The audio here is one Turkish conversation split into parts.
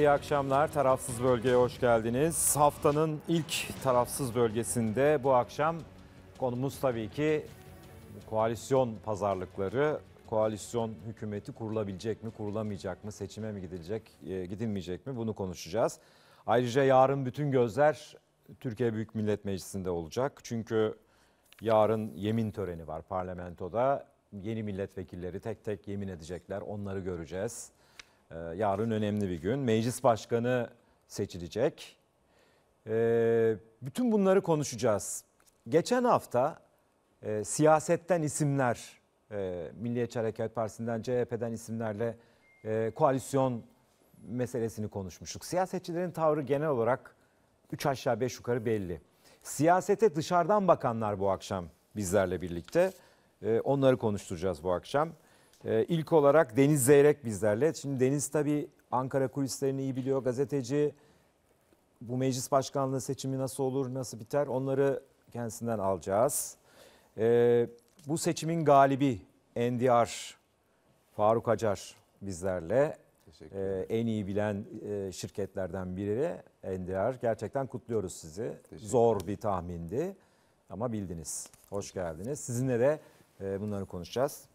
iyi akşamlar. Tarafsız Bölge'ye hoş geldiniz. Haftanın ilk tarafsız bölgesinde bu akşam konumuz tabii ki koalisyon pazarlıkları. Koalisyon hükümeti kurulabilecek mi, kurulamayacak mı, seçime mi gidilecek, e, gidilmeyecek mi bunu konuşacağız. Ayrıca yarın bütün gözler Türkiye Büyük Millet Meclisi'nde olacak. Çünkü yarın yemin töreni var parlamentoda. Yeni milletvekilleri tek tek yemin edecekler. Onları göreceğiz. Ee, yarın önemli bir gün. Meclis başkanı seçilecek. Ee, bütün bunları konuşacağız. Geçen hafta e, siyasetten isimler, e, Milliyetçi Hareket Partisi'nden, CHP'den isimlerle e, koalisyon meselesini konuşmuştuk. Siyasetçilerin tavrı genel olarak 3 aşağı 5 yukarı belli. Siyasete dışarıdan bakanlar bu akşam bizlerle birlikte. E, onları konuşturacağız bu akşam. Ee, ilk olarak Deniz Zeyrek bizlerle. Şimdi Deniz tabii Ankara kulislerini iyi biliyor. Gazeteci bu meclis başkanlığı seçimi nasıl olur, nasıl biter onları kendisinden alacağız. Ee, bu seçimin galibi NDR Faruk Acar bizlerle. Ee, en iyi bilen e, şirketlerden biri NDR. Gerçekten kutluyoruz sizi. Zor bir tahmindi ama bildiniz. Hoş geldiniz. Sizinle de e, bunları konuşacağız.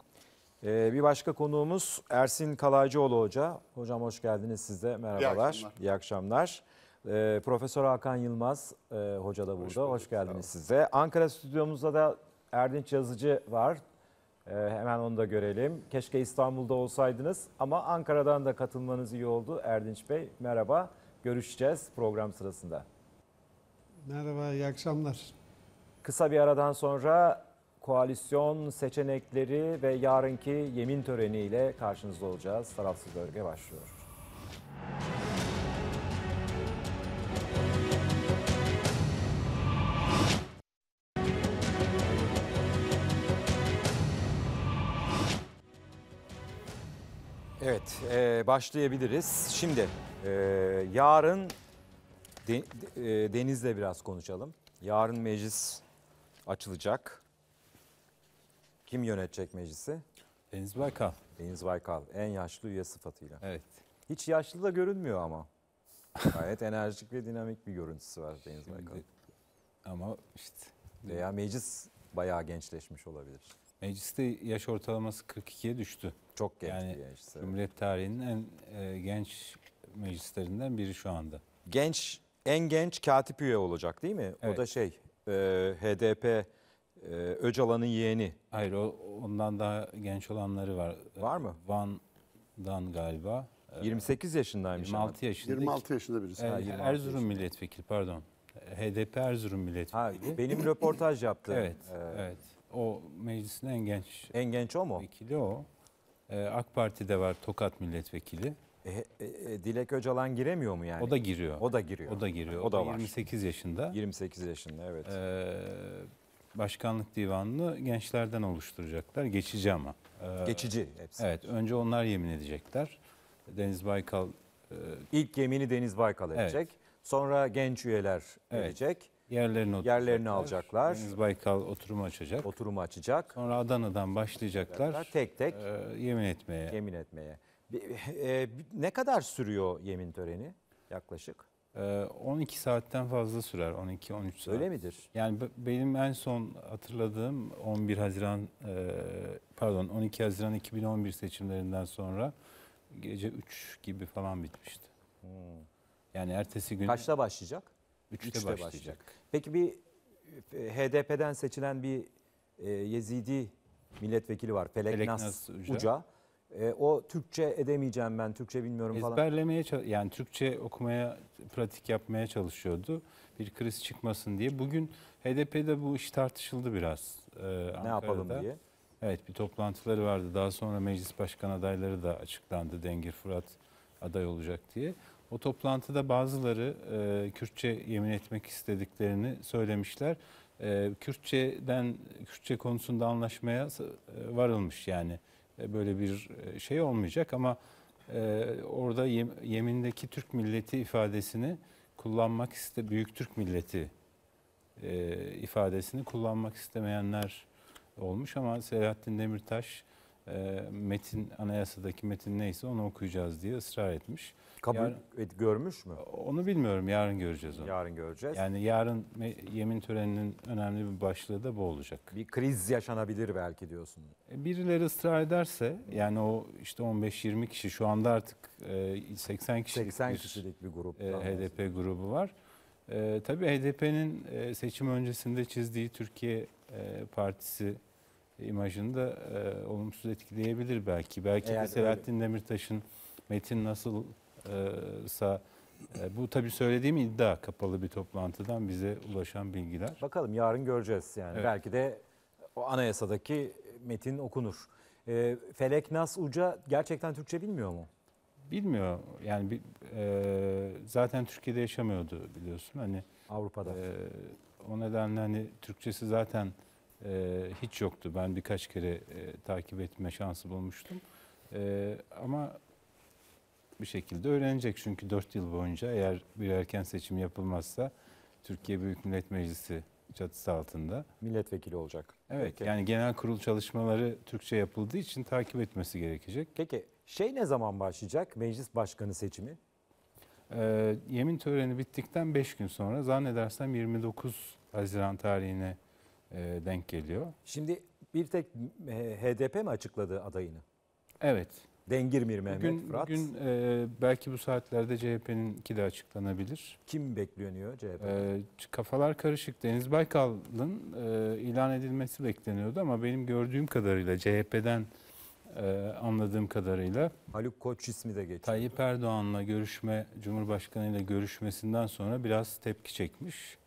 Ee, bir başka konuğumuz Ersin Kalaycıoğlu Hoca. Hocam hoş geldiniz siz de. Merhabalar. İyi akşamlar. akşamlar. Ee, Profesör Hakan Yılmaz e, Hoca da burada. Hoş, hoş geldiniz siz de. Ankara stüdyomuzda da Erdinç Yazıcı var. Ee, hemen onu da görelim. Keşke İstanbul'da olsaydınız ama Ankara'dan da katılmanız iyi oldu. Erdinç Bey merhaba. Görüşeceğiz program sırasında. Merhaba, iyi akşamlar. Kısa bir aradan sonra koalisyon seçenekleri ve yarınki yemin töreniyle karşınızda olacağız. Tarafsız bölge başlıyor. Evet, e, başlayabiliriz. Şimdi e, yarın de, e, Deniz'le biraz konuşalım. Yarın meclis açılacak. Kim yönetecek meclisi? Deniz Baykal. Deniz Baykal en yaşlı üye sıfatıyla. Evet. Hiç yaşlı da görünmüyor ama. Gayet enerjik ve dinamik bir görüntüsü var Deniz Baykal. Ama işte. Veya meclis bayağı gençleşmiş olabilir. Mecliste yaş ortalaması 42'ye düştü. Çok genç yani, bir genç. Cumhuriyet tarihinin en e, genç meclislerinden biri şu anda. Genç, en genç katip üye olacak değil mi? Evet. O da şey, e, HDP ee, Öcalan'ın yeğeni. Hayır o ondan daha genç olanları var. Var mı? Van'dan galiba. 28 yaşındaymış. 26 yaşında. 26 yaşında birisi. Ha, 26 Erzurum yaşında. milletvekili pardon. HDP Erzurum milletvekili. Ha, benim röportaj yaptı. evet. Ee, evet. O meclisin en genç. En genç o mu? Vekili o. Ee, AK Parti'de var Tokat milletvekili. E, e, e Dilek Öcalan giremiyor mu yani? O da giriyor. O da giriyor. O da giriyor. O da, var. 28 yaşında. 28 yaşında evet. Ee, başkanlık divanını gençlerden oluşturacaklar. Geçici ama. Ee, Geçici hepsi. Evet, önce onlar yemin edecekler. Deniz Baykal e, ilk yemini Deniz Baykal edecek. Evet. Sonra genç üyeler evet. edecek. Yerlerini, Yerlerini alacaklar. Deniz Baykal oturumu açacak. Oturumu açacak. Sonra Adana'dan başlayacaklar. Tek tek e, yemin etmeye. Yemin etmeye. E, e, ne kadar sürüyor yemin töreni yaklaşık? 12 ee, saatten fazla sürer. 12-13 saat. Öyle midir? Yani benim en son hatırladığım 11 Haziran e, pardon 12 Haziran 2011 seçimlerinden sonra gece 3 gibi falan bitmişti. Hmm. Yani ertesi gün... Kaçta başlayacak? 3'te, 3'te başlayacak. başlayacak. Peki bir e, HDP'den seçilen bir e, Yezidi milletvekili var. Feleknas, Feleknas Uca. Uca. E, o Türkçe edemeyeceğim ben, Türkçe bilmiyorum falan. Ezberlemeye yani Türkçe okumaya, pratik yapmaya çalışıyordu. Bir kriz çıkmasın diye. Bugün HDP'de bu iş tartışıldı biraz. E, Ne yapalım diye. Evet bir toplantıları vardı. Daha sonra meclis başkan adayları da açıklandı. Dengir Fırat aday olacak diye. O toplantıda bazıları e, Kürtçe yemin etmek istediklerini söylemişler. E, Kürtçeden Kürtçe konusunda anlaşmaya e, varılmış yani. E, böyle bir e, şey olmayacak ama e, orada yemindeki Türk milleti ifadesini kullanmak iste büyük Türk milleti ifadesini kullanmak istemeyenler olmuş ama Selahattin Demirtaş metin anayasadaki metin neyse onu okuyacağız diye ısrar etmiş. Kabul Yarın- görmüş mü? Onu bilmiyorum. Yarın göreceğiz onu. Yarın göreceğiz. Yani yarın yemin töreninin önemli bir başlığı da bu olacak. Bir kriz yaşanabilir belki diyorsun. E, birileri ısrar ederse yani o işte 15-20 kişi şu anda artık 80 e, kişilik 80 kişilik bir grup. e, HDP grubu var. E, tabii HDP'nin seçim öncesinde çizdiği Türkiye Partisi imajını da e, olumsuz etkileyebilir belki. Belki Eğer de öyle- Selahattin Demirtaş'ın Metin nasıl e, bu tabii söylediğim iddia kapalı bir toplantıdan bize ulaşan bilgiler. Bakalım yarın göreceğiz yani. Evet. Belki de o anayasadaki metin okunur. E, Felek Nas Uca gerçekten Türkçe bilmiyor mu? Bilmiyor. Yani e, zaten Türkiye'de yaşamıyordu biliyorsun. Hani Avrupa'da. E, o nedenle hani Türkçesi zaten e, hiç yoktu. Ben birkaç kere e, takip etme şansı bulmuştum. E, ama bir şekilde öğrenecek. Çünkü 4 yıl boyunca eğer bir erken seçim yapılmazsa Türkiye Büyük Millet Meclisi çatısı altında. Milletvekili olacak. Evet Peki. yani genel kurul çalışmaları Türkçe yapıldığı için takip etmesi gerekecek. Peki şey ne zaman başlayacak meclis başkanı seçimi? Ee, yemin töreni bittikten 5 gün sonra zannedersem 29 Haziran tarihine e, denk geliyor. Şimdi bir tek e, HDP mi açıkladı adayını? Evet. Dengirmir Mehmet bugün, Fırat. Bugün e, belki bu saatlerde CHP'ninki de açıklanabilir. Kim bekleniyor CHP? E, kafalar karışık. Deniz Baykal'ın e, ilan edilmesi bekleniyordu ama benim gördüğüm kadarıyla CHP'den e, anladığım kadarıyla Haluk Koç ismi de geçiyor. Tayyip Erdoğan'la görüşme, Cumhurbaşkanı ile görüşmesinden sonra biraz tepki çekmiş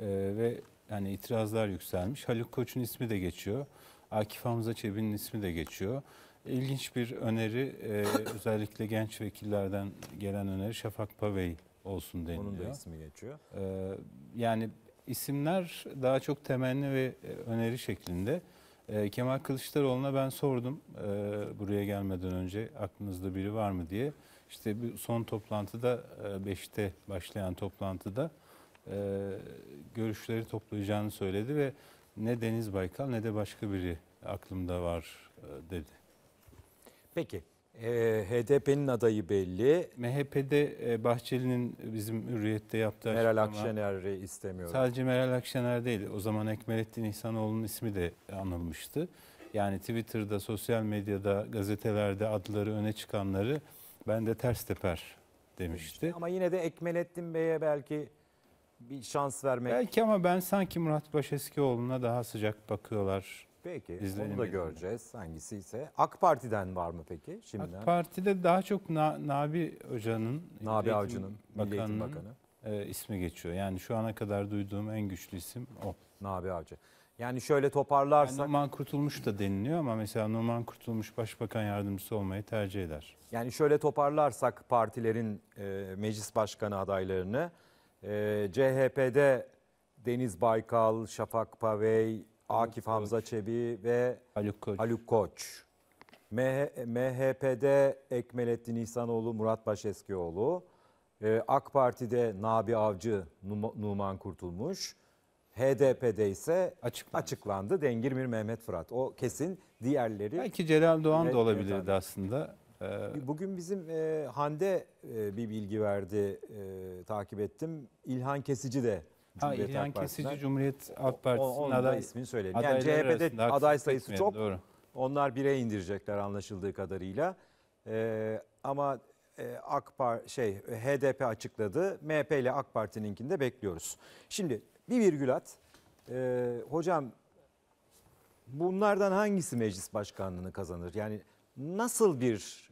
e, ve yani itirazlar yükselmiş. Haluk Koç'un ismi de geçiyor. Akif Hamza Çebi'nin ismi de geçiyor. İlginç bir öneri e, özellikle genç vekillerden gelen öneri Şafak Pavey olsun deniliyor. Onun da ismi geçiyor. E, yani isimler daha çok temenni ve öneri şeklinde. E, Kemal Kılıçdaroğlu'na ben sordum e, buraya gelmeden önce aklınızda biri var mı diye. İşte bir son toplantıda 5'te başlayan toplantıda e, görüşleri toplayacağını söyledi ve ne Deniz Baykal ne de başka biri aklımda var dedi. Peki. E, HDP'nin adayı belli. MHP'de e, Bahçeli'nin bizim hürriyette yaptığı Meral Akşener'i istemiyorum. Sadece Meral Akşener değil. O zaman Ekmelettin İhsanoğlu'nun ismi de anılmıştı. Yani Twitter'da, sosyal medyada, gazetelerde adları öne çıkanları ben de ters teper demişti. Ama yine de Ekmelettin Bey'e belki bir şans vermek. Belki ama ben sanki Murat Başeskioğlu'na daha sıcak bakıyorlar Peki onu da göreceğiz hangisi ise. AK Parti'den var mı peki şimdiden? AK Parti'de daha çok Na Nabi Hoca'nın, Nabi Avcı'nın, Milli Eğitim Bakanı e, ismi geçiyor. Yani şu ana kadar duyduğum en güçlü isim o. Nabi Avcı. Yani şöyle toparlarsak... Yani Numan Kurtulmuş da deniliyor ama mesela Numan Kurtulmuş Başbakan Yardımcısı olmayı tercih eder. Yani şöyle toparlarsak partilerin e, meclis başkanı adaylarını e, CHP'de Deniz Baykal, Şafak Pavey, Akif Hamza Çebi ve Haluk Koç. Haluk Koç. MHP'de Ekmelettin İhsanoğlu, Murat Başeskioğlu. Ee, AK Parti'de Nabi Avcı, Numan Kurtulmuş. HDP'de ise açıklandı. açıklandı Dengirmir Mehmet Fırat. O kesin diğerleri. Belki Celal Doğan da olabilirdi aslında. Ee, Bugün bizim e, Hande e, bir bilgi verdi, e, takip ettim. İlhan Kesici de Ha, Cumhuriyet İlhan Kesici Cumhuriyet Halk Partisi'nin aday ismini söyleyelim. Yani CHP'de aday sayısı çok. Doğru. Onlar bire indirecekler anlaşıldığı kadarıyla. Ee, ama e, AK Par şey HDP açıkladı. MHP ile AK Parti'ninkini de bekliyoruz. Şimdi bir virgül at. Ee, hocam bunlardan hangisi meclis başkanlığını kazanır? Yani nasıl bir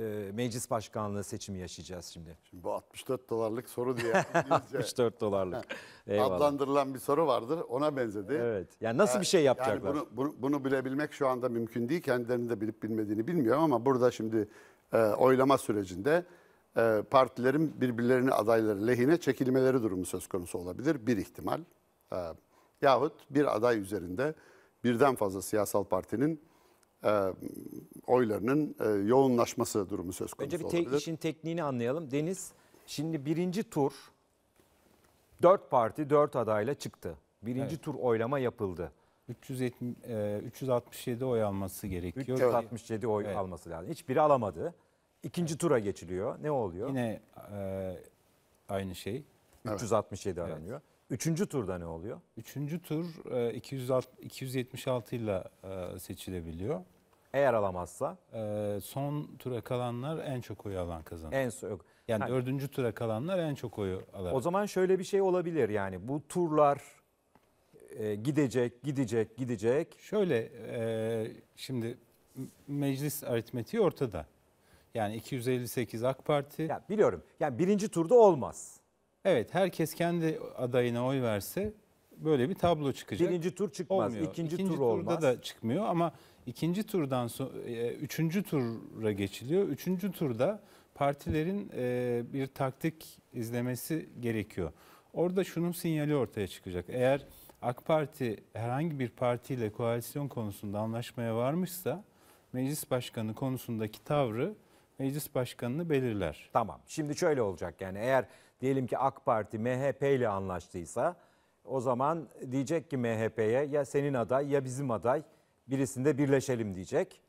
e, meclis başkanlığı seçimi yaşayacağız şimdi. Şimdi bu 64 dolarlık soru diye 64 dolarlık. adlandırılan bir soru vardır. Ona benzedi. Evet. Yani nasıl bir şey yapacaklar? Yani bunu, bunu, bunu bilebilmek şu anda mümkün değil. Kendilerinin de bilip bilmediğini bilmiyorum ama burada şimdi e, oylama sürecinde e, partilerin birbirlerini adayları lehine çekilmeleri durumu söz konusu olabilir. Bir ihtimal. E, yahut bir aday üzerinde birden fazla siyasal partinin e, oylarının e, yoğunlaşması durumu söz konusu Önce bir tek olabilir. işin tekniğini anlayalım. Deniz şimdi birinci tur dört parti dört adayla çıktı. Birinci Evet. tur oylama yapıldı. 370, e, 367 oy alması gerekiyor. 367 oy Evet. alması lazım. Hiçbiri alamadı. İkinci tura geçiliyor. Ne oluyor? Yine e, aynı şey. 367 aranıyor. Üçüncü turda ne oluyor? Üçüncü tur 276 e, ile e, seçilebiliyor. Eğer alamazsa? E, son tura kalanlar en çok oyu alan kazanır. En çok. Yani ha. dördüncü tura kalanlar en çok oyu alır. O zaman şöyle bir şey olabilir yani bu turlar gidecek, gidecek, gidecek. Şöyle şimdi meclis aritmetiği ortada. Yani 258 AK Parti. Ya biliyorum. Yani birinci turda olmaz. Evet herkes kendi adayına oy verse böyle bir tablo çıkacak. Birinci tur çıkmaz, Olmuyor. ikinci, ikinci tur olmaz. İkinci turda da çıkmıyor ama ikinci turdan sonra e, üçüncü tura geçiliyor. Üçüncü turda partilerin e, bir taktik izlemesi gerekiyor. Orada şunun sinyali ortaya çıkacak. Eğer AK Parti herhangi bir partiyle koalisyon konusunda anlaşmaya varmışsa meclis başkanı konusundaki tavrı meclis başkanını belirler. Tamam. Şimdi şöyle olacak yani eğer diyelim ki AK Parti MHP ile anlaştıysa o zaman diyecek ki MHP'ye ya senin aday ya bizim aday birisinde birleşelim diyecek.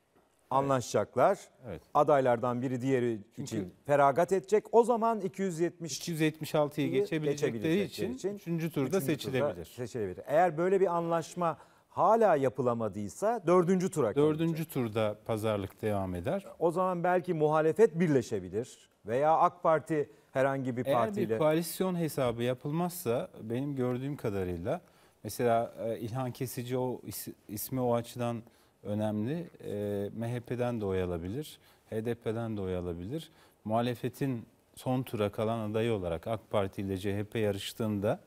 Anlaşacaklar. Evet. Adaylardan biri diğeri Çünkü için feragat edecek. O zaman 270 276'yı geçebilecekleri için, için üçüncü turda üçüncü seçilebilir. Turda seçilebilir. Eğer böyle bir anlaşma hala yapılamadıysa dördüncü tura Dördüncü turda pazarlık devam eder. O zaman belki muhalefet birleşebilir veya AK Parti herhangi bir partiyle. Eğer bir koalisyon hesabı yapılmazsa benim gördüğüm kadarıyla mesela e, İlhan Kesici o ismi o açıdan önemli. E, MHP'den de oy alabilir, HDP'den de oy alabilir. Muhalefetin son tura kalan adayı olarak AK Parti ile CHP yarıştığında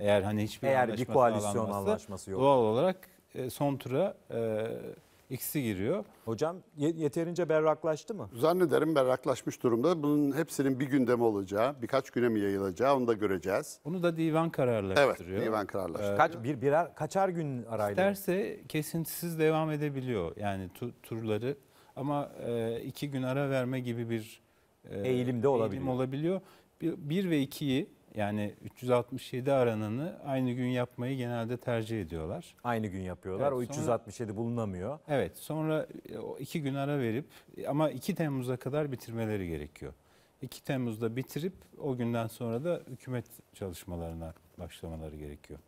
eğer hani hiçbir eğer bir koalisyon anlaşması yok. Doğal olarak e, son tura e, ikisi giriyor. Hocam yeterince berraklaştı mı? Zannederim berraklaşmış durumda. Bunun hepsinin bir gündem olacağı, birkaç güne mi yayılacağı onu da göreceğiz. Bunu da divan kararlaştırıyor. Evet, divan kararlaştırıyor. Ee, Kaç bir birer kaçar gün arayla? İsterse kesintisiz devam edebiliyor yani tu, turları ama e, iki gün ara verme gibi bir e, eğilimde olabiliyor. Eğilim olabiliyor. Bir, bir ve ikiyi yani 367 arananı aynı gün yapmayı genelde tercih ediyorlar. Aynı gün yapıyorlar. Evet, o 367 sonra, bulunamıyor. Evet. Sonra e, iki gün ara verip ama 2 Temmuz'a kadar bitirmeleri gerekiyor. 2 Temmuz'da bitirip o günden sonra da hükümet çalışmalarına başlamaları gerekiyor.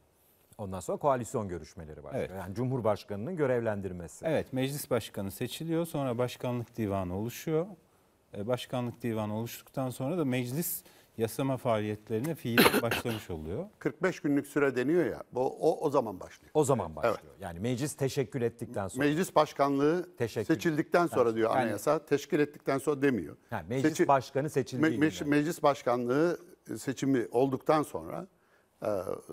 Ondan sonra koalisyon görüşmeleri başlıyor. Evet. Yani Cumhurbaşkanı'nın görevlendirmesi. Evet, meclis başkanı seçiliyor. Sonra başkanlık divanı oluşuyor. E, başkanlık divanı oluştuktan sonra da meclis yasama faaliyetlerine fiilen başlamış oluyor. 45 günlük süre deniyor ya. Bu o o zaman başlıyor. O zaman başlıyor. Evet. Yani meclis teşekkür ettikten sonra. Meclis başkanlığı Teşekkür. seçildikten sonra diyor Yani- anayasa. Teşkil ettikten sonra demiyor. Ha, meclis Seçi- başkanı seçildiğinde. me- günler. meclis başkanlığı e, seçimi olduktan sonra e,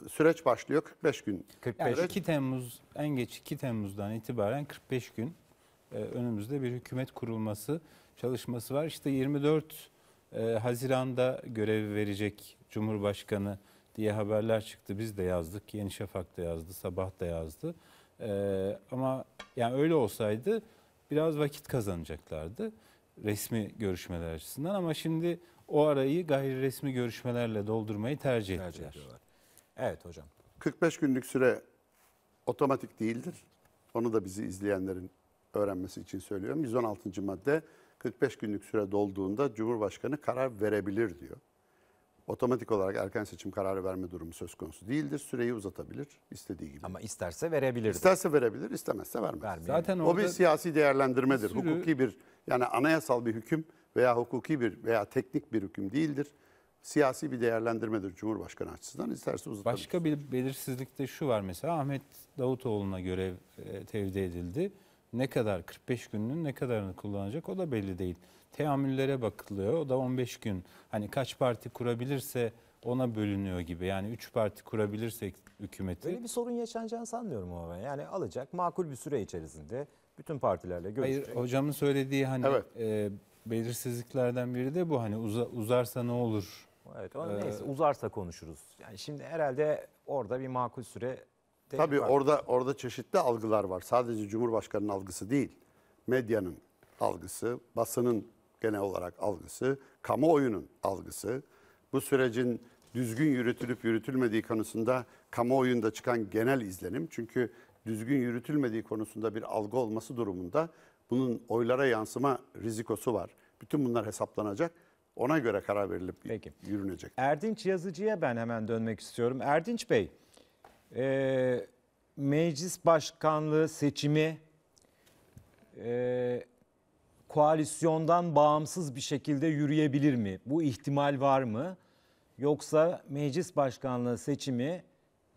süreç başlıyor 45 gün. 45 Yani 2 Temmuz en geç 2 Temmuz'dan itibaren 45 gün e, önümüzde bir hükümet kurulması çalışması var. İşte 24 ee, Haziran'da görev verecek Cumhurbaşkanı diye haberler çıktı. Biz de yazdık. Yeni Şafak da yazdı. Sabah da yazdı. Ee, ama yani öyle olsaydı biraz vakit kazanacaklardı resmi görüşmeler açısından ama şimdi o arayı gayri resmi görüşmelerle doldurmayı tercih, tercih ettiler. Ediyorlar. Evet hocam. 45 günlük süre otomatik değildir. Onu da bizi izleyenlerin öğrenmesi için söylüyorum. 116. madde 45 günlük süre dolduğunda Cumhurbaşkanı karar verebilir diyor. Otomatik olarak erken seçim kararı verme durumu söz konusu değildir. Süreyi uzatabilir istediği gibi. Ama isterse verebilir. İsterse verebilir, istemezse vermez. Vermeyelim. Zaten o bir siyasi değerlendirmedir. Sürü... Hukuki bir yani anayasal bir hüküm veya hukuki bir veya teknik bir hüküm değildir. Siyasi bir değerlendirmedir Cumhurbaşkanı açısından. İsterse uzatabilir. Başka bir belirsizlikte şu var mesela Ahmet Davutoğlu'na görev e, tevdi edildi ne kadar 45 gününün ne kadarını kullanacak o da belli değil. Teamüllere bakılıyor o da 15 gün. Hani kaç parti kurabilirse ona bölünüyor gibi. Yani 3 parti kurabilirsek hükümeti. böyle bir sorun yaşanacağını sanmıyorum o ben. Yani alacak makul bir süre içerisinde bütün partilerle görüşecek. Hayır hocamın söylediği hani evet. e, belirsizliklerden biri de bu. Hani uza, uzarsa ne olur? Evet ama ee, neyse uzarsa konuşuruz. Yani şimdi herhalde orada bir makul süre Değil Tabii var. orada orada çeşitli algılar var. Sadece Cumhurbaşkanı'nın algısı değil. Medyanın algısı, basının genel olarak algısı, kamuoyunun algısı, bu sürecin düzgün yürütülüp yürütülmediği konusunda kamuoyunda çıkan genel izlenim. Çünkü düzgün yürütülmediği konusunda bir algı olması durumunda bunun oylara yansıma rizikosu var. Bütün bunlar hesaplanacak. Ona göre karar verilip Peki. yürünecek. Erdinç Yazıcı'ya ben hemen dönmek istiyorum. Erdinç Bey, e, meclis başkanlığı seçimi e, koalisyondan bağımsız bir şekilde yürüyebilir mi? Bu ihtimal var mı? Yoksa meclis başkanlığı seçimi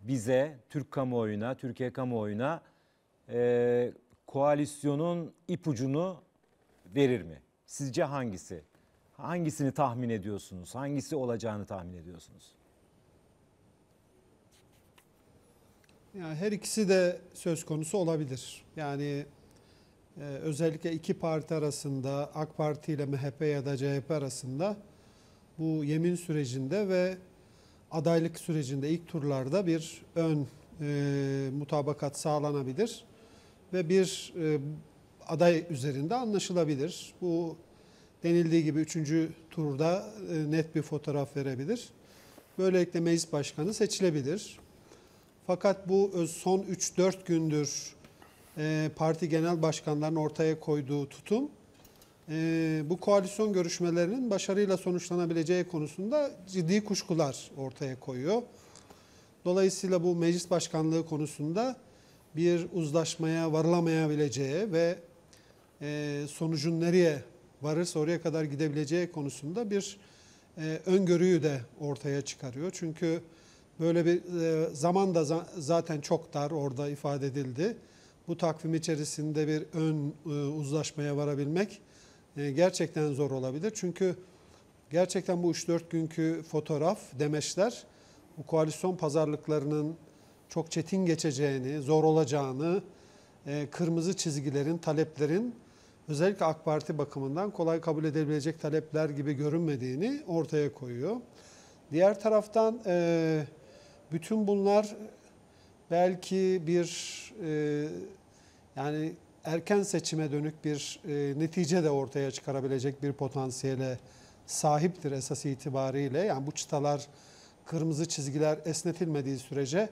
bize, Türk kamuoyuna, Türkiye kamuoyuna e, koalisyonun ipucunu verir mi? Sizce hangisi? Hangisini tahmin ediyorsunuz? Hangisi olacağını tahmin ediyorsunuz? Yani her ikisi de söz konusu olabilir. Yani e, özellikle iki parti arasında AK Parti ile MHP ya da CHP arasında bu yemin sürecinde ve adaylık sürecinde ilk turlarda bir ön e, mutabakat sağlanabilir ve bir e, aday üzerinde anlaşılabilir. Bu denildiği gibi üçüncü turda e, net bir fotoğraf verebilir. Böylelikle meclis başkanı seçilebilir. Fakat bu e, son 3-4 gündür e, parti genel başkanlarının ortaya koyduğu tutum e, bu koalisyon görüşmelerinin başarıyla sonuçlanabileceği konusunda ciddi kuşkular ortaya koyuyor. Dolayısıyla bu meclis başkanlığı konusunda bir uzlaşmaya varılamayabileceği ve sonucun nereye varırsa oraya kadar gidebileceği konusunda bir öngörüyü de ortaya çıkarıyor. Çünkü Böyle bir e, zaman da zaten çok dar orada ifade edildi. Bu takvim içerisinde bir ön e, uzlaşmaya varabilmek e, gerçekten zor olabilir. Çünkü gerçekten bu 3-4 günkü fotoğraf, demeçler bu koalisyon pazarlıklarının çok çetin geçeceğini, zor olacağını, kırmızı çizgilerin, taleplerin özellikle AK Parti bakımından kolay kabul edebilecek talepler gibi görünmediğini ortaya koyuyor. Diğer taraftan e, bütün bunlar belki bir e, yani erken seçime dönük bir e, netice de ortaya çıkarabilecek bir potansiyele sahiptir esas itibariyle. Yani bu çıtalar, kırmızı çizgiler esnetilmediği sürece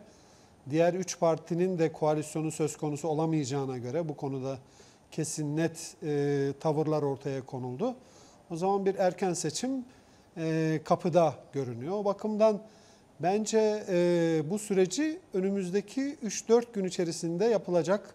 diğer üç partinin de koalisyonu söz konusu olamayacağına göre bu konuda kesin net e, tavırlar ortaya konuldu. O zaman bir erken seçim e, kapıda görünüyor. O bakımdan Bence e, bu süreci önümüzdeki 3-4 gün içerisinde yapılacak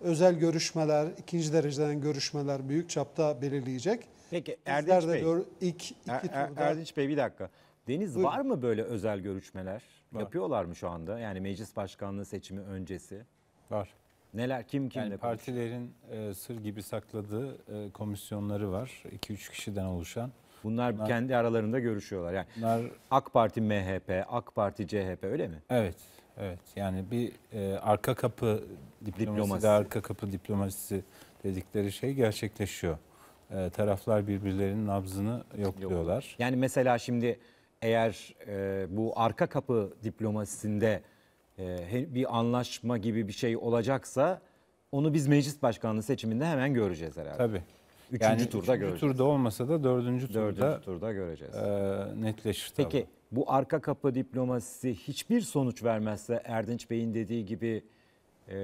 özel görüşmeler, ikinci dereceden görüşmeler büyük çapta belirleyecek. Peki Erdinç Bey, gör, ilk iki er, turda... Er- Erdinç Bey bir dakika. Deniz Buyurun. var mı böyle özel görüşmeler? Var. Yapıyorlar mı şu anda? Yani meclis başkanlığı seçimi öncesi? Var. Neler kim kimle yani partilerin e, sır gibi sakladığı e, komisyonları var. 2-3 kişiden oluşan. Bunlar, Bunlar kendi aralarında görüşüyorlar. Yani Bunlar, AK Parti MHP, AK Parti CHP öyle mi? Evet. Evet. Yani bir e, arka kapı diplomasisi, diplomasisi. arka kapı diplomasisi dedikleri şey gerçekleşiyor. E, taraflar birbirlerinin nabzını yokluyorlar. Yok. Yani mesela şimdi eğer e, bu arka kapı diplomasisinde e, bir anlaşma gibi bir şey olacaksa onu biz meclis başkanlığı seçiminde hemen göreceğiz herhalde. Tabii. Üçüncü yani turda üçüncü turda olmasa da dördüncü, dördüncü turda, turda göreceğiz. E, netleşir tabii. Peki bu arka kapı diplomasisi hiçbir sonuç vermezse Erdinç Bey'in dediği gibi e,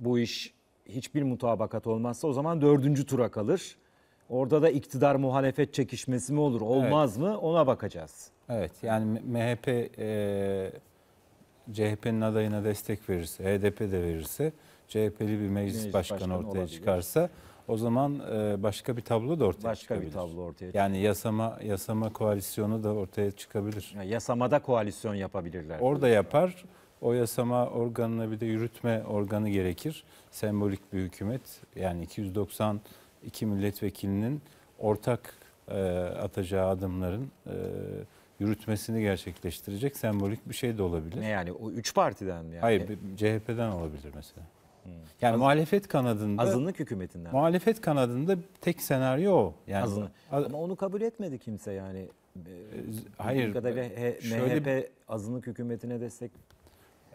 bu iş hiçbir mutabakat olmazsa o zaman dördüncü tura kalır. Orada da iktidar muhalefet çekişmesi mi olur olmaz evet. mı ona bakacağız. Evet yani MHP e, CHP'nin adayına destek verirse, HDP de verirse, CHP'li bir meclis, meclis başkanı, başkanı ortaya olabilir. çıkarsa o zaman e, başka bir tablo da ortaya başka çıkabilir. Başka bir tablo ortaya çıkabilir. Yani yasama yasama koalisyonu da ortaya çıkabilir. Yani yasamada koalisyon yapabilirler. Orada yapar. O yasama organına bir de yürütme organı gerekir. Sembolik bir hükümet. Yani 292 milletvekilinin ortak e, atacağı adımların e, yürütmesini gerçekleştirecek sembolik bir şey de olabilir. Ne yani o üç partiden mi yani? Hayır CHP'den olabilir mesela. Yani Az, muhalefet kanadında azınlık hükümetinden. Muhalefet kanadında tek senaryo o. Yani azınlık. Az, Ama onu kabul etmedi kimse yani. Ee, ee, hayır. Kadarıyla e, MHP azınlık hükümetine destek.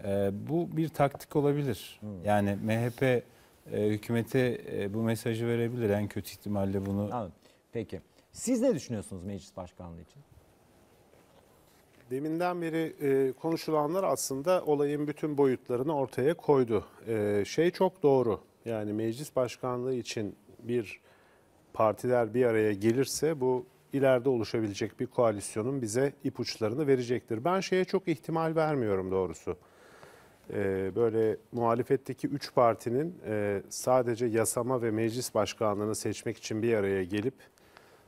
E, bu bir taktik olabilir. Hı. Yani MHP e, hükümete e, bu mesajı verebilir en kötü ihtimalle bunu. Anladım. Peki. Siz ne düşünüyorsunuz meclis başkanlığı için? Deminden beri e, konuşulanlar aslında olayın bütün boyutlarını ortaya koydu. E, şey çok doğru. Yani meclis başkanlığı için bir partiler bir araya gelirse bu ileride oluşabilecek bir koalisyonun bize ipuçlarını verecektir. Ben şeye çok ihtimal vermiyorum doğrusu. Ee, böyle muhalefetteki üç partinin e, sadece yasama ve meclis başkanlığını seçmek için bir araya gelip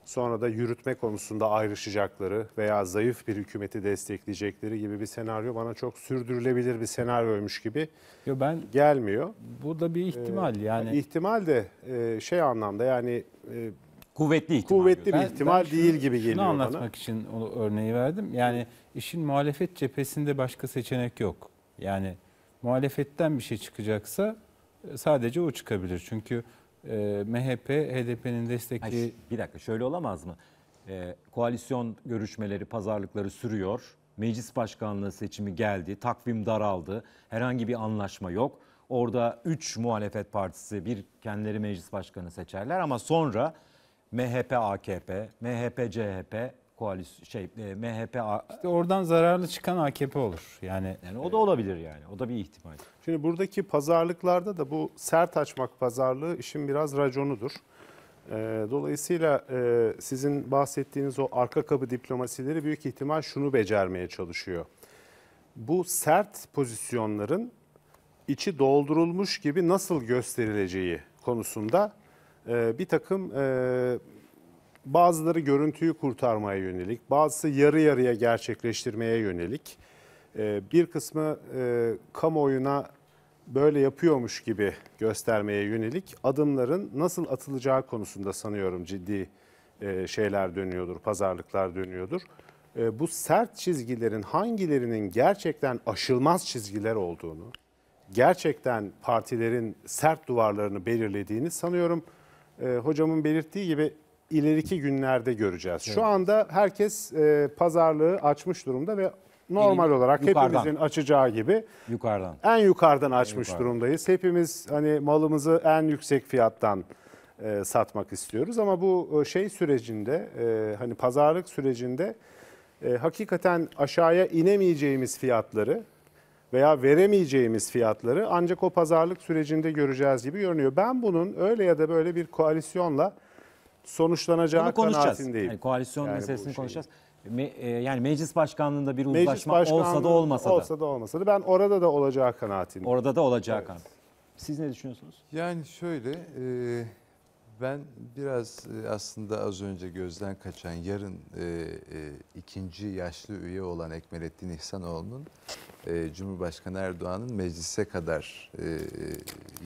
sonra da yürütme konusunda ayrışacakları veya zayıf bir hükümeti destekleyecekleri gibi bir senaryo bana çok sürdürülebilir bir senaryoymuş gibi Yo ben gelmiyor. Bu da bir ihtimal ee, yani. İhtimal de e, şey anlamda yani e, kuvvetli ihtimal. Kuvvetli bir ben, ihtimal ben şunu, değil gibi geliyor şunu anlatmak bana. için onu örneği verdim. Yani işin muhalefet cephesinde başka seçenek yok. Yani muhalefetten bir şey çıkacaksa e, sadece o çıkabilir. Çünkü e, ee, MHP, HDP'nin destekli... Hayır, bir dakika şöyle olamaz mı? E, koalisyon görüşmeleri, pazarlıkları sürüyor. Meclis başkanlığı seçimi geldi. Takvim daraldı. Herhangi bir anlaşma yok. Orada 3 muhalefet partisi bir kendileri meclis başkanı seçerler ama sonra MHP AKP, MHP CHP, koalis şey e, MHP İşte oradan zararlı çıkan AKP olur. Yani yani o da olabilir yani. O da bir ihtimal. Şimdi buradaki pazarlıklarda da bu sert açmak pazarlığı işin biraz raconudur. E, dolayısıyla e, sizin bahsettiğiniz o arka kapı diplomasileri büyük ihtimal şunu becermeye çalışıyor. Bu sert pozisyonların içi doldurulmuş gibi nasıl gösterileceği konusunda e, bir takım bazıları görüntüyü kurtarmaya yönelik, bazısı yarı yarıya gerçekleştirmeye yönelik. Ee, bir kısmı e, kamuoyuna böyle yapıyormuş gibi göstermeye yönelik adımların nasıl atılacağı konusunda sanıyorum ciddi e, şeyler dönüyordur, pazarlıklar dönüyordur. E, bu sert çizgilerin hangilerinin gerçekten aşılmaz çizgiler olduğunu, gerçekten partilerin sert duvarlarını belirlediğini sanıyorum hocamın belirttiği gibi ileriki günlerde göreceğiz. Şu anda herkes e, pazarlığı açmış durumda ve normal olarak yukarıdan. hepimizin açacağı gibi Yukarıdan. en yukarıdan açmış yukarıdan. durumdayız. Hepimiz hani malımızı en yüksek fiyattan e, satmak istiyoruz ama bu e, şey sürecinde e, hani pazarlık sürecinde e, hakikaten aşağıya inemeyeceğimiz fiyatları veya veremeyeceğimiz fiyatları ancak o pazarlık sürecinde göreceğiz gibi görünüyor. Ben bunun öyle ya da böyle bir koalisyonla sonuçlanacağı Bunu konuşacağız. kanaatindeyim. Yani koalisyon Yani meselesini şey- konuşacağız. Me- e, yani meclis başkanlığında bir uzlaşma olsa da olmasa da olsa da olmasa da ben orada da olacağı kanaatindeyim. orada da olacağı kan. Siz ne düşünüyorsunuz? Yani şöyle e, ben biraz e, aslında az önce gözden kaçan yarın e, e, ikinci yaşlı üye olan Ekmelettin İhsanoğlu'nun e, Cumhurbaşkanı Erdoğan'ın meclise kadar e, e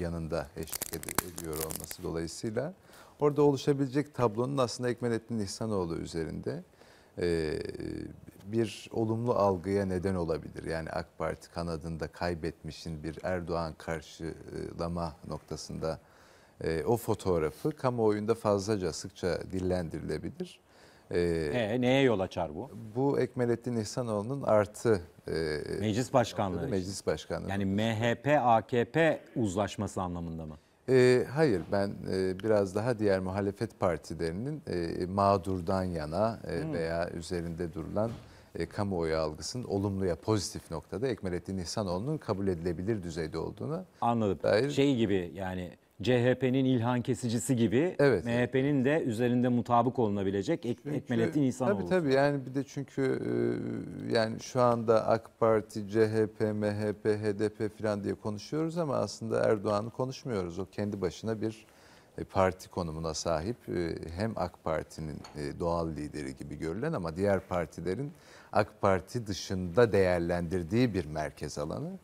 yanında eşlik ed- ediyor olması dolayısıyla Orada oluşabilecek tablonun aslında Ekmelettin İhsanoğlu üzerinde e, bir olumlu algıya neden olabilir. Yani AK Parti kanadında kaybetmişin bir Erdoğan karşılama noktasında e, o fotoğrafı kamuoyunda fazlaca sıkça dillendirilebilir. E, ee, neye yol açar bu? Bu Ekmelettin İhsanoğlu'nun artı e, meclis başkanlığı. Meclis başkanlığı. Yani MHP AKP uzlaşması anlamında mı? E, hayır ben e, biraz daha diğer muhalefet partilerinin e, mağdurdan yana e, hmm. veya üzerinde durulan e, kamuoyu algısının olumluya pozitif noktada Ekmelettin İhsanoğlu'nun kabul edilebilir düzeyde olduğunu anladım. Dair... Şey gibi yani CHP'nin ilhan kesicisi gibi evet, MHP'nin evet. de üzerinde mutabık olunabilecek ek, çünkü, ekmeletin insanı tabii, olur. Tabii yani bir de çünkü e, yani şu anda AK Parti, CHP, MHP, HDP falan diye konuşuyoruz ama aslında Erdoğan'ı konuşmuyoruz. O kendi başına bir e, parti konumuna sahip e, hem AK Parti'nin doğal lideri gibi görülen ama diğer partilerin AK Parti dışında değerlendirdiği bir merkez alanı.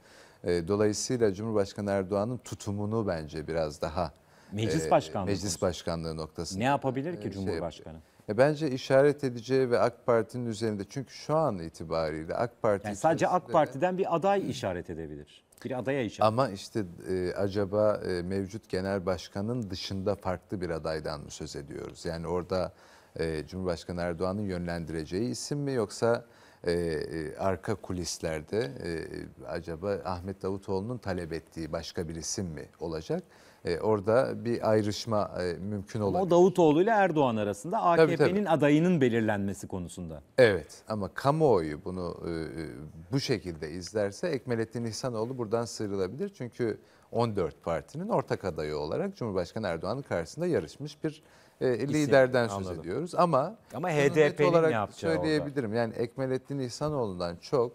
E, dolayısıyla Cumhurbaşkanı Erdoğan'ın tutumunu bence biraz daha meclis e, başkanlığı meclis başkanlığı noktasında ne yapabilir ki e, şey Cumhurbaşkanı? Şey, bence işaret edeceği ve AK Parti'nin üzerinde çünkü şu an itibariyle AK Parti yani sadece AK Parti'den bir aday işaret edebilir. Bir adaya işaret. Ama işte e, acaba e, mevcut genel başkanın dışında farklı bir adaydan mı söz ediyoruz? Yani orada e, Cumhurbaşkanı Erdoğan'ın yönlendireceği isim mi yoksa e, e, arka kulislerde e, e, acaba Ahmet Davutoğlu'nun talep ettiği başka bir isim mi olacak? E, orada bir ayrışma e, mümkün olabilir. Ama o Davutoğlu ile Erdoğan arasında AKP'nin adayının belirlenmesi konusunda. Evet ama kamuoyu bunu e, e, bu şekilde izlerse Ekmelettin İhsanoğlu buradan sıyrılabilir. Çünkü 14 partinin ortak adayı olarak Cumhurbaşkanı Erdoğan'ın karşısında yarışmış bir e, liderden söz anladım. ediyoruz. Ama ama HDP olarak ne söyleyebilirim. Orada. Yani Ekmelettin İhsanoğlu'ndan çok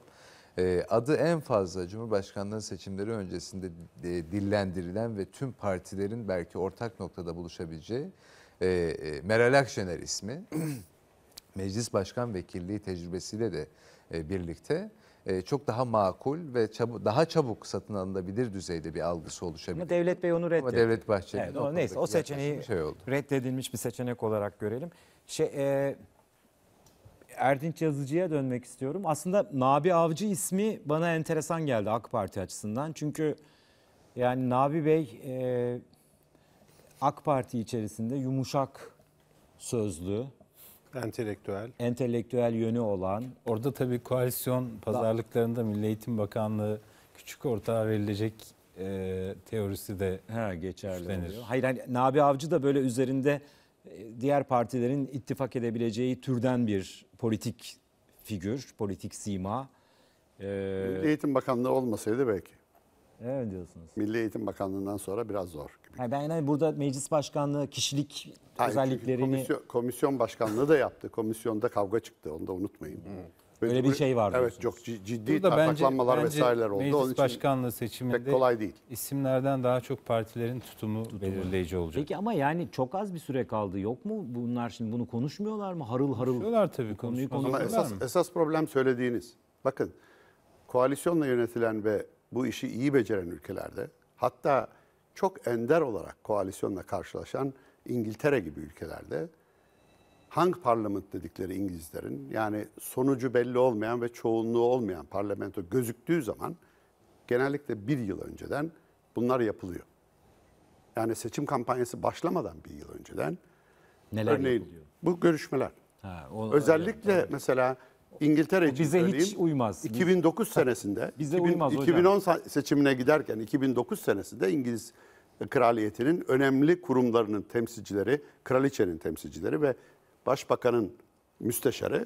e, adı en fazla Cumhurbaşkanlığı seçimleri öncesinde e, dillendirilen ve tüm partilerin belki ortak noktada buluşabileceği e, e Meral Akşener ismi meclis başkan vekilliği tecrübesiyle de e, birlikte e, çok daha makul ve çabuk, daha çabuk satın alınabilir düzeyde bir algısı oluşabilir. Ama Devlet Bey onu reddetti. Ama Devlet Bahçeli. Evet, o, neyse o seçeneği şey oldu. reddedilmiş bir seçenek olarak görelim. Şey, e, Erdinç Yazıcı'ya dönmek istiyorum. Aslında Nabi Avcı ismi bana enteresan geldi AK Parti açısından. Çünkü yani Nabi Bey e, AK Parti içerisinde yumuşak sözlü, Entelektüel. Entelektüel yönü olan. Orada tabii koalisyon pazarlıklarında Milli Eğitim Bakanlığı küçük ortağa verilecek e, teorisi de ha, geçerli üstlenir. oluyor. Hayır hani Nabi Avcı da böyle üzerinde e, diğer partilerin ittifak edebileceği türden bir politik figür, politik sima. Ee, Milli Eğitim Bakanlığı olmasaydı belki. Öyle mi diyorsunuz? Milli Eğitim Bakanlığı'ndan sonra biraz zor. Gibi. Yani ben yani burada meclis başkanlığı kişilik Hayır, özelliklerini... Komisyon, komisyon başkanlığı da yaptı. Komisyonda kavga çıktı onu da unutmayın. Hmm. Böyle Öyle bir şey var. Evet çok ciddi tartaklanmalar vesaireler oldu. Meclis başkanlığı seçiminde pek kolay değil. isimlerden daha çok partilerin tutumu, tutumu belirleyici olacak. Peki ama yani çok az bir süre kaldı. Yok mu bunlar şimdi bunu konuşmuyorlar mı? Harıl harıl. Konuşuyorlar tabii konuşmuyorlar. Ama esas, esas problem söylediğiniz. Bakın koalisyonla yönetilen ve bu işi iyi beceren ülkelerde hatta çok ender olarak koalisyonla karşılaşan İngiltere gibi ülkelerde hang parlament dedikleri İngilizlerin yani sonucu belli olmayan ve çoğunluğu olmayan parlamento gözüktüğü zaman genellikle bir yıl önceden bunlar yapılıyor. Yani seçim kampanyası başlamadan bir yıl önceden. Neler Örneğin, yapılıyor? Bu görüşmeler. Ha, o, Özellikle öyle, evet. mesela İngiltere için bize söyleyeyim. hiç uymaz. 2009 Biz, senesinde, bize 2000, uymaz 2010 hocam. seçimine giderken 2009 senesinde İngiliz kraliyetinin önemli kurumlarının temsilcileri, kraliçenin temsilcileri ve başbakanın müsteşarı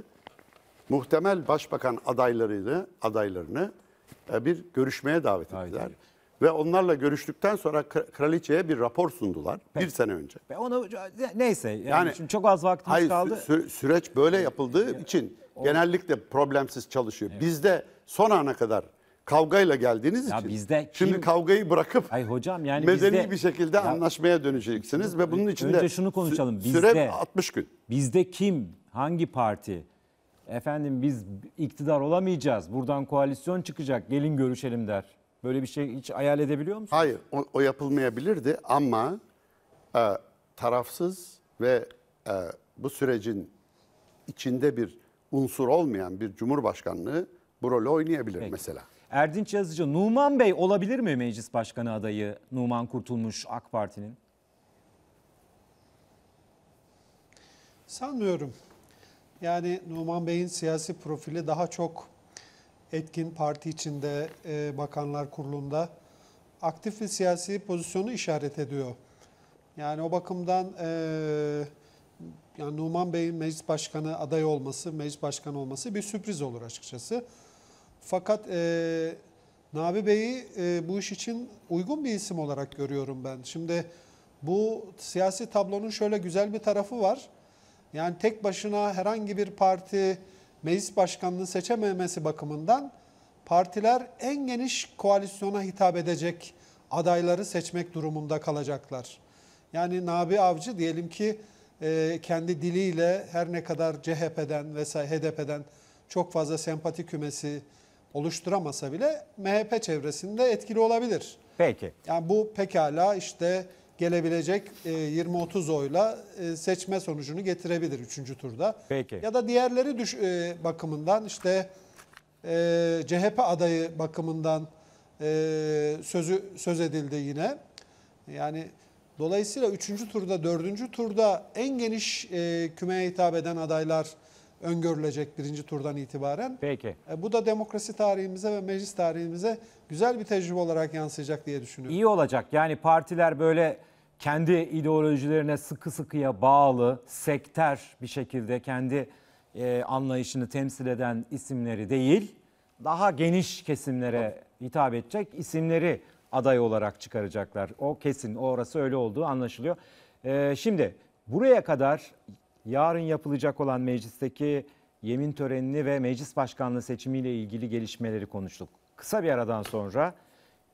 muhtemel başbakan adaylarını adaylarını e, bir görüşmeye davet ettiler. Aynen. Ve onlarla görüştükten sonra kraliçeye bir rapor sundular Peki. bir sene önce. Onu neyse yani, yani şimdi çok az vaktimiz hayır, kaldı. Sü süreç böyle yapıldığı için genellikle problemsiz çalışıyor. Evet. Bizde son ana kadar kavgayla geldiğiniz ya için bizde kim... şimdi kavgayı bırakıp Ay hocam yani medeni bizde... bir şekilde ya... anlaşmaya döneceksiniz ve bunun için de şunu konuşalım. Bizde, süre 60 gün. Bizde kim, hangi parti efendim biz iktidar olamayacağız. Buradan koalisyon çıkacak. Gelin görüşelim der. Böyle bir şey hiç hayal edebiliyor musunuz? Hayır, o, o yapılmayabilirdi ama e, tarafsız ve e, bu sürecin içinde bir unsur olmayan bir cumhurbaşkanlığı bu rolü oynayabilir Peki. mesela. Erdinç Yazıcı, Numan Bey olabilir mi meclis başkanı adayı Numan Kurtulmuş AK Parti'nin? Sanmıyorum. Yani Numan Bey'in siyasi profili daha çok etkin parti içinde, e, bakanlar kurulunda aktif bir siyasi pozisyonu işaret ediyor. Yani o bakımdan e, yani Numan Bey'in meclis başkanı aday olması, meclis başkanı olması bir sürpriz olur açıkçası. Fakat e, Nabi Bey'i e, bu iş için uygun bir isim olarak görüyorum ben. Şimdi bu siyasi tablonun şöyle güzel bir tarafı var. Yani tek başına herhangi bir parti meclis başkanlığı seçememesi bakımından partiler en geniş koalisyona hitap edecek adayları seçmek durumunda kalacaklar. Yani Nabi Avcı diyelim ki e, kendi diliyle her ne kadar CHP'den vesaire HDP'den çok fazla sempati kümesi oluşturamasa bile MHP çevresinde etkili olabilir. Peki. Yani bu pekala işte gelebilecek 20-30 e, oyla e, seçme sonucunu getirebilir 3. turda. Peki. Ya da diğerleri düş e, bakımından işte CHP adayı bakımından sözü söz edildi yine. Yani Dolayısıyla üçüncü turda, dördüncü turda en geniş e, kümeye hitap eden adaylar öngörülecek birinci turdan itibaren. Peki. E, bu da demokrasi tarihimize ve meclis tarihimize güzel bir tecrübe olarak yansıyacak diye düşünüyorum. İyi olacak. Yani partiler böyle kendi ideolojilerine sıkı sıkıya bağlı, sekter bir şekilde kendi e, anlayışını temsil eden isimleri değil, daha geniş kesimlere hitap edecek isimleri aday olarak çıkaracaklar. O kesin. Orası öyle olduğu anlaşılıyor. Ee, şimdi buraya kadar yarın yapılacak olan meclisteki yemin törenini ve meclis başkanlığı seçimiyle ilgili gelişmeleri konuştuk. Kısa bir aradan sonra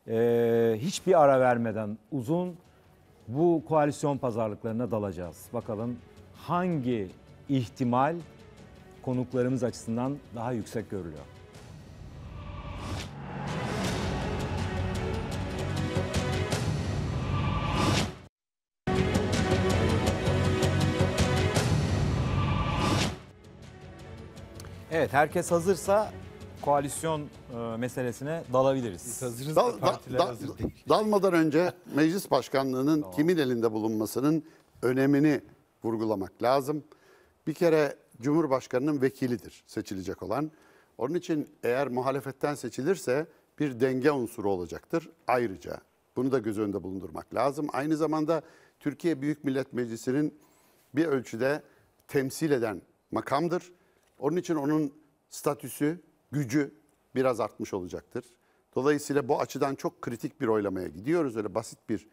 e, hiçbir ara vermeden uzun bu koalisyon pazarlıklarına dalacağız. Bakalım hangi ihtimal konuklarımız açısından daha yüksek görülüyor. Evet herkes hazırsa koalisyon e, meselesine dalabiliriz. hazırız da, da, partiler da, hazır değil. Dalmadan önce meclis başkanlığının tamam. kimin elinde bulunmasının önemini vurgulamak lazım. Bir kere Cumhurbaşkanı'nın vekilidir seçilecek olan. Onun için eğer muhalefetten seçilirse bir denge unsuru olacaktır ayrıca. Bunu da göz önünde bulundurmak lazım. Aynı zamanda Türkiye Büyük Millet Meclisi'nin bir ölçüde temsil eden makamdır onun için onun statüsü, gücü biraz artmış olacaktır. Dolayısıyla bu açıdan çok kritik bir oylamaya gidiyoruz. Öyle basit bir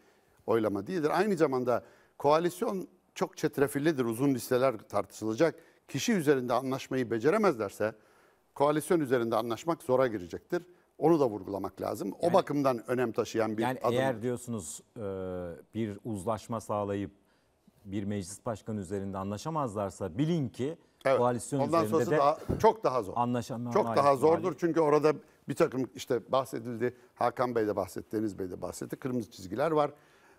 oylama değildir. Aynı zamanda koalisyon çok çetrefillidir. Uzun listeler tartışılacak. Kişi üzerinde anlaşmayı beceremezlerse koalisyon üzerinde anlaşmak zora girecektir. Onu da vurgulamak lazım. O yani, bakımdan önem taşıyan bir yani adım. Eğer diyorsunuz e, bir uzlaşma sağlayıp bir meclis başkanı üzerinde anlaşamazlarsa bilin ki Evet. Koalisyon Ondan sonrası de daha, çok daha zor. Anlaşamam. Çok daha zordur hali. çünkü orada bir takım işte bahsedildi. Hakan Bey de bahsetti, Deniz Bey de bahsetti. Kırmızı çizgiler var.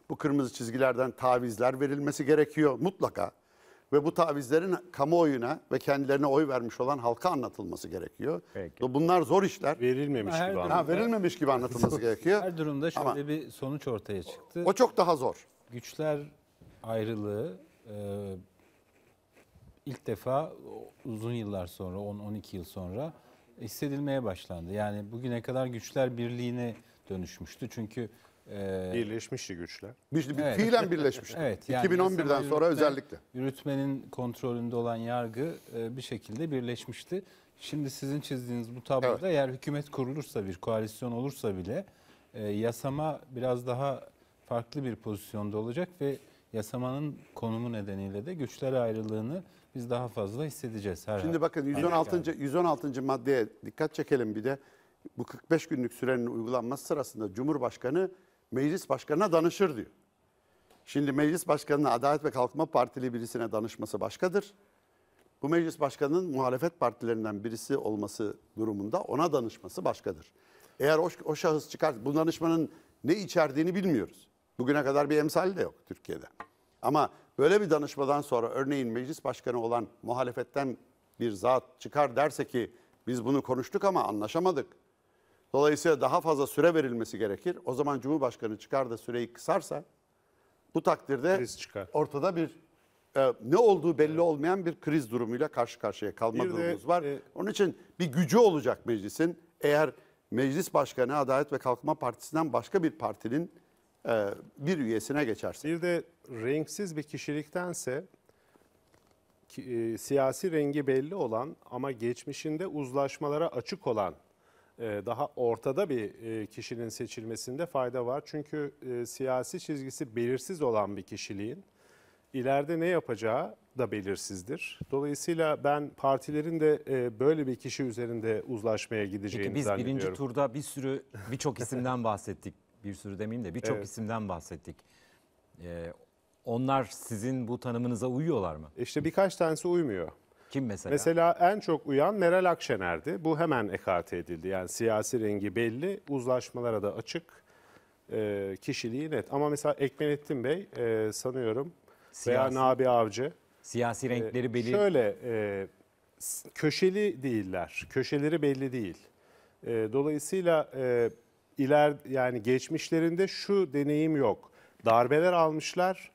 Bu kırmızı çizgilerden tavizler verilmesi gerekiyor mutlaka. Ve bu tavizlerin kamuoyuna ve kendilerine oy vermiş olan halka anlatılması gerekiyor. Peki. Bunlar zor işler. Verilmemiş Her gibi durumda, ha, verilmemiş gibi anlatılması gerekiyor. Her durumda şöyle Ama bir sonuç ortaya çıktı. O çok daha zor. Güçler ayrılığı, e, ilk defa uzun yıllar sonra 10-12 yıl sonra hissedilmeye başlandı. Yani bugüne kadar güçler birliğine dönüşmüştü. Çünkü e, birleşmişti güçler. Bir, bir, evet. Fiilen birleşmişti. evet, yani 2011'den sonra yürütme, özellikle. Yürütmenin kontrolünde olan yargı e, bir şekilde birleşmişti. Şimdi sizin çizdiğiniz bu tabloda evet. eğer hükümet kurulursa bir koalisyon olursa bile e, yasama biraz daha farklı bir pozisyonda olacak ve yasamanın konumu nedeniyle de güçler ayrılığını biz daha fazla hissedeceğiz. Her Şimdi bakın 116. 116. maddeye dikkat çekelim bir de. Bu 45 günlük sürenin uygulanması sırasında Cumhurbaşkanı meclis başkanına danışır diyor. Şimdi meclis başkanına Adalet ve Kalkınma Partili birisine danışması başkadır. Bu meclis başkanının muhalefet partilerinden birisi olması durumunda ona danışması başkadır. Eğer o, o şahıs çıkar, bu danışmanın ne içerdiğini bilmiyoruz. Bugüne kadar bir emsal de yok Türkiye'de. Ama Böyle bir danışmadan sonra örneğin meclis başkanı olan muhalefetten bir zat çıkar derse ki biz bunu konuştuk ama anlaşamadık. Dolayısıyla daha fazla süre verilmesi gerekir. O zaman Cumhurbaşkanı çıkar da süreyi kısarsa bu takdirde kriz çıkar. ortada bir e, ne olduğu belli evet. olmayan bir kriz durumuyla karşı karşıya kalma bir durumumuz de, var. E, Onun için bir gücü olacak meclisin. Eğer meclis başkanı Adalet ve Kalkınma Partisi'nden başka bir partinin e, bir üyesine geçerse Bir de renksiz bir kişiliktense ki, e, siyasi rengi belli olan ama geçmişinde uzlaşmalara açık olan e, daha ortada bir e, kişinin seçilmesinde fayda var. Çünkü e, siyasi çizgisi belirsiz olan bir kişiliğin ileride ne yapacağı da belirsizdir. Dolayısıyla ben partilerin de e, böyle bir kişi üzerinde uzlaşmaya gideceğini Peki biz zannediyorum. biz birinci turda bir sürü birçok isimden bahsettik bir sürü demeyeyim de birçok evet. isimden bahsettik. Ee, onlar sizin bu tanımınıza uyuyorlar mı? İşte birkaç tanesi uymuyor. Kim mesela? Mesela en çok uyan Meral Akşener'di. Bu hemen ekarte edildi. Yani siyasi rengi belli, uzlaşmalara da açık, e, kişiliği net. Ama mesela Ekmenettin Bey e, sanıyorum siyasi, veya Nabi Avcı. Siyasi e, renkleri belli. şöyle, e, köşeli değiller, köşeleri belli değil. E, dolayısıyla e, iler yani geçmişlerinde şu deneyim yok. Darbeler almışlar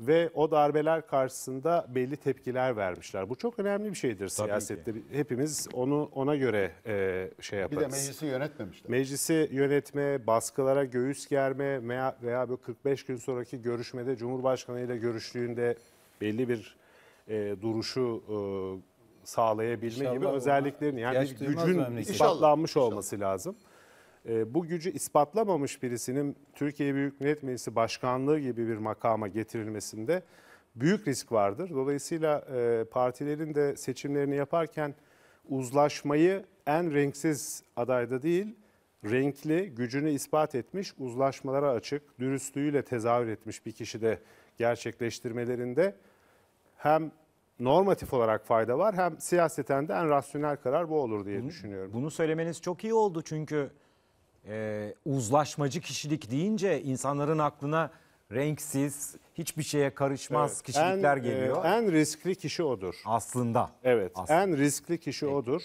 ve o darbeler karşısında belli tepkiler vermişler. Bu çok önemli bir şeydir Tabii siyasette. Ki. Hepimiz onu ona göre e, şey yaparız. Bir de meclisi yönetmemişler. Meclisi yönetme, baskılara göğüs germe veya, veya böyle 45 gün sonraki görüşmede Cumhurbaşkanı ile görüştüğünde belli bir e, duruşu e, sağlayabilme İnşallah gibi özelliklerini yani gücün ispatlanmış İnşallah. olması lazım. Ee, bu gücü ispatlamamış birisinin Türkiye Büyük Millet Meclisi Başkanlığı gibi bir makama getirilmesinde büyük risk vardır. Dolayısıyla e, partilerin de seçimlerini yaparken uzlaşmayı en renksiz adayda değil, renkli, gücünü ispat etmiş, uzlaşmalara açık, dürüstlüğüyle tezahür etmiş bir kişi de gerçekleştirmelerinde hem normatif olarak fayda var hem siyaseten de en rasyonel karar bu olur diye bunu, düşünüyorum. Bunu söylemeniz çok iyi oldu çünkü e, uzlaşmacı kişilik deyince insanların aklına renksiz, hiçbir şeye karışmaz evet, kişilikler en, e, geliyor. E, en riskli kişi odur. Aslında. Evet, aslında. en riskli kişi evet. odur.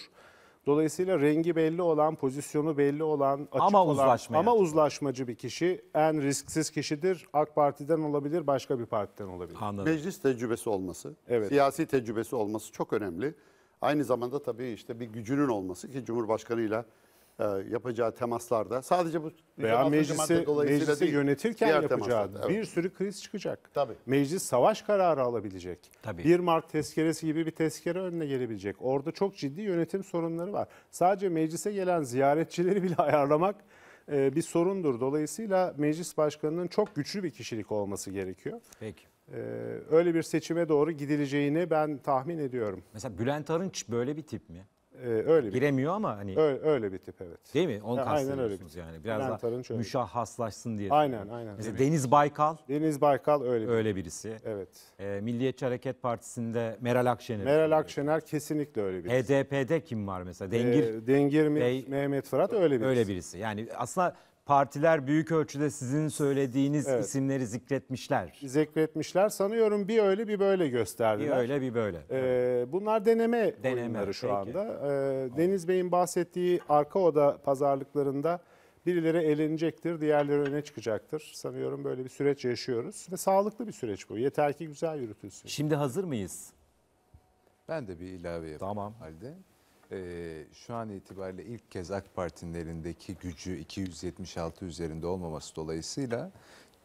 Dolayısıyla rengi belli olan, pozisyonu belli olan, açık ama olan ama uzlaşmacı bir kişi en risksiz kişidir. AK Parti'den olabilir, başka bir partiden olabilir. Anladım. Meclis tecrübesi olması, evet. siyasi tecrübesi olması çok önemli. Aynı zamanda tabii işte bir gücünün olması ki Cumhurbaşkanıyla ile e, yapacağı temaslarda sadece bu veya meclise, meclise değil, yönetirken yapacağı evet. bir sürü kriz çıkacak. Tabii. Meclis savaş kararı alabilecek. Tabii. 1 Mart tezkeresi gibi bir tezkere önüne gelebilecek. Orada çok ciddi yönetim sorunları var. Sadece meclise gelen ziyaretçileri bile ayarlamak e, bir sorundur. Dolayısıyla meclis başkanının çok güçlü bir kişilik olması gerekiyor. Peki. Ee, öyle bir seçime doğru gidileceğini ben tahmin ediyorum. Mesela Bülent Arınç böyle bir tip mi? Ee, öyle bir Giremiyor ama hani öyle, öyle bir tip evet. değil mi? Onu Ha, aynen öyle kastediyorsunuz bir- yani. Biraz Lantar'ın daha müşahhaslaşsın diye. Aynen aynen. Mesela Deniz Baykal Deniz Baykal öyle bir öyle birisi. Evet. Ee, Milliyetçi Hareket Partisi'nde Meral Akşener. Meral Akşener kesinlikle öyle bir HDP'de kim var mesela? Ee, Dengir Ee, Dengir mi- Bey- Mehmet Fırat öyle bir öyle birisi. Yani aslında partiler büyük ölçüde sizin söylediğiniz Evet. isimleri zikretmişler. zikretmişler. Sanıyorum bir öyle bir böyle gösterdiler. Bir öyle bir böyle. Ee, bunlar deneme, Deneme, oyunları şu peki. anda. Ee, Deniz Bey'in bahsettiği arka oda pazarlıklarında birileri elenecektir, diğerleri öne çıkacaktır. Sanıyorum böyle bir süreç yaşıyoruz. Ve sağlıklı bir süreç bu. Yeter ki güzel yürütülsün. Şimdi hazır mıyız? Ben de bir ilave yapayım Tamam. halde. Ee, şu an itibariyle ilk kez AK Parti'nin elindeki gücü 276 üzerinde olmaması dolayısıyla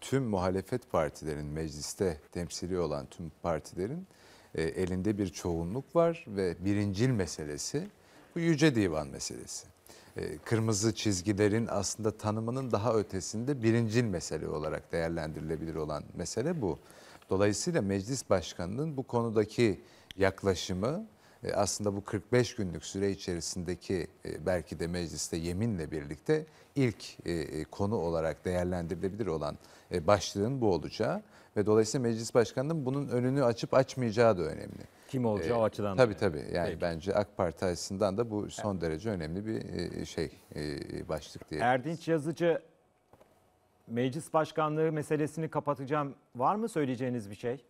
tüm muhalefet partilerin mecliste temsili olan tüm partilerin e, elinde bir çoğunluk var ve birincil meselesi bu yüce divan meselesi. E, kırmızı çizgilerin aslında tanımının daha ötesinde birincil mesele olarak değerlendirilebilir olan mesele bu. Dolayısıyla meclis başkanının bu konudaki yaklaşımı e, aslında bu 45 günlük süre içerisindeki e, belki de mecliste yeminle birlikte ilk e, konu olarak değerlendirilebilir olan başlığın bu olacağı ve dolayısıyla meclis başkanının bunun önünü açıp açmayacağı da önemli. Kim olacağı ee, açıdan. Tabii tabii. Yani Peki. bence AK Parti açısından da bu son evet. derece önemli bir şey başlık diye. Erdinç Yazıcı meclis başkanlığı meselesini kapatacağım. Var mı söyleyeceğiniz bir şey?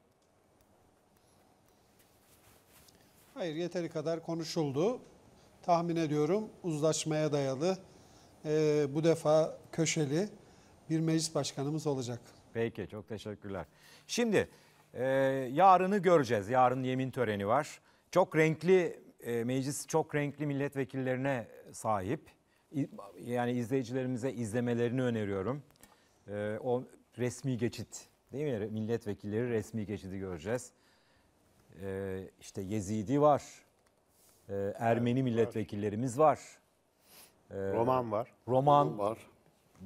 Hayır yeteri kadar konuşuldu. Tahmin ediyorum uzlaşmaya dayalı e, bu defa köşeli bir meclis başkanımız olacak. Peki çok teşekkürler. Şimdi e, yarını göreceğiz. Yarın yemin töreni var. Çok renkli e, meclis çok renkli milletvekillerine sahip. Yani izleyicilerimize izlemelerini öneriyorum. E, o resmi geçit değil mi? Milletvekilleri resmi geçidi göreceğiz e, işte Yezidi var, e, Ermeni milletvekillerimiz var. E, Roman var. Roman, var.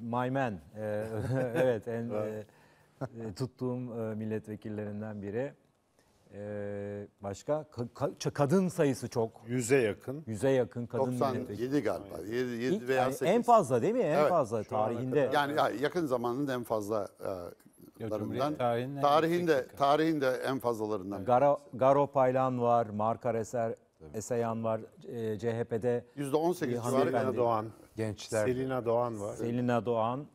My E, evet en e, e, tuttuğum e, milletvekillerinden biri. E, başka ka- kadın sayısı çok. Yüze yakın. Yüze yakın kadın 97 milletvekili. galiba. 7, 7 veya Yani 8. en fazla değil mi? En Evet, fazla tarihinde. yani yakın zamanın en fazla e, fazlalarından. tarihinde, tarihinde, tarihinde en fazlalarından. Yani Garo, Garo Paylan var, Markar Eser, Eseyan var, e, CHP'de. %18 civarı Selina Doğan. Gençler. Selina Doğan var. Selina Doğan.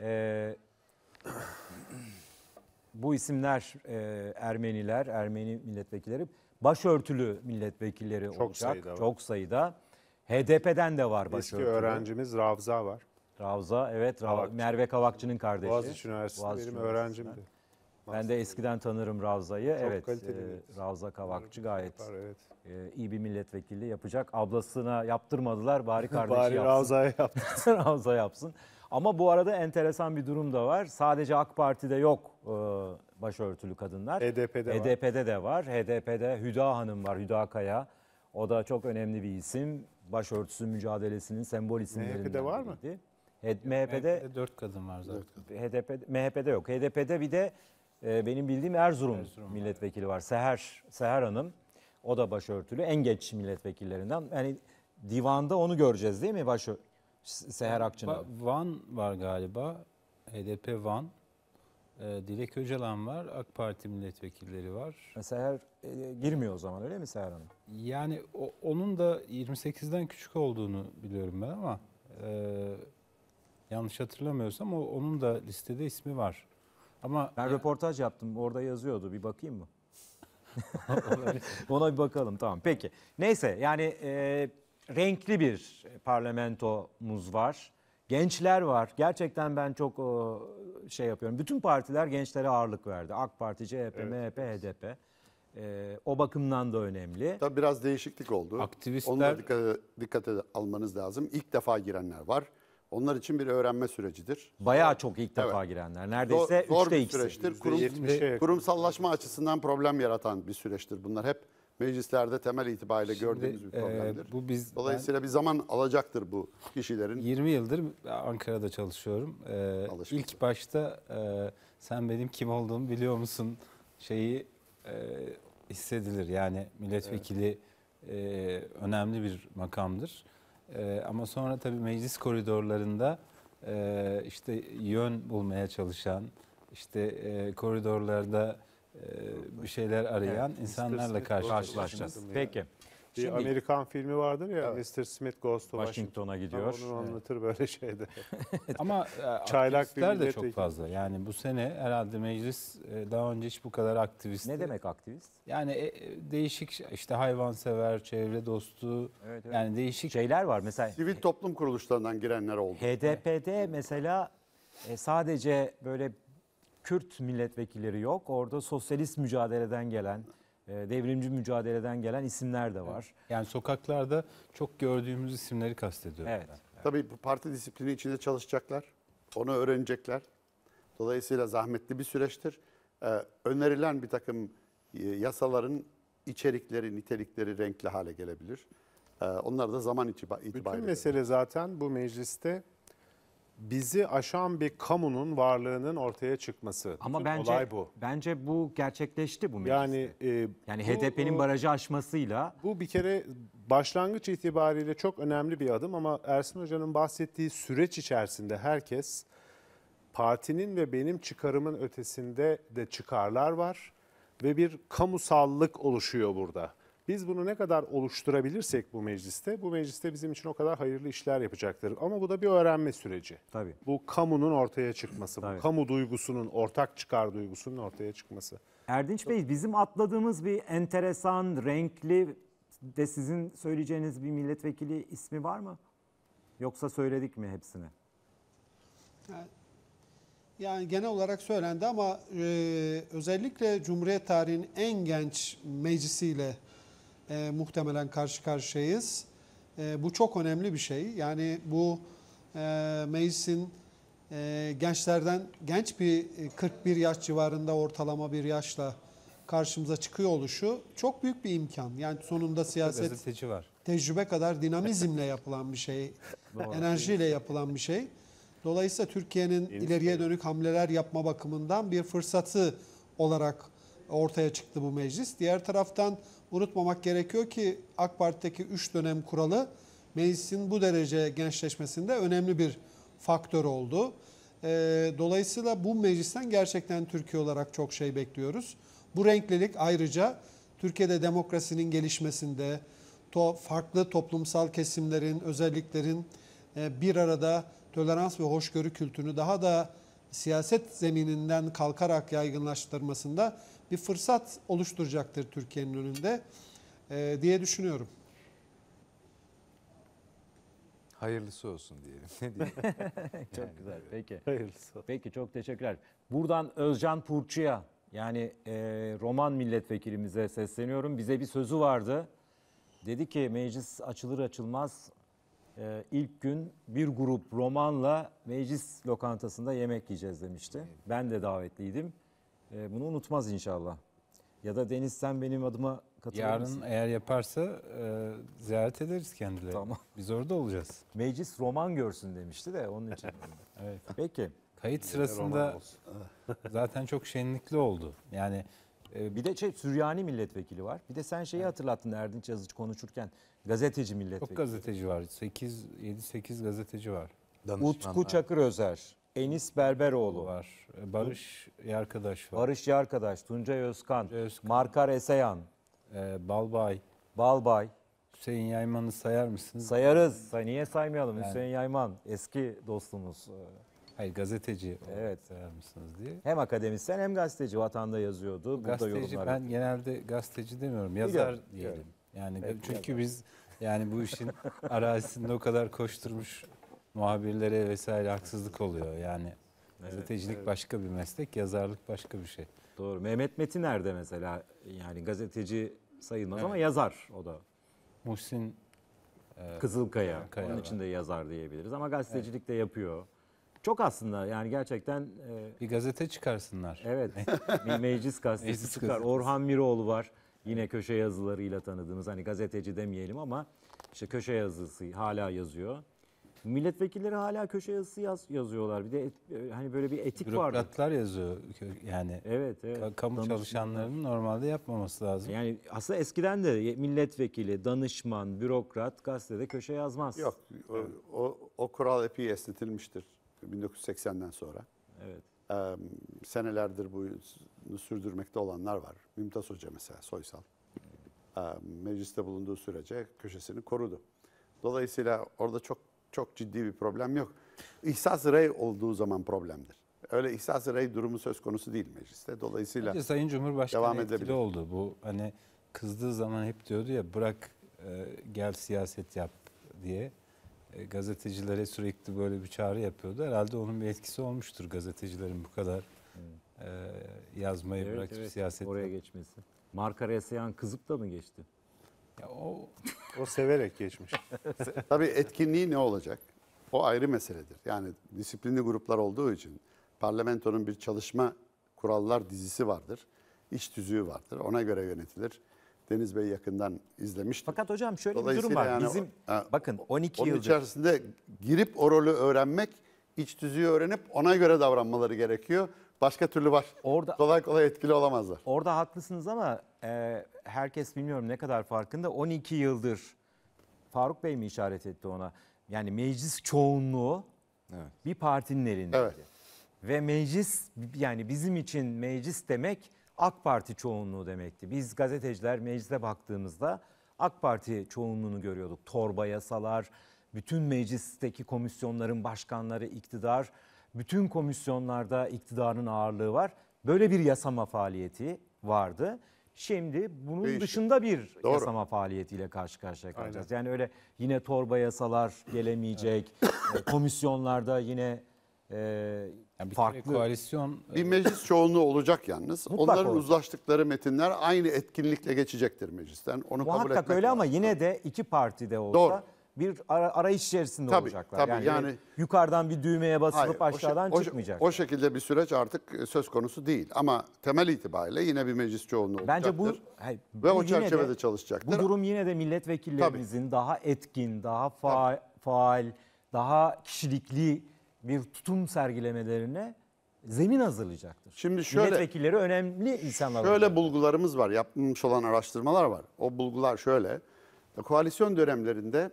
E, bu isimler e, Ermeniler, Ermeni milletvekilleri. Başörtülü milletvekilleri Çok olacak. Sayıda var. Çok sayıda. HDP'den de var başörtülü. Eski öğrencimiz Ravza var. Ravza evet Kavakçı. Merve Kavakçı'nın kardeşi. Boğaziçi Üniversitesi Boğaziçi benim öğrencimdi. Ben de eskiden tanırım Ravza'yı. Çok evet. Kaliteli e, Ravza Kavakçı gayet yapar, evet. e, iyi bir milletvekili yapacak. Ablasına yaptırmadılar bari kardeşi bari yapsın. Ravza'ya yaptırsın. Ravza yapsın. Ama bu arada enteresan bir durum da var. Sadece AK Parti'de yok e, başörtülü kadınlar. HDP'de, e HDP'de var. E de var. HDP'de Hüda Hanım var, Hüda Kaya. O da çok önemli bir isim. Başörtüsü mücadelesinin sembol isimlerinden. MHP'de var mı? Biriydi. Evet, MHP'de, MHP'de 4 kadın var zaten. HDP, MHP'de yok. HDP'de bir de e, benim bildiğim Erzurum, Erzurum milletvekili var. Seher Seher Hanım. O da başörtülü. En genç milletvekillerinden. Yani divanda onu göreceğiz değil mi? Baş Seher Akçınar. Van var galiba. HDP Van. E, Dilek Öcalan var. AK Parti milletvekilleri var. Seher e, girmiyor o zaman öyle mi Seher Hanım? Yani o- onun da 28'den küçük olduğunu biliyorum ben ama... E, Yanlış hatırlamıyorsam o onun da listede ismi var. Ama Ben e, röportaj yaptım. Orada yazıyordu. Bir bakayım mı? Ona bir bakalım. Tamam. Peki. Neyse yani e, renkli bir parlamentomuz var. Gençler var. Gerçekten ben çok e, şey yapıyorum. Bütün partiler gençlere ağırlık verdi. AK Parti, CHP, MHP, HDP. E, o bakımdan da önemli. Tabii biraz değişiklik oldu. Aktivistler- Onlara dikkat, dikkate almanız lazım. İlk defa girenler var. Onlar için bir öğrenme sürecidir. Bayağı çok ilk defa Evet. girenler. Neredeyse zor, zor üçte bir süreçtir. Kurum, kurumsallaşma açısından problem yaratan bir süreçtir bunlar hep. Meclislerde temel itibariyle gördüğümüz bir e, bu biz- Dolayısıyla bir zaman alacaktır bu kişilerin. 20 yıldır Ankara'da çalışıyorum. Ee, Alışmışsın. başta e, sen benim kim olduğumu biliyor musun şeyi e, hissedilir. Yani milletvekili e, önemli bir makamdır. E, ama sonra tabii meclis koridorlarında e, işte yön bulmaya çalışan, işte e, koridorlarda e, bir şeyler arayan evet, insanlarla karşılaşacağız. Peki. Bir Şimdi, Amerikan filmi vardır ya evet. Mr. Smith Goes to Washington'a gidiyor. Onu anlatır böyle şeyde. Ama e, çaylak bir de çok fazla. Yani bu sene herhalde meclis e, daha önce hiç bu kadar aktivist. Ne demek aktivist? Yani e, değişik işte hayvansever, çevre dostu evet, evet. yani değişik şeyler var mesela. Sivil toplum kuruluşlarından girenler oldu. HDP'de mesela sadece böyle Kürt milletvekilleri yok. Orada sosyalist mücadeleden gelen ee, devrimci mücadeleden gelen isimler de var. Yani sokaklarda çok gördüğümüz isimleri kastediyorum evet. ben. Tabii bu parti disiplini içinde çalışacaklar. Onu öğrenecekler. Dolayısıyla zahmetli bir süreçtir. Ee, önerilen bir takım e, yasaların içerikleri, nitelikleri renkli hale gelebilir. Ee, onlar da zaman itibariyle. Bütün mesele zaten bu mecliste bizi aşan bir kamunun varlığının ortaya çıkması. Ama Bütün bence olay bu. bence bu gerçekleşti bu mecliste. Yani e, yani bu, HDP'nin e, barajı aşmasıyla Bu bir kere başlangıç itibariyle çok önemli bir adım ama Ersin Hoca'nın bahsettiği süreç içerisinde herkes partinin ve benim çıkarımın ötesinde de çıkarlar var ve bir kamusallık oluşuyor burada. Biz bunu ne kadar oluşturabilirsek bu mecliste, bu mecliste bizim için o kadar hayırlı işler yapacaktır. Ama bu da bir öğrenme süreci. Tabii. Bu kamunun ortaya çıkması, Tabii. bu kamu duygusunun, ortak çıkar duygusunun ortaya çıkması. Erdinç Bey bizim atladığımız bir enteresan, renkli de sizin söyleyeceğiniz bir milletvekili ismi var mı? Yoksa söyledik mi hepsini? Yani genel olarak söylendi ama e, özellikle Cumhuriyet tarihinin en genç meclisiyle e, muhtemelen karşı karşıyayız. E, bu çok önemli bir şey. Yani bu e, meclisin e, gençlerden genç bir 41 e, yaş civarında ortalama bir yaşla karşımıza çıkıyor oluşu çok büyük bir imkan. Yani sonunda siyaset var. tecrübe kadar dinamizmle yapılan bir şey, enerjiyle yapılan bir şey. Dolayısıyla Türkiye'nin ileriye dönük hamleler yapma bakımından bir fırsatı olarak ortaya çıktı bu meclis. Diğer taraftan unutmamak gerekiyor ki AK Parti'deki 3 dönem kuralı meclisin bu derece gençleşmesinde önemli bir faktör oldu. Ee, dolayısıyla bu meclisten gerçekten Türkiye olarak çok şey bekliyoruz. Bu renklilik ayrıca Türkiye'de demokrasinin gelişmesinde, farklı toplumsal kesimlerin, özelliklerin e, bir arada tolerans ve hoşgörü kültürünü daha da siyaset zemininden kalkarak yaygınlaştırmasında bir fırsat oluşturacaktır Türkiye'nin önünde e, diye düşünüyorum. Hayırlısı olsun diyelim. Ne diyelim? çok yani, güzel. Peki. Hayırlısı. Peki çok teşekkürler. Buradan Özcan Purçu'ya yani e, Roman milletvekilimize sesleniyorum. Bize bir sözü vardı. Dedi ki meclis açılır açılmaz e, ilk gün bir grup Roman'la meclis lokantasında yemek yiyeceğiz demişti. Ben de davetliydim. E, bunu unutmaz inşallah. Ya da Deniz sen benim adıma katılır Yarın mısın? eğer yaparsa e, ziyaret ederiz kendileri. Tamam. Biz orada olacağız. Meclis roman görsün demişti de onun için. evet. Peki. Kayıt sırasında zaten çok şenlikli oldu. Yani e, bir de şey Süryani milletvekili var. Bir de sen şeyi evet. hatırlattın Erdinç Yazıcı konuşurken gazeteci milletvekili. Çok gazeteci var. 8 7 8 gazeteci var. Utku Çakır Özer. Enis Berberoğlu var. Barış Yarkadaş var. Barış Yarkadaş, Tuncay Özkan, Tuncay Özkan. Markar Eseyan, Ee, Balbay, Balbay. Hüseyin Yayman'ı sayar mısınız? Sayarız. Niye saymayalım? Hüseyin Yayman eski dostumuz. Ee, Hayır gazeteci Evet. sayar mısınız diye. Hem akademisyen hem gazeteci vatanda yazıyordu. Gazeteci yorumlar. ben genelde gazeteci demiyorum. Yazar Biliyorum, diyelim. biliyorum. Yani çünkü biz yani bu işin arazisinde o kadar koşturmuş muhabirlere vesaire haksızlık oluyor. Yani gazetecilik evet. başka bir meslek, yazarlık başka bir şey. Doğru. Mehmet Metin nerede mesela? Yani gazeteci sayılmaz evet. ama yazar o da. Muhsin e, Kızılkaya. Kaya Onun için de yazar diyebiliriz ama gazetecilik evet. de yapıyor. Çok aslında yani gerçekten... E, bir gazete çıkarsınlar. Evet. bir meclis gazetesi meclis çıkar. Gazetesi. Orhan Miroğlu var. Yine köşe yazılarıyla tanıdığımız hani gazeteci demeyelim ama işte köşe yazısı hala yazıyor. Milletvekilleri hala köşe yazısı yaz, yazıyorlar. Bir de et, e, hani böyle bir etik var. Bürokratlar vardı. yazıyor yani. Evet, evet. Ka- kamu danışman. çalışanlarının normalde yapmaması lazım. Yani aslında eskiden de milletvekili, danışman, bürokrat gazetede köşe yazmaz. Yok. O, o, o kural epey esnetilmiştir 1980'den sonra. Evet. Ee, senelerdir bunu sürdürmekte olanlar var. Mümtaz Hoca mesela Soysal. Ee, mecliste bulunduğu sürece köşesini korudu. Dolayısıyla orada çok çok ciddi bir problem yok. İhsas rey olduğu zaman problemdir. Öyle ihsas rey durumu söz konusu değil mecliste. Dolayısıyla Bence Sayın Cumhurbaşkanı devam etkili edebilir. oldu bu. Hani kızdığı zaman hep diyordu ya bırak e, gel siyaset yap diye e, gazetecilere sürekli böyle bir çağrı yapıyordu. Herhalde onun bir etkisi olmuştur gazetecilerin bu kadar e, yazmayı evet, bırakıp evet. siyaset oraya geçmesi. Marka Reseyan kızıp da mı geçti? Ya o o severek geçmiş. Tabii etkinliği ne olacak? O ayrı meseledir. Yani disiplinli gruplar olduğu için parlamentonun bir çalışma kurallar dizisi vardır. İş tüzüğü vardır. Ona göre yönetilir. Deniz Bey yakından izlemiştir. Fakat hocam şöyle bir durum var. Yani Bizim o, bakın 12 onun yıldır içerisinde girip o rolü öğrenmek, iç tüzüğü öğrenip ona göre davranmaları gerekiyor. Başka türlü var. Orada kolay kolay etkili olamazlar. Orada haklısınız ama e, herkes bilmiyorum ne kadar farkında 12 yıldır Faruk Bey mi işaret etti ona? Yani meclis çoğunluğu evet. bir partinin elindeydi. Evet. Ve meclis yani bizim için meclis demek AK Parti çoğunluğu demekti. Biz gazeteciler meclise baktığımızda AK Parti çoğunluğunu görüyorduk. Torba yasalar, bütün meclisteki komisyonların başkanları iktidar, bütün komisyonlarda iktidarın ağırlığı var. Böyle bir yasama faaliyeti vardı. Şimdi bunun Değişti. dışında bir Doğru. yasama faaliyetiyle karşı karşıya kalacağız. Aynen. Yani öyle yine torba yasalar gelemeyecek, e, komisyonlarda yine e, yani bir farklı koalisyon e, bir meclis çoğunluğu olacak yalnız. Mutlak Onların olacak. uzlaştıkları metinler aynı etkinlikle geçecektir meclisten. Onu Muhakkak kabul etmek öyle lazım. ama yine de iki partide olsa Doğru bir ara, arayış içerisinde tabii, olacaklar. Tabii, yani, yani yukarıdan bir düğmeye basılıp hayır, şey- aşağıdan o, şey- çıkmayacak. O, şekilde bir süreç artık e, söz konusu değil ama temel itibariyle yine bir meclis çoğunluğu Bence olacaktır. bu, hayır, ve o çerçevede de, çalışacaktır. Bu durum yine de milletvekillerimizin tabii. daha etkin, daha faal, tabii. faal, daha kişilikli bir tutum sergilemelerine zemin hazırlayacaktır. Şimdi şöyle milletvekilleri önemli insanlar. Şöyle olacak. bulgularımız var, yapılmış olan araştırmalar var. O bulgular şöyle. Koalisyon dönemlerinde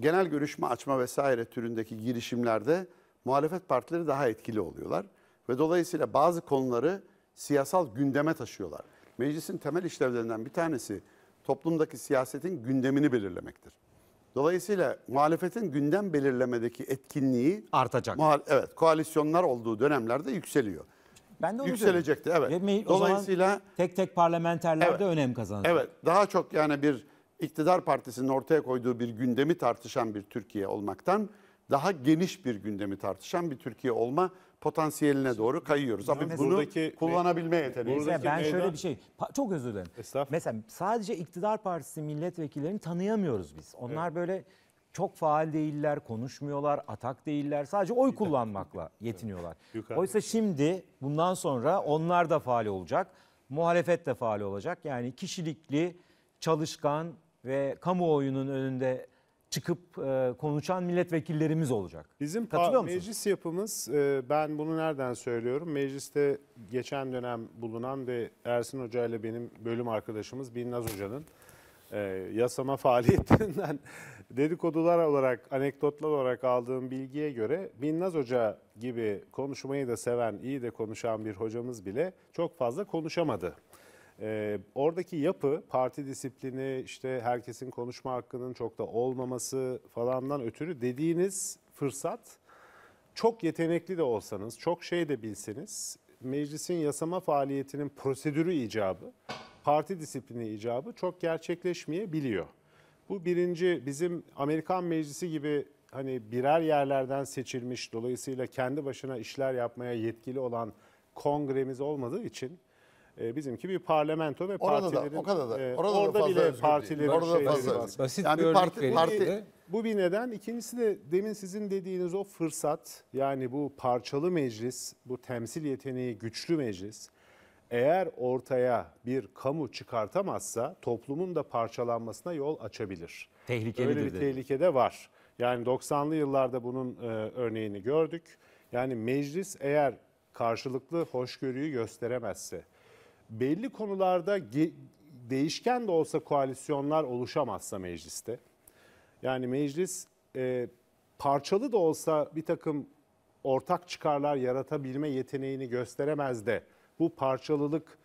genel görüşme açma vesaire türündeki girişimlerde muhalefet partileri daha etkili oluyorlar. Ve dolayısıyla bazı konuları siyasal gündeme taşıyorlar. Meclisin temel işlevlerinden bir tanesi toplumdaki siyasetin gündemini belirlemektir. Dolayısıyla muhalefetin gündem belirlemedeki etkinliği artacak. Muhal evet, koalisyonlar olduğu dönemlerde yükseliyor. Ben de onu Yükselecekti, diyorum. evet. Ve o Dolayısıyla tek tek parlamenterlerde evet, önem kazanacak. Evet, daha çok yani bir iktidar partisinin ortaya koyduğu bir gündemi tartışan bir Türkiye olmaktan daha geniş bir gündemi tartışan bir Türkiye olma potansiyeline doğru kayıyoruz. Ama bunu buradaki, kullanabilme yeteneği. ben meydan... şöyle bir şey, çok özür dilerim. Mesela sadece iktidar partisi milletvekillerini tanıyamıyoruz biz. Onlar evet. böyle çok faal değiller, konuşmuyorlar, atak değiller. Sadece oy kullanmakla yetiniyorlar. Oysa şimdi bundan sonra onlar da faal olacak. Muhalefet de faal olacak. Yani kişilikli, çalışkan, ve kamuoyunun önünde çıkıp e, konuşan milletvekillerimiz olacak. Bizim Katılıyor musunuz? meclis yapımız, e, ben bunu nereden söylüyorum? Mecliste geçen dönem bulunan ve Ersin Hoca ile benim bölüm arkadaşımız Binnaz Hoca'nın e, yasama faaliyetinden dedikodular olarak, anekdotlar olarak aldığım bilgiye göre Binnaz Hoca gibi konuşmayı da seven, iyi de konuşan bir hocamız bile çok fazla konuşamadı. E, oradaki yapı parti disiplini işte herkesin konuşma hakkının çok da olmaması falandan ötürü dediğiniz fırsat çok yetenekli de olsanız, çok şey de bilseniz meclisin yasama faaliyetinin prosedürü icabı, parti disiplini icabı çok gerçekleşmeyebiliyor. Bu birinci bizim Amerikan meclisi gibi hani birer yerlerden seçilmiş dolayısıyla kendi başına işler yapmaya yetkili olan kongremiz olmadığı için e, bizimki bir parlamento ve orada partilerin... Da, o kadar da. Orada, e, orada da fazla bile partilerin orada fazla Basit yani bir örnek parti, bu bir neden. ikincisi de demin sizin dediğiniz o fırsat yani bu parçalı meclis, bu temsil yeteneği güçlü meclis eğer ortaya bir kamu çıkartamazsa toplumun da parçalanmasına yol açabilir. Tehlikeli Öyle bir dedi. tehlike de var. Yani 90'lı yıllarda bunun e, örneğini gördük. Yani meclis eğer karşılıklı hoşgörüyü gösteremezse, belli konularda değişken de olsa koalisyonlar oluşamazsa mecliste. Yani meclis e, parçalı da olsa bir takım ortak çıkarlar yaratabilme yeteneğini gösteremez de bu parçalılık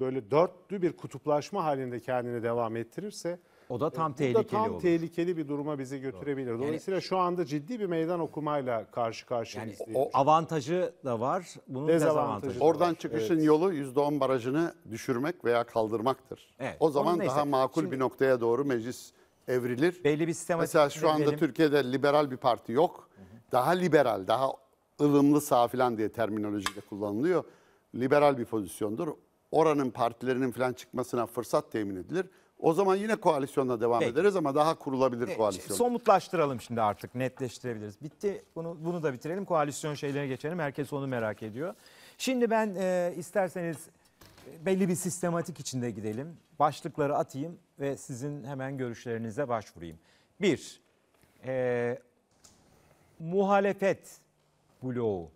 böyle dörtlü bir kutuplaşma halinde kendini devam ettirirse o da tam e, tehlikeli da tam olur. tehlikeli bir duruma bizi götürebilir. Dolayısıyla şu anda ciddi bir meydan okumayla karşı karşıyayız. diye o Avantajı da var, bunun Dezavantajı da var. Oradan çıkışın yolu %10 barajını düşürmek veya kaldırmaktır. Evet. O zaman daha makul Şimdi- bir noktaya doğru meclis evrilir. Belli bir sistematik Mesela şu anda verelim. Türkiye'de liberal bir parti yok. Daha liberal, daha ılımlı sağ filan diye terminolojide kullanılıyor. Liberal bir pozisyondur. Oranın partilerinin filan çıkmasına fırsat temin edilir. O zaman yine koalisyonla devam Peki. ederiz ama daha kurulabilir evet, şey, koalisyon. Somutlaştıralım şimdi artık netleştirebiliriz. Bitti bunu, bunu da bitirelim koalisyon şeylerine geçelim herkes onu merak ediyor. Şimdi ben e, isterseniz e, belli bir sistematik içinde gidelim. Başlıkları atayım ve sizin hemen görüşlerinize başvurayım. Bir, e, muhalefet bloğu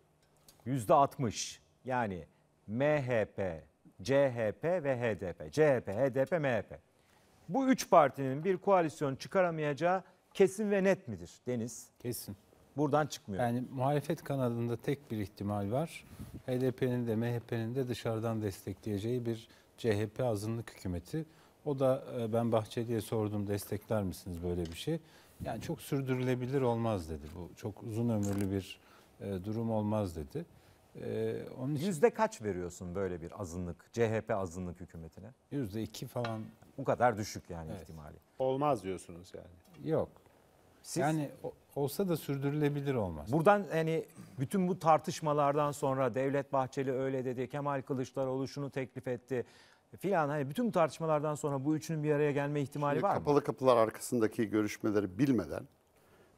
yüzde 60 yani MHP, CHP ve HDP. CHP, HDP, MHP. Bu üç partinin bir koalisyon çıkaramayacağı kesin ve net midir Deniz? Kesin. Buradan çıkmıyor. Yani muhalefet kanadında tek bir ihtimal var. HDP'nin de MHP'nin de dışarıdan destekleyeceği bir CHP azınlık hükümeti. O da e, ben Bahçeli'ye sordum destekler misiniz böyle bir şey? Yani çok sürdürülebilir olmaz dedi. Bu çok uzun ömürlü bir e, durum olmaz dedi. Ee, onun için... Yüzde kaç veriyorsun böyle bir azınlık, CHP azınlık hükümetine? Yüzde iki falan bu kadar düşük yani evet. ihtimali. Olmaz diyorsunuz yani. Yok. Siz, yani olsa da sürdürülebilir olmaz. Buradan hani bütün bu tartışmalardan sonra Devlet Bahçeli öyle dedi, Kemal Kılıçdaroğlu şunu teklif etti filan hani bütün tartışmalardan sonra bu üçünün bir araya gelme ihtimali Şimdi var kapalı mı? Kapalı kapılar arkasındaki görüşmeleri bilmeden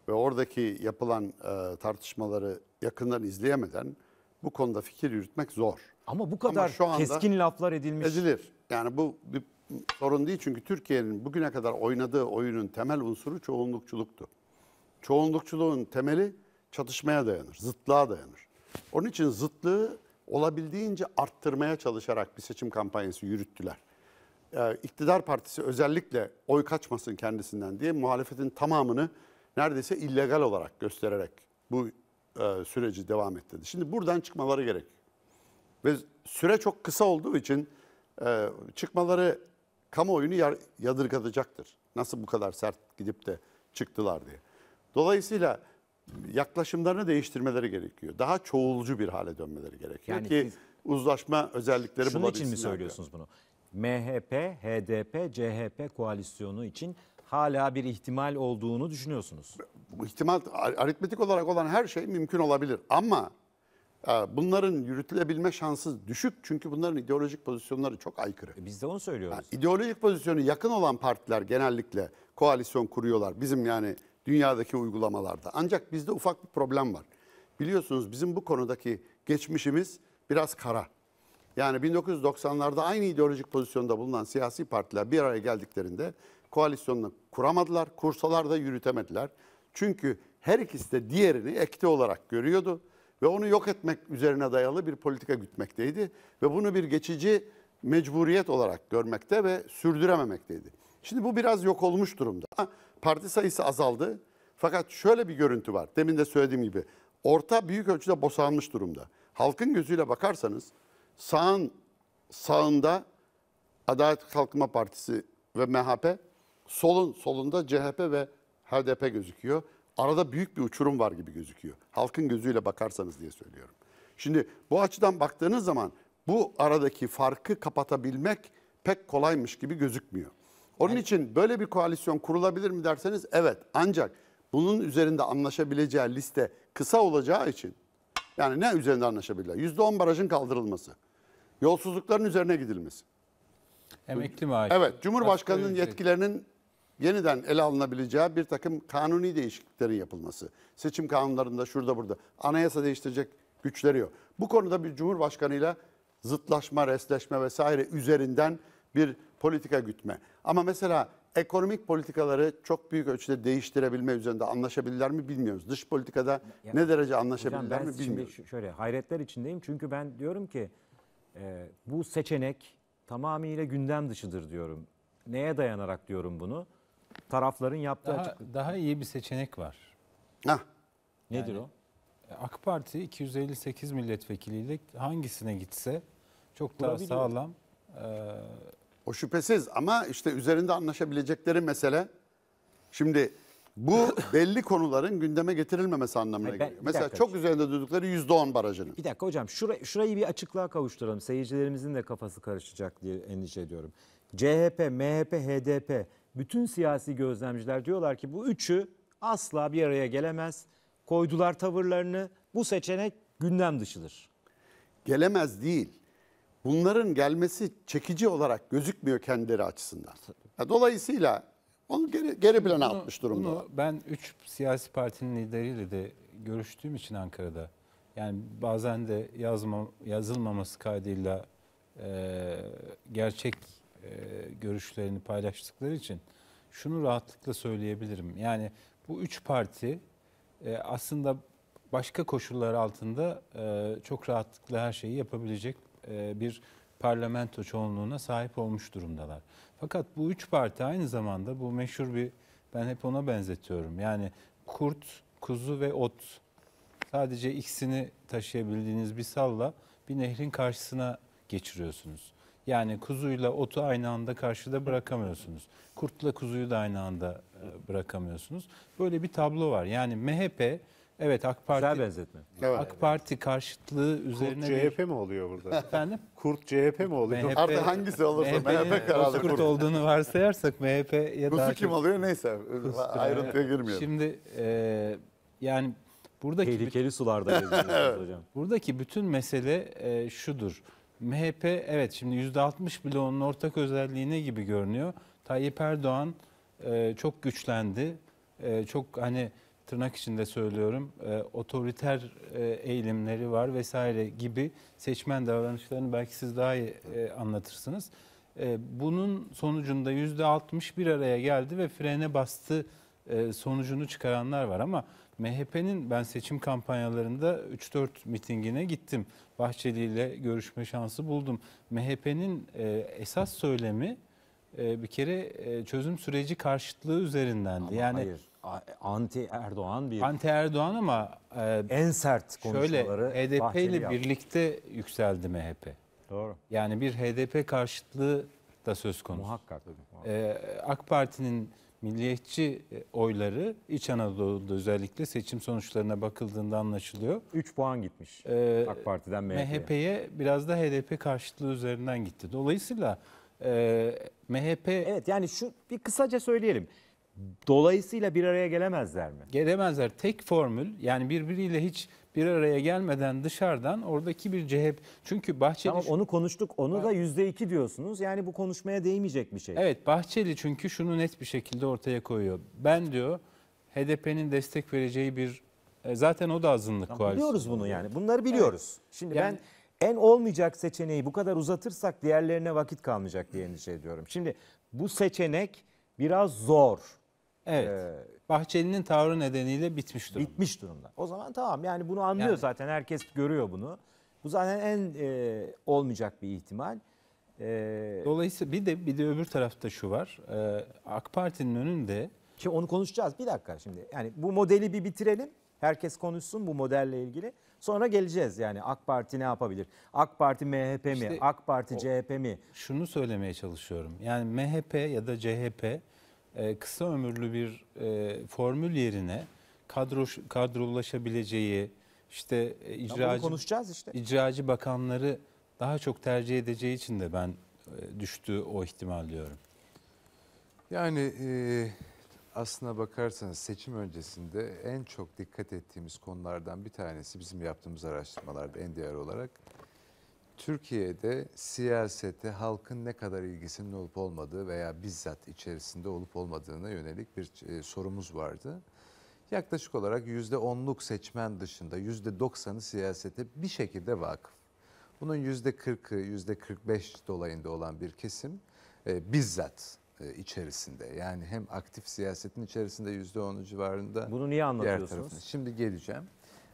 ve oradaki yapılan e, tartışmaları yakından izleyemeden bu konuda fikir yürütmek zor. Ama bu kadar Ama şu anda keskin laflar edilmiş. Edilir. Yani bu bir sorun değil çünkü Türkiye'nin bugüne kadar oynadığı oyunun temel unsuru çoğunlukçuluktu. Çoğunlukçuluğun temeli çatışmaya dayanır, zıtlığa dayanır. Onun için zıtlığı olabildiğince arttırmaya çalışarak bir seçim kampanyası yürüttüler. Ee, iktidar partisi özellikle oy kaçmasın kendisinden diye muhalefetin tamamını neredeyse illegal olarak göstererek bu e, süreci devam ettirdi. Şimdi buradan çıkmaları gerek. Ve süre çok kısa olduğu için e, çıkmaları kamuoyunu yar, yadırgatacaktır. Nasıl bu kadar sert gidip de çıktılar diye. Dolayısıyla yaklaşımlarını değiştirmeleri gerekiyor. Daha çoğulcu bir hale dönmeleri gerekiyor yani ki siz, uzlaşma özellikleri şunun Şunun için mi söylüyorsunuz bunu? MHP, HDP, CHP koalisyonu için hala bir ihtimal olduğunu düşünüyorsunuz. Bu ihtimal aritmetik olarak olan her şey mümkün olabilir ama ee, bunların yürütülebilme şansı düşük çünkü bunların ideolojik pozisyonları çok aykırı. E, biz de onu söylüyoruz. Yani ideolojik pozisyonu yakın olan partiler genellikle koalisyon kuruyorlar. Bizim yani dünyadaki uygulamalarda. Ancak bizde ufak bir problem var. Biliyorsunuz bizim bu konudaki geçmişimiz biraz kara. Yani 1990'larda aynı ideolojik pozisyonda bulunan siyasi partiler bir araya geldiklerinde koalisyonunu kuramadılar, kursalar da yürütemediler. Çünkü her ikisi de diğerini ekte olarak görüyordu ve onu yok etmek üzerine dayalı bir politika gütmekteydi ve bunu bir geçici mecburiyet olarak görmekte ve sürdürememekteydi. Şimdi bu biraz yok olmuş durumda. Parti sayısı azaldı fakat şöyle bir görüntü var. Demin de söylediğim gibi orta büyük ölçüde boşalmış durumda. Halkın gözüyle bakarsanız sağın sağında Adalet Kalkınma Partisi ve MHP, solun solunda CHP ve HDP gözüküyor arada büyük bir uçurum var gibi gözüküyor. Halkın gözüyle bakarsanız diye söylüyorum. Şimdi bu açıdan baktığınız zaman bu aradaki farkı kapatabilmek pek kolaymış gibi gözükmüyor. Onun evet. için böyle bir koalisyon kurulabilir mi derseniz evet ancak bunun üzerinde anlaşabileceği liste kısa olacağı için yani ne üzerinde anlaşabilirler? on barajın kaldırılması, yolsuzlukların üzerine gidilmesi. Emekli maaşı. Evet, Cumhurbaşkanı'nın şey. yetkilerinin yeniden ele alınabileceği bir takım kanuni değişikliklerin yapılması. Seçim kanunlarında şurada burada anayasa değiştirecek güçleri yok. Bu konuda bir cumhurbaşkanıyla zıtlaşma, resleşme vesaire üzerinden bir politika gütme. Ama mesela ekonomik politikaları çok büyük ölçüde değiştirebilme üzerinde anlaşabilirler mi bilmiyoruz. Dış politikada ya, ne derece anlaşabilirler hocam, mi bilmiyoruz. Şimdi şöyle hayretler içindeyim çünkü ben diyorum ki e, bu seçenek tamamıyla gündem dışıdır diyorum. Neye dayanarak diyorum bunu? tarafların yaptığı daha, açıklık. Daha iyi bir seçenek var. Hah. Nedir yani, o? E, AK Parti 258 milletvekiliyle hangisine gitse çok daha sağlam. E... O şüphesiz ama işte üzerinde anlaşabilecekleri mesele şimdi bu belli konuların gündeme getirilmemesi anlamına geliyor. Mesela çok hocam. üzerinde durdukları %10 barajının. Bir dakika hocam şura, şurayı bir açıklığa kavuşturalım. Seyircilerimizin de kafası karışacak diye endişe ediyorum. CHP, MHP, HDP bütün siyasi gözlemciler diyorlar ki bu üçü asla bir araya gelemez. Koydular tavırlarını. Bu seçenek gündem dışıdır. Gelemez değil. Bunların gelmesi çekici olarak gözükmüyor kendileri açısından. Dolayısıyla onu geri, geri plana bunu, atmış durumda. Bunu ben üç siyasi partinin lideriyle de görüştüğüm için Ankara'da yani bazen de yazma, yazılmaması kaydıyla e, gerçek e, görüşlerini paylaştıkları için şunu rahatlıkla söyleyebilirim. Yani bu üç parti e, aslında başka koşullar altında e, çok rahatlıkla her şeyi yapabilecek bir parlamento çoğunluğuna sahip olmuş durumdalar. Fakat bu üç parti aynı zamanda bu meşhur bir ben hep ona benzetiyorum. Yani kurt, kuzu ve ot sadece ikisini taşıyabildiğiniz bir salla bir nehrin karşısına geçiriyorsunuz. Yani kuzuyla otu aynı anda karşıda bırakamıyorsunuz. Kurtla kuzuyu da aynı anda e, bırakamıyorsunuz. Böyle bir tablo var. Yani MHP evet AK Parti Güzel benzetme. Evet. AK Parti karşıtlığı üzerine Kurt CHP bir... mi oluyor burada? Efendim? Kurt CHP mi oluyor? MHP, Artık hangisi olursa MHP, kararlı kurt. olduğunu varsayarsak MHP ya da. daha kim çok... alıyor neyse ayrıntıya girmiyorum. Şimdi e, yani buradaki... Tehlikeli sularda hocam. Buradaki bütün mesele e, şudur. MHP evet şimdi %60 onun ortak özelliğine gibi görünüyor. Tayyip Erdoğan e, çok güçlendi. E, çok hani tırnak içinde söylüyorum e, otoriter e, eğilimleri var vesaire gibi seçmen davranışlarını belki siz daha iyi e, anlatırsınız. E, bunun sonucunda %60 bir araya geldi ve frene bastı e, sonucunu çıkaranlar var ama MHP'nin ben seçim kampanyalarında 3-4 mitingine gittim. Bahçeli ile görüşme şansı buldum. MHP'nin e, esas söylemi e, bir kere e, çözüm süreci karşıtlığı üzerindendi. Ama yani hayır. Anti Erdoğan bir Anti Erdoğan ama e, en sert konuşmaları şöyle HDP ile birlikte yükseldi MHP. Doğru. Yani bir HDP karşıtlığı da söz konusu. Muhakkak. Ee, AK Parti'nin milliyetçi e, oyları İç Anadolu'da özellikle seçim sonuçlarına bakıldığında anlaşılıyor. 3 puan gitmiş ee, AK Parti'den MHP'ye. MHP'ye biraz da HDP karşıtlığı üzerinden gitti. Dolayısıyla e, MHP... Evet yani şu bir kısaca söyleyelim. Dolayısıyla bir araya gelemezler mi? Gelemezler. Tek formül yani birbiriyle hiç bir araya gelmeden dışarıdan oradaki bir CHP çünkü Bahçeli Tamam onu konuştuk. Onu da yüzde iki diyorsunuz. Yani bu konuşmaya değmeyecek bir şey. Evet Bahçeli çünkü şunu net bir şekilde ortaya koyuyor. Ben diyor HDP'nin destek vereceği bir e, zaten o da azınlık koalisyonu. Biliyoruz bunu yani. Bunları biliyoruz. Şimdi Yani- ben en olmayacak seçeneği bu kadar uzatırsak diğerlerine vakit kalmayacak diye endişe ediyorum. Şimdi bu seçenek biraz zor. Evet. Ee, Bahçeli'nin tavrı nedeniyle bitmiş durumda. Bitmiş durumda. O zaman tamam yani bunu anlıyor yani. zaten herkes görüyor bunu. Bu zaten en e, olmayacak bir ihtimal. E, Dolayısıyla bir de bir de öbür tarafta şu var. E, AK Parti'nin önünde. ki onu konuşacağız bir dakika şimdi. Yani bu modeli bir bitirelim. Herkes konuşsun bu modelle ilgili. Sonra geleceğiz yani AK Parti ne yapabilir? AK Parti MHP mi? İşte, AK Parti o, CHP mi? Şunu söylemeye çalışıyorum. Yani MHP ya da CHP e, kısa ömürlü bir e, formül yerine kadro kadrolaşabileceği işte e, icracı konuşacağız işte. icracı bakanları daha çok tercih edeceği için de ben e, düştü o ihtimal diyorum. Yani e, aslına bakarsanız seçim öncesinde en çok dikkat ettiğimiz konulardan bir tanesi bizim yaptığımız araştırmalarda en değer olarak Türkiye'de siyasete halkın ne kadar ilgisinin olup olmadığı veya bizzat içerisinde olup olmadığına yönelik bir e, sorumuz vardı. Yaklaşık olarak %10'luk seçmen dışında %90'ı siyasete bir şekilde vakıf. Bunun %40'ı, %45 dolayında olan bir kesim e, bizzat e, içerisinde. Yani hem aktif siyasetin içerisinde %10'u civarında. Bunu niye anlatıyorsunuz? Şimdi geleceğim.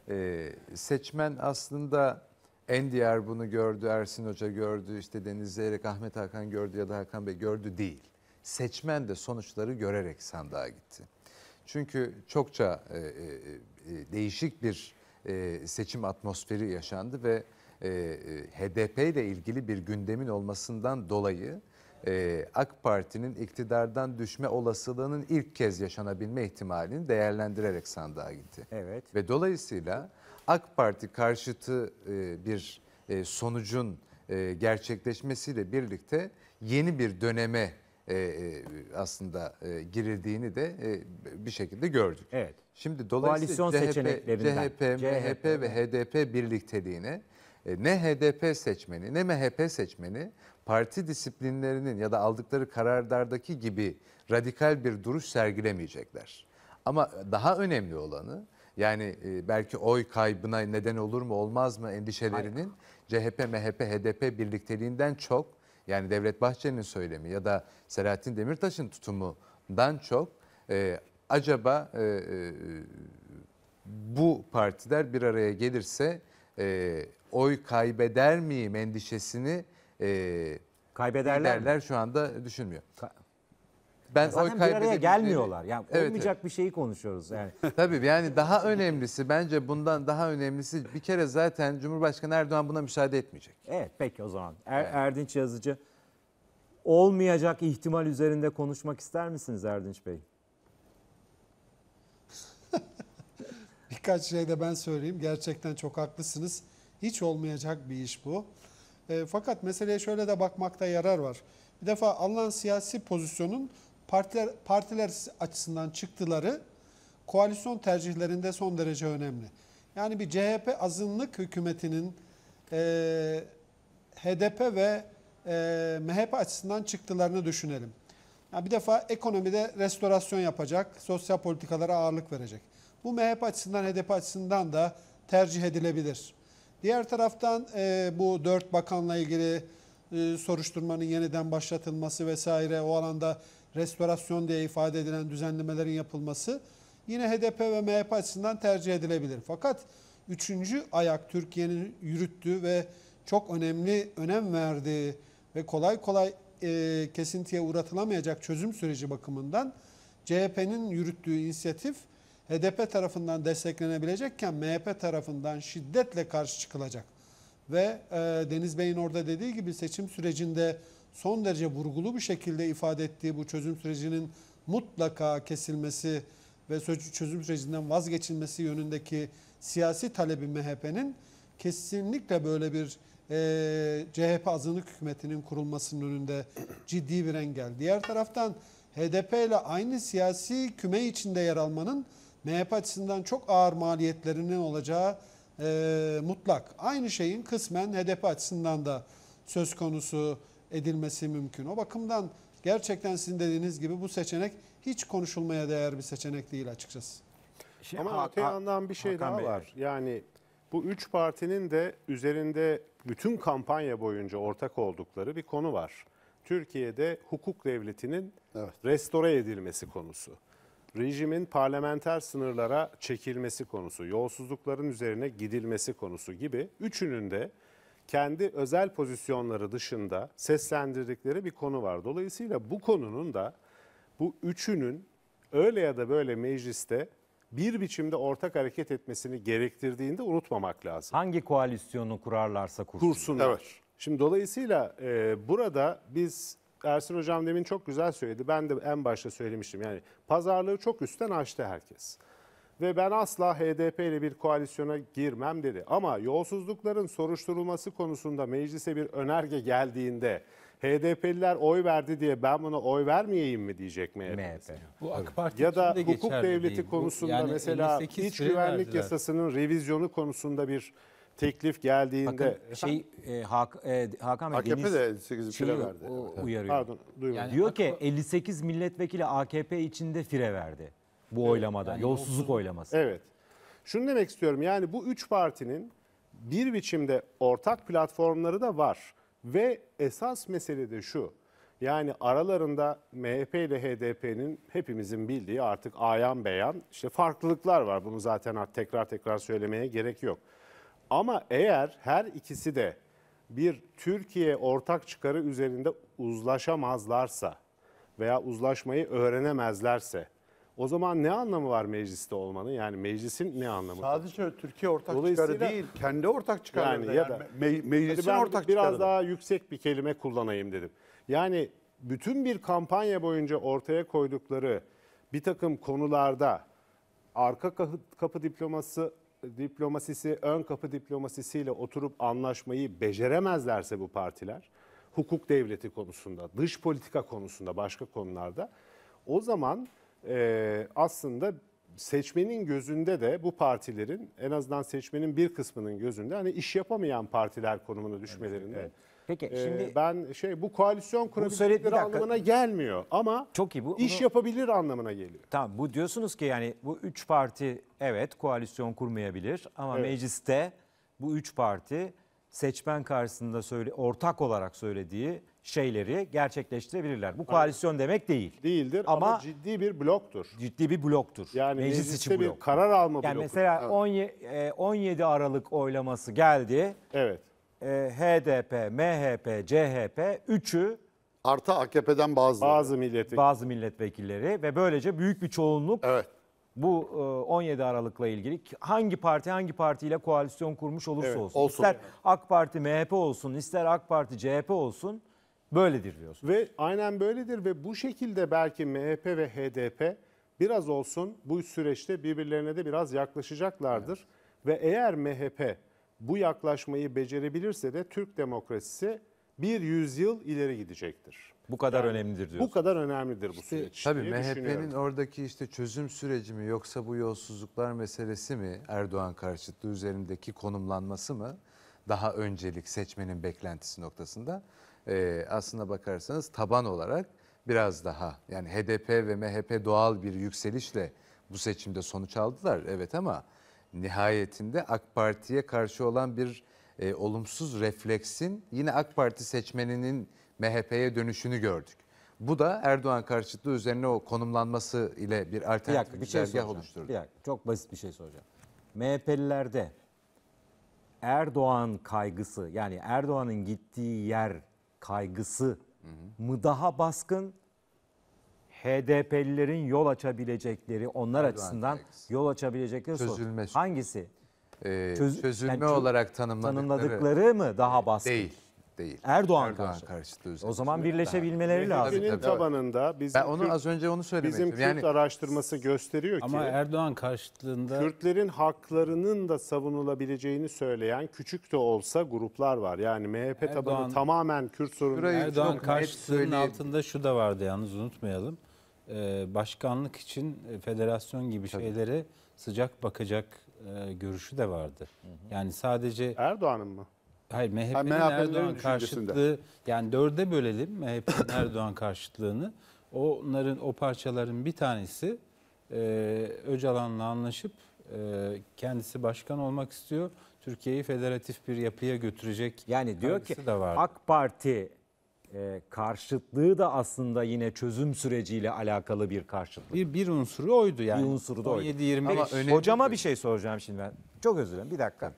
E, seçmen aslında Endiyar bunu gördü, Ersin Hoca gördü, işte Deniz Zeyrek, Ahmet Hakan gördü ya da Hakan Bey gördü değil. Seçmen de sonuçları görerek sandığa gitti. Çünkü çokça e, e, e değişik bir e, seçim atmosferi yaşandı ve e, e HDP ile ilgili bir gündemin olmasından dolayı e, AK Parti'nin iktidardan düşme olasılığının ilk kez yaşanabilme ihtimalini değerlendirerek sandığa gitti. Evet. Ve dolayısıyla AK Parti karşıtı e, bir e, sonucun e, gerçekleşmesiyle birlikte yeni bir döneme aslında girildiğini de bir şekilde gördük. Evet. Şimdi dolayısıyla CHP, CHP, MHP ve HDP birlikteliğine ne HDP seçmeni ne MHP seçmeni parti disiplinlerinin ya da aldıkları kararlardaki gibi radikal bir duruş sergilemeyecekler. Ama daha önemli olanı yani e, belki oy kaybına neden olur mu olmaz mı endişelerinin Hayır. CHP, MHP, HDP birlikteliğinden çok yani Devlet Bahçeli'nin söylemi ya da Selahattin Demirtaş'ın tutumundan çok e, acaba e, e bu partiler bir araya gelirse e, oy kaybeder miyim endişesini e, Kaybederler liderler mi? şu anda düşünmüyor. Ka ben Zaten oy bir araya gelmiyorlar. Yani Evet, olmayacak bir şeyi konuşuyoruz. Yani Tabii yani daha önemlisi bence bundan daha önemlisi bir kere zaten Cumhurbaşkanı Erdoğan buna müsaade etmeyecek. Evet peki o zaman. Er- Erdinç Yazıcı olmayacak ihtimal üzerinde konuşmak ister misiniz Erdinç Bey? Birkaç şey de ben söyleyeyim. Gerçekten çok haklısınız. Hiç olmayacak bir iş bu. E, fakat meseleye şöyle de bakmakta yarar var. Bir defa alınan siyasi pozisyonun partiler, partiler açısından çıktıları koalisyon tercihlerinde son derece önemli. Yani bir CHP azınlık hükümetinin e, HDP ve e, MHP açısından çıktılarını düşünelim. Yani bir defa ekonomide restorasyon yapacak, sosyal politikalara ağırlık verecek. Bu MHP açısından, HDP açısından da tercih edilebilir. Diğer taraftan e, bu dört bakanla ilgili e, soruşturmanın yeniden başlatılması vesaire o alanda restorasyon diye ifade edilen düzenlemelerin yapılması yine HDP ve MHP açısından tercih edilebilir. Fakat üçüncü ayak Türkiye'nin yürüttüğü ve çok önemli önem verdiği ve kolay kolay e, kesintiye uğratılamayacak çözüm süreci bakımından CHP'nin yürüttüğü inisiyatif HDP tarafından desteklenebilecekken MHP tarafından şiddetle karşı çıkılacak. Ve e, Deniz Bey'in orada dediği gibi seçim sürecinde son derece vurgulu bir şekilde ifade ettiği bu çözüm sürecinin mutlaka kesilmesi ve çözüm sürecinden vazgeçilmesi yönündeki siyasi talebi MHP'nin kesinlikle böyle bir e, CHP azınlık hükümetinin kurulmasının önünde ciddi bir engel. Diğer taraftan HDP ile aynı siyasi küme içinde yer almanın MHP açısından çok ağır maliyetlerinin olacağı e, mutlak. Aynı şeyin kısmen HDP açısından da söz konusu edilmesi mümkün. O bakımdan gerçekten sizin dediğiniz gibi bu seçenek hiç konuşulmaya değer bir seçenek değil açıkçası. Şey, Ama ha, öte yandan bir şey Hakan daha Bey. var. Yani bu üç partinin de üzerinde bütün kampanya boyunca ortak oldukları bir konu var. Türkiye'de hukuk devletinin evet. restore edilmesi konusu. Rejimin parlamenter sınırlara çekilmesi konusu, yolsuzlukların üzerine gidilmesi konusu gibi üçünün de kendi özel pozisyonları dışında seslendirdikleri bir konu var. Dolayısıyla bu konunun da bu üçünün öyle ya da böyle mecliste bir biçimde ortak hareket etmesini gerektirdiğinde unutmamak lazım. Hangi koalisyonu kurarlarsa kursunlar. kursunlar. Evet. Şimdi dolayısıyla e, burada biz Ersin Hocam demin çok güzel söyledi. Ben de en başta söylemiştim. Yani pazarlığı çok üstten açtı herkes ve ben asla HDP ile bir koalisyona girmem dedi. Ama yolsuzlukların soruşturulması konusunda meclise bir önerge geldiğinde HDP'liler oy verdi diye ben buna oy vermeyeyim mi diyecek mi? MHP. Bu AK Parti ya da hukuk devleti değil. konusunda yani mesela iç güvenlik verdiler. yasasının revizyonu konusunda bir teklif geldiğinde Bakın, şey e, Hak, e, Hakan Bey AKP Deniz, de 58 şeyi, verdi. O, uyarıyor. Pardon, duymadım. Yani, diyor ki 58 milletvekili AKP içinde fire verdi bu oylamada. Yani yolsuzluk oylaması. Evet. Şunu demek istiyorum yani bu üç partinin bir biçimde ortak platformları da var. Ve esas mesele de şu. Yani aralarında MHP ile HDP'nin hepimizin bildiği artık ayan beyan işte farklılıklar var. Bunu zaten tekrar tekrar söylemeye gerek yok. Ama eğer her ikisi de bir Türkiye ortak çıkarı üzerinde uzlaşamazlarsa veya uzlaşmayı öğrenemezlerse o zaman ne anlamı var mecliste olmanın? Yani meclisin ne anlamı? Sadece Türkiye ortak çıkarı değil, kendi ortak çıkarı. Yani, ya da yani me meclisin hani ortak biraz daha yüksek bir kelime kullanayım dedim. Yani bütün bir kampanya boyunca ortaya koydukları bir takım konularda arka kapı diploması diplomasisi, ön kapı diplomasisiyle oturup anlaşmayı beceremezlerse bu partiler, hukuk devleti konusunda, dış politika konusunda, başka konularda o zaman e, aslında seçmenin gözünde de bu partilerin en azından seçmenin bir kısmının gözünde hani iş yapamayan partiler konumuna düşmelerinde. Evet, evet. Peki ee, şimdi ee, ben şey bu koalisyon kurabildikleri anlamına gelmiyor ama çok iyi bu iş bunu, yapabilir anlamına geliyor. Tamam bu diyorsunuz ki yani bu üç parti evet koalisyon kurmayabilir ama evet. mecliste bu üç parti seçmen karşısında söyle ortak olarak söylediği şeyleri gerçekleştirebilirler. Bu koalisyon demek değil. Değildir ama, ama ciddi bir bloktur. Ciddi bir bloktur. Yani meclis içi blok. bir karar alma yani bloku. Yani mesela evet. 17, e, Aralık oylaması geldi. Evet. E, HDP, MHP, CHP üçü artı AKP'den bazıları. Bazı milletvekilleri. Bazı milletvekilleri ve böylece büyük bir çoğunluk evet. bu 17 e, Aralık'la ilgili hangi parti hangi partiyle koalisyon kurmuş olursa evet, olsun. olsun. İster AK Parti MHP olsun, ister AK Parti CHP olsun Böyledir diyorsun. Ve aynen böyledir ve bu şekilde belki MHP ve HDP biraz olsun bu süreçte birbirlerine de biraz yaklaşacaklardır. Ve eğer MHP bu yaklaşmayı becerebilirse de Türk demokrasisi bir yüzyıl ileri gidecektir. Bu kadar önemlidir diyorsun. Bu kadar önemlidir bu süreç. Tabii MHP'nin oradaki işte çözüm süreci mi yoksa bu yolsuzluklar meselesi mi Erdoğan karşıtlığı üzerindeki konumlanması mı daha öncelik seçmenin beklentisi noktasında? e, aslına bakarsanız taban olarak biraz daha yani HDP ve MHP doğal bir yükselişle bu seçimde sonuç aldılar evet ama nihayetinde AK Parti'ye karşı olan bir e, olumsuz refleksin yine AK Parti seçmeninin MHP'ye dönüşünü gördük. Bu da Erdoğan karşıtlığı üzerine o konumlanması ile bir alternatif bir, dakika, bir şey soracağım. oluşturdu. Bir dakika, çok basit bir şey soracağım. MHP'lilerde Erdoğan kaygısı yani Erdoğan'ın gittiği yer kaygısı mı daha baskın? HDP'lilerin yol açabilecekleri, onlar Erdoğan açısından kaygısı. yol açabilecekleri Çözülme. Hangisi? Ee, çözülme yani olarak tanımladıkları, tanımladıkları mı daha baskın? Değil değil. Erdoğan, Erdoğan karşıtı. karşıtı O zaman birleşebilmeleri lazım. Ülkenin tabii. tabanında bizim ben onu Kürt, az önce onu söylemiştim. Bizim Kürt yani, araştırması gösteriyor ama ki ama Erdoğan karşıtlığında Kürtlerin haklarının da savunulabileceğini söyleyen küçük de olsa gruplar var. Yani MHP Erdoğan, tabanı tamamen Kürt sorunu. Erdoğan karşıtlığının altında şu da vardı yalnız unutmayalım. Ee, başkanlık için e, federasyon gibi tabii. şeylere sıcak bakacak e, görüşü de vardı. Hı hı. Yani sadece Erdoğan'ın mı? Hayır MHP'nin MHP Erdoğan karşıtlığı yani dörde bölelim MHP'nin Erdoğan karşıtlığını. Onların o parçaların bir tanesi e, Öcalan'la anlaşıp e, kendisi başkan olmak istiyor. Türkiye'yi federatif bir yapıya götürecek. Yani diyor ki AK Parti e, karşıtlığı da aslında yine çözüm süreciyle alakalı bir karşıtlık. Bir, bir unsuru oydu yani. Bir unsuru da oydu. 17, 25. Ama hocama bir şey soracağım şimdi ben. Çok özür dilerim bir dakika.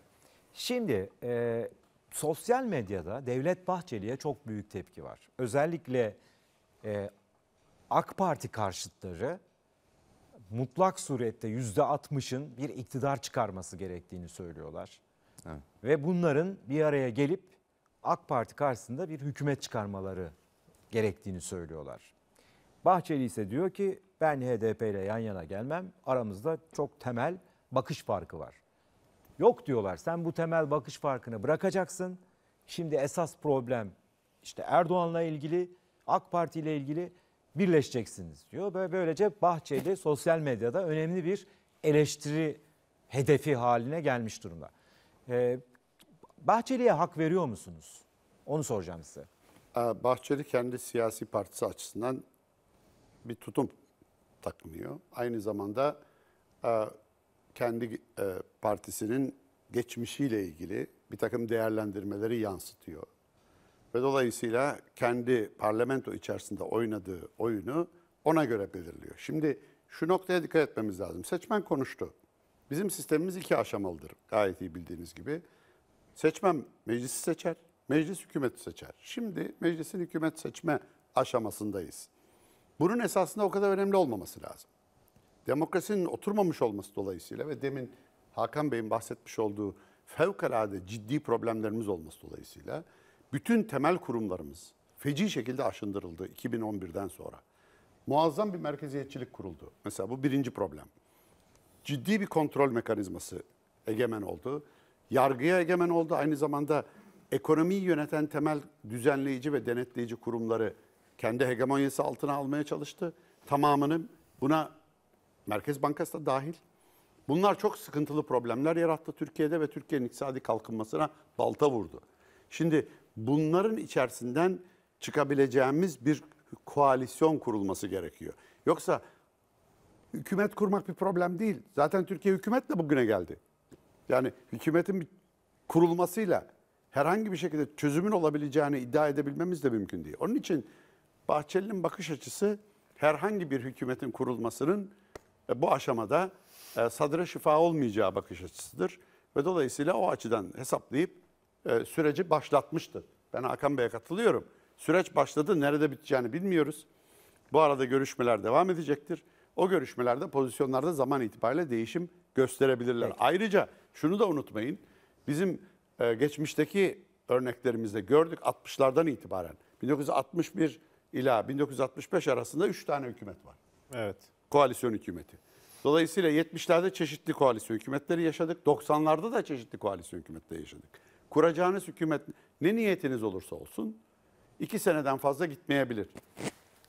Şimdi e, sosyal medyada Devlet Bahçeli'ye çok büyük tepki var. Özellikle e, AK Parti karşıtları mutlak surette yüzde %60'ın bir iktidar çıkarması gerektiğini söylüyorlar. Evet. Ve bunların bir araya gelip AK Parti karşısında bir hükümet çıkarmaları gerektiğini söylüyorlar. Bahçeli ise diyor ki ben HDP ile yan yana gelmem. Aramızda çok temel bakış farkı var. Yok diyorlar sen bu temel bakış farkını bırakacaksın. Şimdi esas problem işte Erdoğan'la ilgili, AK Parti ile ilgili birleşeceksiniz diyor. Ve böylece Bahçeli sosyal medyada önemli bir eleştiri hedefi haline gelmiş durumda. Ee, Bahçeli'ye hak veriyor musunuz? Onu soracağım size. Ee, Bahçeli kendi siyasi partisi açısından bir tutum takmıyor. Aynı zamanda e, kendi e, Partisi'nin geçmişiyle ilgili bir takım değerlendirmeleri yansıtıyor. Ve dolayısıyla kendi parlamento içerisinde oynadığı oyunu ona göre belirliyor. Şimdi şu noktaya dikkat etmemiz lazım. Seçmen konuştu. Bizim sistemimiz iki aşamalıdır gayet iyi bildiğiniz gibi. Seçmen meclisi seçer, meclis hükümeti seçer. Şimdi meclisin hükümet seçme aşamasındayız. Bunun esasında o kadar önemli olmaması lazım. Demokrasinin oturmamış olması dolayısıyla ve demin Hakan Bey'in bahsetmiş olduğu fevkalade ciddi problemlerimiz olması dolayısıyla bütün temel kurumlarımız feci şekilde aşındırıldı 2011'den sonra. Muazzam bir merkeziyetçilik kuruldu. Mesela bu birinci problem. Ciddi bir kontrol mekanizması egemen oldu. Yargıya egemen oldu. Aynı zamanda ekonomiyi yöneten temel düzenleyici ve denetleyici kurumları kendi hegemonyası altına almaya çalıştı. Tamamını buna Merkez Bankası da dahil Bunlar çok sıkıntılı problemler yarattı Türkiye'de ve Türkiye'nin iktisadi kalkınmasına balta vurdu. Şimdi bunların içerisinden çıkabileceğimiz bir koalisyon kurulması gerekiyor. Yoksa hükümet kurmak bir problem değil. Zaten Türkiye hükümetle bugüne geldi. Yani hükümetin kurulmasıyla herhangi bir şekilde çözümün olabileceğini iddia edebilmemiz de mümkün değil. Onun için Bahçeli'nin bakış açısı herhangi bir hükümetin kurulmasının e, bu aşamada e, sadra şifa olmayacağı bakış açısıdır. Ve dolayısıyla o açıdan hesaplayıp e, süreci başlatmıştı. Ben Hakan Bey'e katılıyorum. Süreç başladı, nerede biteceğini bilmiyoruz. Bu arada görüşmeler devam edecektir. O görüşmelerde pozisyonlarda zaman itibariyle değişim gösterebilirler. Peki. Ayrıca şunu da unutmayın. Bizim e, geçmişteki örneklerimizde gördük 60'lardan itibaren 1961 ila 1965 arasında 3 tane hükümet var. Evet. Koalisyon hükümeti. Dolayısıyla 70'lerde çeşitli koalisyon hükümetleri yaşadık. 90'larda da çeşitli koalisyon hükümetleri yaşadık. Kuracağınız hükümet ne niyetiniz olursa olsun iki seneden fazla gitmeyebilir.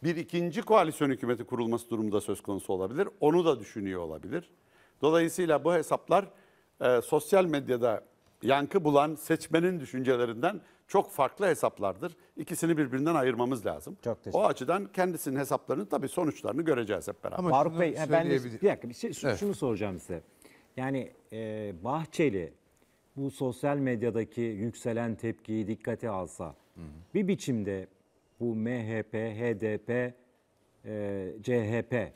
Bir ikinci koalisyon hükümeti kurulması durumunda söz konusu olabilir. Onu da düşünüyor olabilir. Dolayısıyla bu hesaplar e, sosyal medyada yankı bulan seçmenin düşüncelerinden çok farklı hesaplardır. İkisini birbirinden ayırmamız lazım. Çok O açıdan kendisinin hesaplarını tabii sonuçlarını göreceğiz hep beraber. Ama Faruk Bey e, ben de, bir dakika bir şey, Evet. şunu soracağım size. Yani e, Bahçeli bu sosyal medyadaki yükselen tepkiyi dikkate alsa bir biçimde bu MHP, HDP, e, CHP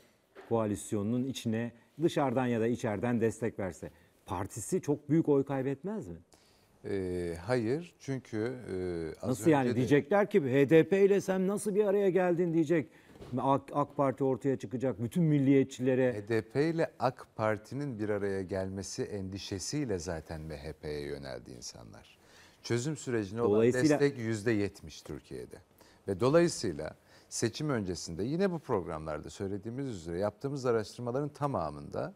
koalisyonunun içine dışarıdan ya da içeriden destek verse partisi çok büyük oy kaybetmez mi? E, hayır çünkü e, az Nasıl yani de... diyecekler ki HDP ile sen nasıl bir araya geldin diyecek. AK, AK Parti ortaya çıkacak bütün milliyetçilere. HDP ile AK Parti'nin bir araya gelmesi endişesiyle zaten MHP'ye yöneldi insanlar. Çözüm sürecine dolayısıyla... olan destek yüzde yetmiş Türkiye'de. Ve dolayısıyla seçim öncesinde yine bu programlarda söylediğimiz üzere yaptığımız araştırmaların tamamında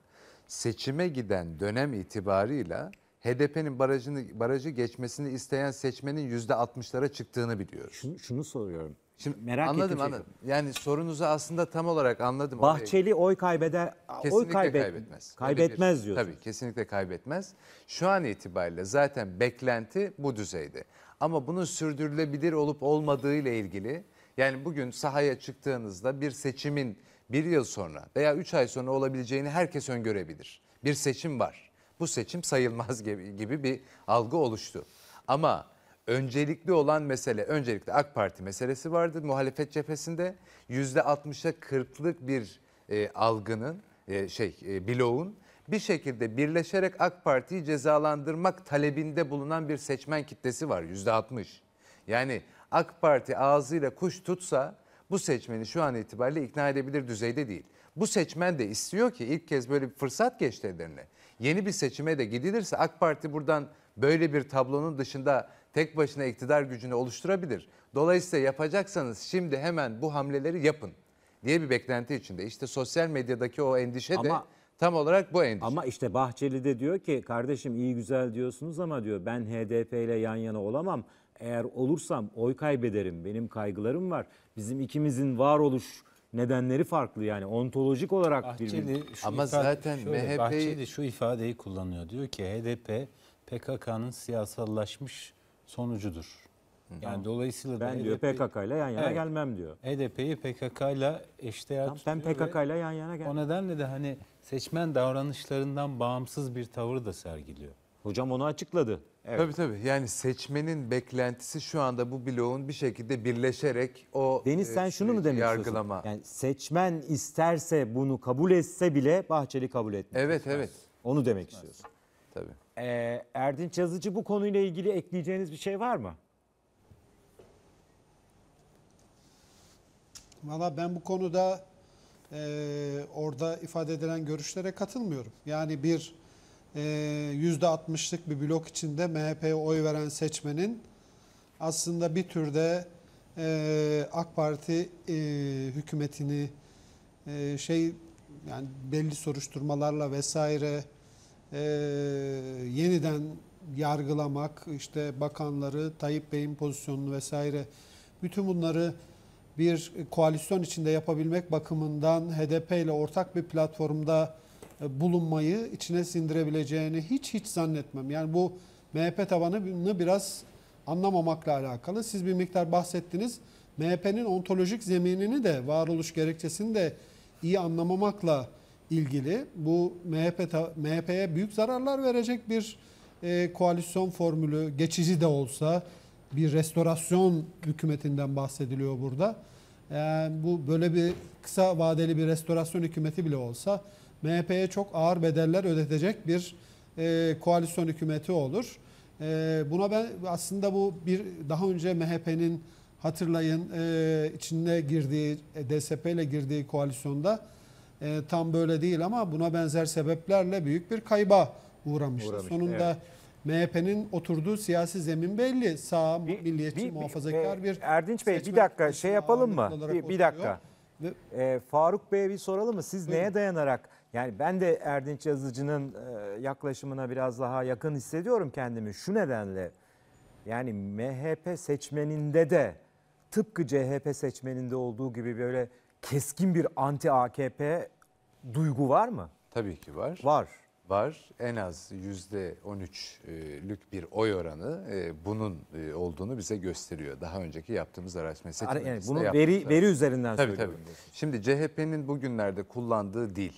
seçime giden dönem itibarıyla HDP'nin barajını barajı geçmesini isteyen seçmenin yüzde %60'lara çıktığını biliyoruz. Şunu, şunu soruyorum. Şimdi merak anladım ettim. anladım. Yani sorunuzu aslında tam olarak anladım. Bahçeli oy kaybeder, kesinlikle oy kaybet, kaybetmez. Kaybetmez diyorsunuz. Tabii kesinlikle kaybetmez. Şu an itibariyle zaten beklenti bu düzeyde. Ama bunun sürdürülebilir olup olmadığı ile ilgili yani bugün sahaya çıktığınızda bir seçimin bir yıl sonra veya üç ay sonra olabileceğini herkes öngörebilir. Bir seçim var bu seçim sayılmaz gibi, gibi bir algı oluştu. Ama öncelikli olan mesele, öncelikle AK Parti meselesi vardı muhalefet cephesinde. %60'a 40'lık bir e, algının, e, şey e, bloğun bir şekilde birleşerek AK Parti'yi cezalandırmak talebinde bulunan bir seçmen kitlesi var yüzde %60. Yani AK Parti ağzıyla kuş tutsa bu seçmeni şu an itibariyle ikna edebilir düzeyde değil. Bu seçmen de istiyor ki ilk kez böyle bir fırsat geçti ellerine yeni bir seçime de gidilirse AK Parti buradan böyle bir tablonun dışında tek başına iktidar gücünü oluşturabilir. Dolayısıyla yapacaksanız şimdi hemen bu hamleleri yapın diye bir beklenti içinde. İşte sosyal medyadaki o endişe ama, de tam olarak bu endişe. Ama işte Bahçeli de diyor ki kardeşim iyi güzel diyorsunuz ama diyor ben HDP ile yan yana olamam. Eğer olursam oy kaybederim. Benim kaygılarım var. Bizim ikimizin varoluş nedenleri farklı yani ontolojik olarak Bahçeli Ama ifade, zaten MHP Bahçeli şu ifadeyi kullanıyor. Diyor ki HDP PKK'nın siyasallaşmış sonucudur. Yani Hı. dolayısıyla ben HDP, diyor PKK yan yana evet, gelmem diyor. HDP'yi PKK eşdeğer tamam, Ben PKK yan yana gelmem. O nedenle de hani seçmen davranışlarından bağımsız bir tavır da sergiliyor. Hocam onu açıkladı. Evet. Tabii tabii. Yani seçmenin beklentisi şu anda bu bloğun bir şekilde birleşerek o Deniz sen e, şunu mu demek yargılama. istiyorsun? Yani seçmen isterse bunu kabul etse bile Bahçeli kabul etmiyor. Evet evet. Onu demek istiyorsun. Tabii. Ee, Erdinç Yazıcı bu konuyla ilgili ekleyeceğiniz bir şey var mı? Valla ben bu konuda e, orada ifade edilen görüşlere katılmıyorum. Yani bir %60'lık ee, bir blok içinde MHP'ye oy veren seçmenin aslında bir türde e, AK Parti e, hükümetini e, şey yani belli soruşturmalarla vesaire yeniden yargılamak, işte bakanları, Tayyip Bey'in pozisyonunu vesaire bütün bunları bir koalisyon içinde yapabilmek bakımından HDP ile ortak bir platformda e, bulunmayı içine sindirebileceğini hiç hiç zannetmem. Yani bu MHP tabanını biraz anlamamakla alakalı. Siz bir miktar bahsettiniz. MHP'nin ontolojik zeminini de varoluş gerekçesini de iyi anlamamakla ilgili bu MHP MHP'ye büyük zararlar verecek bir e, koalisyon formülü geçici de olsa bir restorasyon hükümetinden bahsediliyor burada. Yani bu böyle bir kısa vadeli bir restorasyon hükümeti bile olsa MHP'ye çok ağır bedeller ödetecek bir e, koalisyon hükümeti olur. E, buna ben aslında bu bir daha önce MHP'nin hatırlayın e, içinde girdiği e, DSP ile girdiği koalisyonda e, tam böyle değil ama buna benzer sebeplerle büyük bir kayba uğramıştı. uğramıştı Sonunda evet. MHP'nin oturduğu siyasi zemin belli. Sağ, bir, milliyetçi, bir, muhafazakar bir, e, bir Erdinç Bey bir dakika şey yapalım mı? Bir, bir dakika. Ve, ee, Faruk Bey'e bir soralım mı? Siz Buyurun. neye dayanarak yani ben de Erdinç Yazıcı'nın e, yaklaşımına biraz daha yakın hissediyorum kendimi. Şu nedenle yani MHP seçmeninde de tıpkı CHP seçmeninde olduğu gibi böyle keskin bir anti AKP duygu var mı? Tabii ki var. Var. Var. En az %13'lük e, bir oy oranı e, bunun olduğunu bize gösteriyor. Daha önceki yaptığımız araştırma seçimlerinde. Yani bunu veri, veri üzerinden tabii, söylüyorum. Tabii. Şimdi CHP'nin bugünlerde kullandığı dil,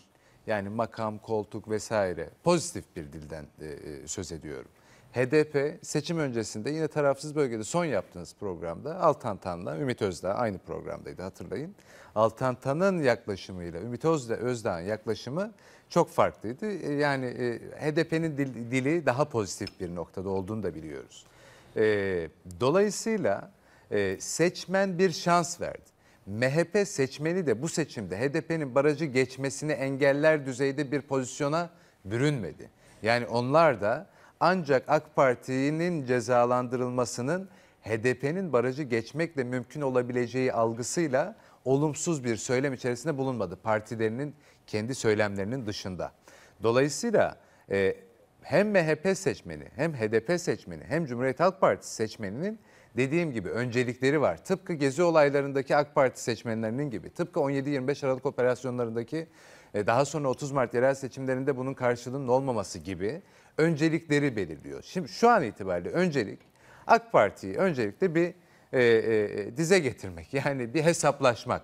yani makam, koltuk vesaire pozitif bir dilden e, e, söz ediyorum. HDP seçim öncesinde yine tarafsız bölgede son yaptığınız programda Altantan'la Ümit Özdağ aynı programdaydı hatırlayın. Altantan'ın yaklaşımıyla Ümit Özdağ, Özdağ'ın yaklaşımı çok farklıydı. E, yani HDP'nin dili daha pozitif bir noktada olduğunu da biliyoruz. dolayısıyla seçmen bir şans verdi. MHP seçmeni de bu seçimde HDP'nin barajı geçmesini engeller düzeyde bir pozisyona bürünmedi. Yani onlar da ancak AK Parti'nin cezalandırılmasının HDP'nin barajı geçmekle mümkün olabileceği algısıyla olumsuz bir söylem içerisinde bulunmadı. Partilerinin kendi söylemlerinin dışında. Dolayısıyla e, hem MHP seçmeni hem HDP seçmeni hem Cumhuriyet Halk Partisi seçmeninin dediğim gibi öncelikleri var. Tıpkı gezi olaylarındaki AK Parti seçmenlerinin gibi, tıpkı 17-25 Aralık operasyonlarındaki e, daha sonra 30 Mart yerel seçimlerinde bunun karşılığının olmaması gibi öncelikleri belirliyor. Şimdi şu an itibariyle öncelik AK Parti'yi öncelikle bir e, e, e, dize getirmek yani bir hesaplaşmak.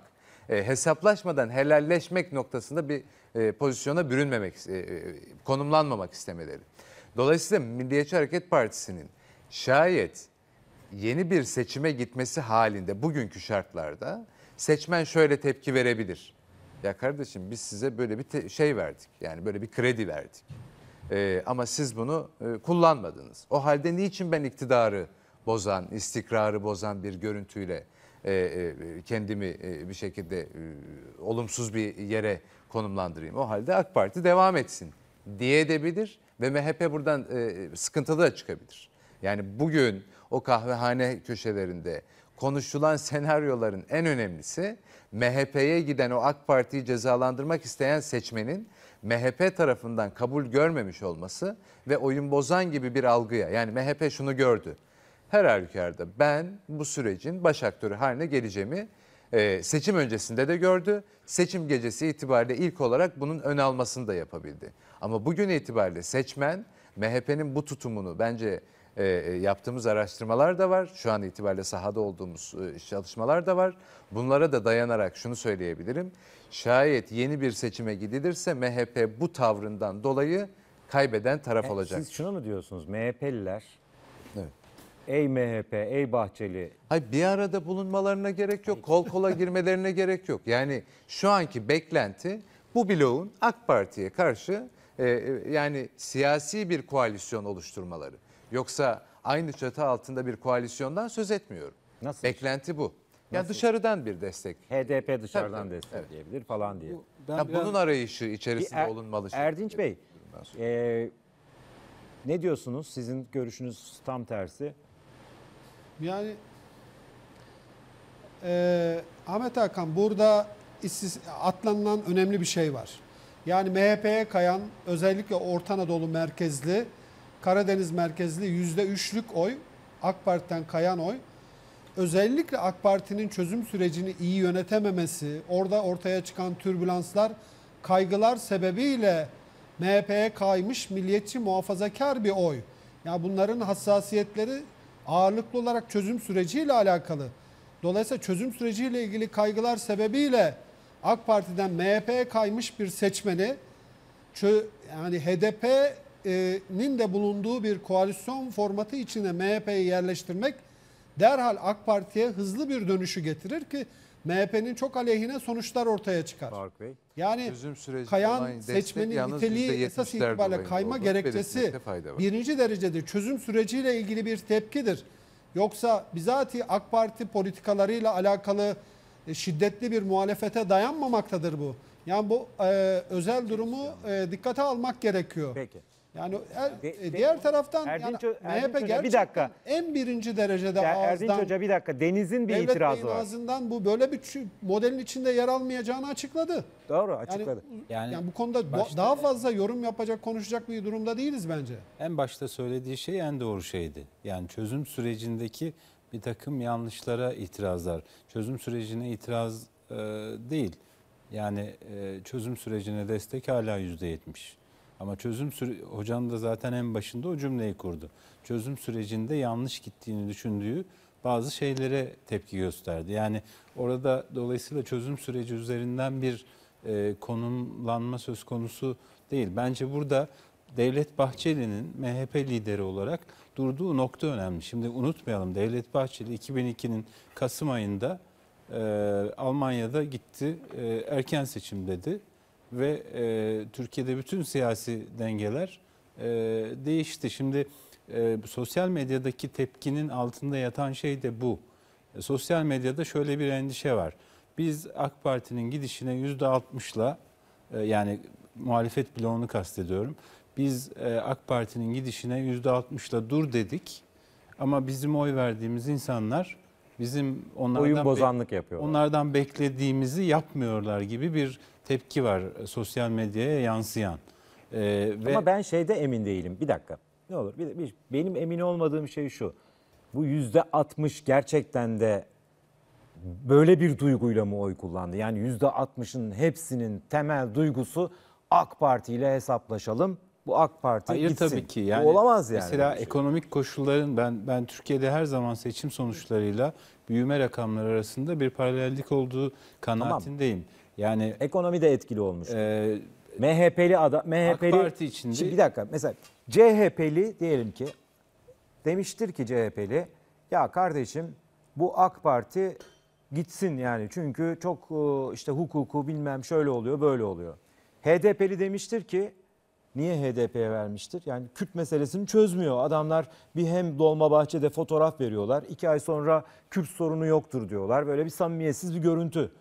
E, hesaplaşmadan helalleşmek noktasında bir e, pozisyona bürünmemek, e, e, konumlanmamak istemeleri. Dolayısıyla Milliyetçi Hareket Partisi'nin şayet yeni bir seçime gitmesi halinde bugünkü şartlarda seçmen şöyle tepki verebilir. Ya kardeşim biz size böyle bir şey verdik yani böyle bir kredi verdik ee, ama siz bunu e, kullanmadınız. O halde niçin ben iktidarı bozan, istikrarı bozan bir görüntüyle e, e, kendimi e, bir şekilde e, olumsuz bir yere konumlandırayım. O halde AK Parti devam etsin diye edebilir ve MHP buradan e, sıkıntılı da çıkabilir. Yani bugün o kahvehane köşelerinde konuşulan senaryoların en önemlisi MHP'ye giden o AK Parti'yi cezalandırmak isteyen seçmenin MHP tarafından kabul görmemiş olması ve oyun bozan gibi bir algıya yani MHP şunu gördü. Her halükarda ben bu sürecin baş aktörü haline geleceğimi e, seçim öncesinde de gördü. Seçim gecesi itibariyle ilk olarak bunun ön almasını da yapabildi. Ama bugün itibariyle seçmen MHP'nin bu tutumunu bence e, e, yaptığımız araştırmalar da var. Şu an itibariyle sahada olduğumuz e, çalışmalar da var. Bunlara da dayanarak şunu söyleyebilirim. Şayet yeni bir seçime gidilirse MHP bu tavrından dolayı kaybeden taraf yani e, olacak. Siz şunu mu diyorsunuz? MHP'liler evet. Ey MHP, ey Bahçeli. Hayır bir arada bulunmalarına gerek yok. Kol kola girmelerine gerek yok. Yani şu anki beklenti bu bloğun AK Parti'ye karşı e, e yani siyasi bir koalisyon oluşturmaları. Yoksa aynı çatı altında bir koalisyondan söz etmiyorum. Nasıl? Beklenti bu. Yani Nasıl? dışarıdan bir destek. HDP dışarıdan Tabii, destekleyebilir falan diye. Bu, ben ya biraz- bunun arayışı içerisinde Er- olunmalı. şimdi. Erdinç Bey, e, ne diyorsunuz? Sizin görüşünüz tam tersi. Yani eee, Ahmet Hakan burada işsiz- atlanılan önemli bir şey var. Yani MHP'ye kayan özellikle Orta Anadolu merkezli Karadeniz merkezli yüzde üçlük oy, AK Parti'den kayan oy, özellikle AK Parti'nin çözüm sürecini iyi yönetememesi, orada ortaya çıkan türbülanslar, kaygılar sebebiyle MHP'ye kaymış milliyetçi muhafazakar bir oy. Ya yani bunların hassasiyetleri ağırlıklı olarak çözüm süreciyle alakalı. Dolayısıyla çözüm süreciyle ilgili kaygılar sebebiyle AK Parti'den MHP'ye kaymış bir seçmeni yani HDP MHP'nin de bulunduğu bir koalisyon formatı içine MHP'yi yerleştirmek derhal AK Parti'ye hızlı bir dönüşü getirir ki MHP'nin çok aleyhine sonuçlar ortaya çıkar. Fark Bey, yani kayan seçmenin niteliği esas itibariyle kayma oldu. gerekçesi birinci derecede çözüm süreciyle ilgili bir tepkidir. Yoksa bizatihi AK Parti politikalarıyla alakalı e, şiddetli bir muhalefete dayanmamaktadır bu. Yani bu e, özel durumu e, dikkate almak gerekiyor. Peki. Yani er, de, diğer taraftan Erdinç, yani MHP Hoca, gerçekten bir dakika. en birinci derecede ya, ağızdan Erdinç Hoca bir dakika Deniz'in bir Devlet itirazı Bey'in var. ağzından bu böyle bir modelin içinde yer almayacağını açıkladı. Doğru açıkladı. Yani, yani, yani bu konuda başta, daha fazla yorum yapacak konuşacak bir durumda değiliz bence. En başta söylediği şey en doğru şeydi. Yani çözüm sürecindeki bir takım yanlışlara itirazlar. Çözüm sürecine itiraz e, değil. Yani e, çözüm sürecine destek hala %70. Ama çözüm süre, hocam da zaten en başında o cümleyi kurdu. Çözüm sürecinde yanlış gittiğini düşündüğü bazı şeylere tepki gösterdi. Yani orada dolayısıyla çözüm süreci üzerinden bir e, konumlanma söz konusu değil. Bence burada Devlet Bahçeli'nin MHP lideri olarak durduğu nokta önemli. Şimdi unutmayalım Devlet Bahçeli 2002'nin Kasım ayında e, Almanya'da gitti e, erken seçim dedi ve e, Türkiye'de bütün siyasi dengeler e, değişti. Şimdi e, sosyal medyadaki tepkinin altında yatan şey de bu. E, sosyal medyada şöyle bir endişe var. Biz AK Parti'nin gidişine %60'la e, yani muhalefet bloğunu kastediyorum. Biz e, AK Parti'nin gidişine %60'la dur dedik ama bizim oy verdiğimiz insanlar bizim onlardan Oyun bozanlık yapıyorlar. Onlardan beklediğimizi yapmıyorlar gibi bir tepki var e, sosyal medyaya yansıyan. Ee, ve... Ama ben şeyde emin değilim. Bir dakika. Ne olur. Bir, bir, benim emin olmadığım şey şu. Bu yüzde 60 gerçekten de böyle bir duyguyla mı oy kullandı? Yani yüzde 60'ın hepsinin temel duygusu AK Parti ile hesaplaşalım. Bu AK Parti Hayır, gitsin. tabii ki. Yani, Bu olamaz yani. Mesela şey. ekonomik koşulların ben ben Türkiye'de her zaman seçim sonuçlarıyla büyüme rakamları arasında bir paralellik olduğu kanaatindeyim. Tamam. Yani Ekonomi de etkili olmuş. e, MHP'li adam MHP'li Ak Parti içinde- bir dakika. Mesela CHP'li diyelim ki demiştir ki CHP'li ya kardeşim bu AK Parti gitsin yani çünkü çok işte hukuku bilmem şöyle oluyor böyle oluyor. HDP'li demiştir ki niye HDP'ye vermiştir? Yani Kürt meselesini çözmüyor. Adamlar bir hem Dolmabahçe'de fotoğraf veriyorlar. iki ay sonra Kürt sorunu yoktur diyorlar. Böyle bir samimiyetsiz bir görüntü.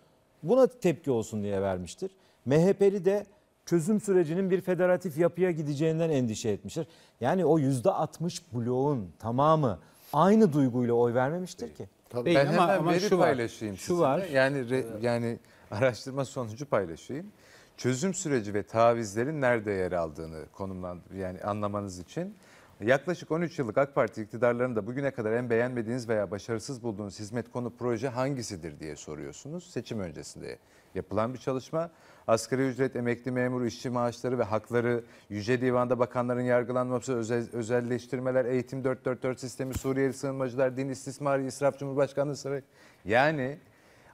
Buna tepki olsun diye vermiştir. MHP'li de çözüm sürecinin bir federatif yapıya gideceğinden endişe etmiştir. Yani o yüzde 60 bloğun tamamı aynı duyguyla oy vermemiştir ki. Tabii. Değil, ben ama, hemen ama veri şu paylaşayım. Var, şu var. Yani re, yani araştırma sonucu paylaşayım. Çözüm süreci ve tavizlerin nerede yer aldığını konumlandır yani anlamanız için Yaklaşık 13 yıllık AK Parti iktidarlarında bugüne kadar en beğenmediğiniz veya başarısız bulduğunuz hizmet konu proje hangisidir diye soruyorsunuz. Seçim öncesinde yapılan bir çalışma. Asgari ücret, emekli memur, işçi maaşları ve hakları, Yüce Divan'da bakanların yargılanması, özel, özelleştirmeler, eğitim 444 sistemi, Suriyeli sığınmacılar, din istismarı, israf Cumhurbaşkanlığı sarayı. Yani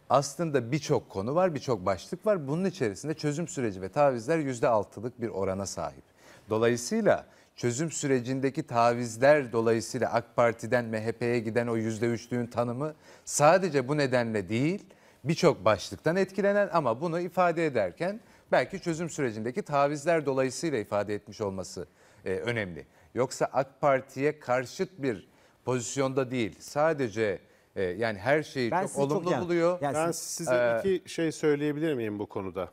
aslında birçok konu var, birçok başlık var. Bunun içerisinde çözüm süreci ve tavizler %6'lık bir orana sahip. Dolayısıyla çözüm sürecindeki tavizler dolayısıyla AK Parti'den MHP'ye giden o %3'lüğün tanımı sadece bu nedenle değil birçok başlıktan etkilenen ama bunu ifade ederken belki çözüm sürecindeki tavizler dolayısıyla ifade etmiş olması e, önemli. Yoksa AK Parti'ye karşıt bir pozisyonda değil sadece e, yani her şeyi ben çok olumlu çok buluyor. Yani ben size ee, iki şey söyleyebilir miyim bu konuda?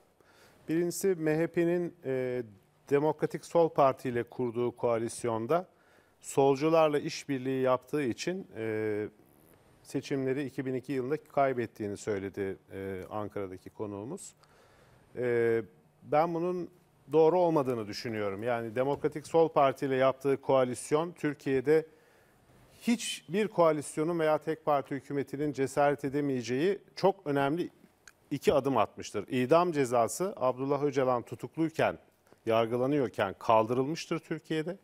Birincisi MHP'nin e, Demokratik Sol Parti ile kurduğu koalisyonda solcularla işbirliği yaptığı için e, seçimleri 2002 yılında kaybettiğini söyledi e, Ankara'daki konuğumuz. E, ben bunun doğru olmadığını düşünüyorum. Yani Demokratik Sol Parti ile yaptığı koalisyon Türkiye'de hiçbir koalisyonun veya tek parti hükümetinin cesaret edemeyeceği çok önemli iki adım atmıştır. İdam cezası Abdullah Öcalan tutukluyken yargılanıyorken kaldırılmıştır Türkiye'de.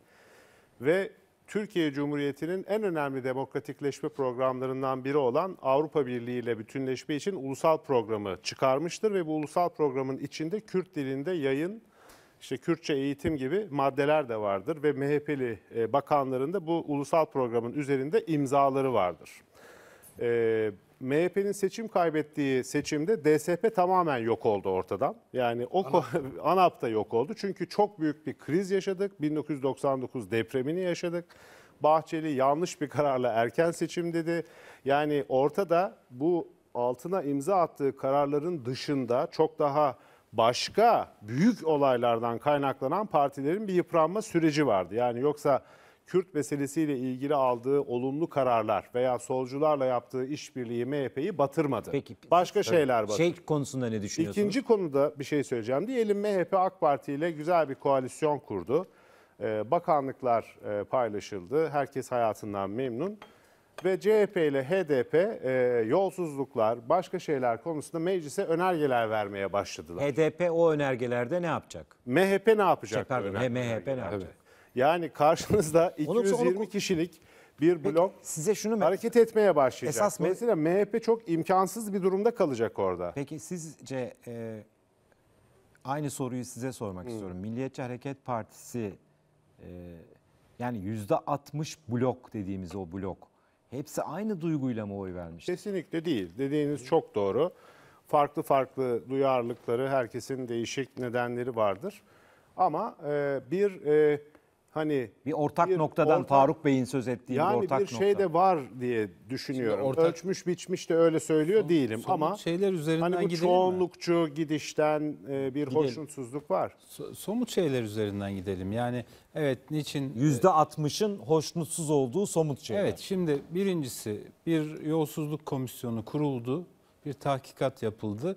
Ve Türkiye Cumhuriyeti'nin en önemli demokratikleşme programlarından biri olan Avrupa Birliği ile bütünleşme için ulusal programı çıkarmıştır ve bu ulusal programın içinde Kürt dilinde yayın, işte Kürtçe eğitim gibi maddeler de vardır ve MHP'li e, bakanların da bu ulusal programın üzerinde imzaları vardır. Ee, MHP'nin seçim kaybettiği seçimde DSP tamamen yok oldu ortadan. Yani o ANAP. da yok oldu. Çünkü çok büyük bir kriz yaşadık. 1999 depremini yaşadık. Bahçeli yanlış bir kararla erken seçim dedi. Yani ortada bu altına imza attığı kararların dışında çok daha başka büyük olaylardan kaynaklanan partilerin bir yıpranma süreci vardı. Yani yoksa Kürt meselesiyle ilgili aldığı olumlu kararlar veya solcularla yaptığı işbirliği MHP'yi batırmadı. Peki. Başka tabii. şeyler batırdı. Şey konusunda ne düşünüyorsunuz? İkinci konuda bir şey söyleyeceğim. Diyelim MHP AK Parti ile güzel bir koalisyon kurdu. Ee, bakanlıklar e, paylaşıldı. Herkes hayatından memnun. Ve CHP ile HDP e, yolsuzluklar, başka şeyler konusunda meclise önergeler vermeye başladılar. HDP o önergelerde ne yapacak? MHP ne yapacak? Şey, pardon, MHP ne yapacak? Evet. Yani karşınızda 220 onu- kişilik bir Peki, blok size şunu me- hareket etmeye başlayacak. Esas me- Dolayısıyla MHP çok imkansız bir durumda kalacak orada. Peki sizce e, aynı soruyu size sormak istiyorum. Milliyetçi Hareket Partisi e, yani yüzde 60 blok dediğimiz o blok hepsi aynı duyguyla mı oy vermiş? Kesinlikle değil. Dediğiniz çok doğru. Farklı farklı duyarlılıkları, herkesin değişik nedenleri vardır. Ama e, bir e, hani bir ortak bir noktadan ortak, Faruk Bey'in söz ettiği yani bir ortak şey nokta. Yani bir şey de var diye düşünüyorum. ortak, Ölçmüş biçmiş de öyle söylüyor son, değilim son ama şeyler üzerinden hani bu çoğunlukçu mi? gidişten e, bir gidelim. hoşnutsuzluk var. So, somut şeyler üzerinden gidelim. Yani evet niçin %60'ın hoşnutsuz olduğu somut şeyler. Evet şimdi birincisi bir yolsuzluk komisyonu kuruldu. Bir tahkikat yapıldı.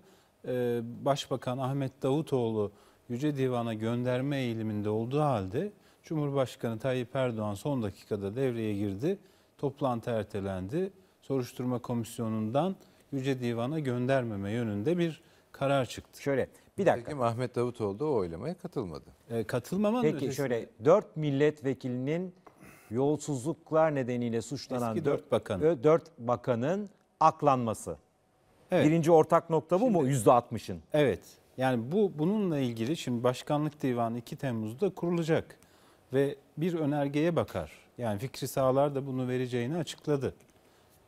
E, Başbakan Ahmet Davutoğlu Yüce Divan'a gönderme eğiliminde olduğu halde Cumhurbaşkanı Tayyip Erdoğan son dakikada devreye girdi. Toplantı ertelendi. Soruşturma komisyonundan Yüce Divan'a göndermeme yönünde bir karar çıktı. Şöyle bir dakika. Peki Ahmet Davutoğlu da o oylamaya katılmadı. E, katılmamanın Peki ötesinde... şöyle 4 milletvekilinin yolsuzluklar nedeniyle suçlanan Eski 4 bakanın. 4 bakanın aklanması. Evet. Birinci ortak nokta bu şimdi, mu %60'ın? Evet. Yani bu bununla ilgili şimdi Başkanlık Divanı 2 Temmuz'da kurulacak ve bir önergeye bakar. Yani Fikri Sağlar da bunu vereceğini açıkladı.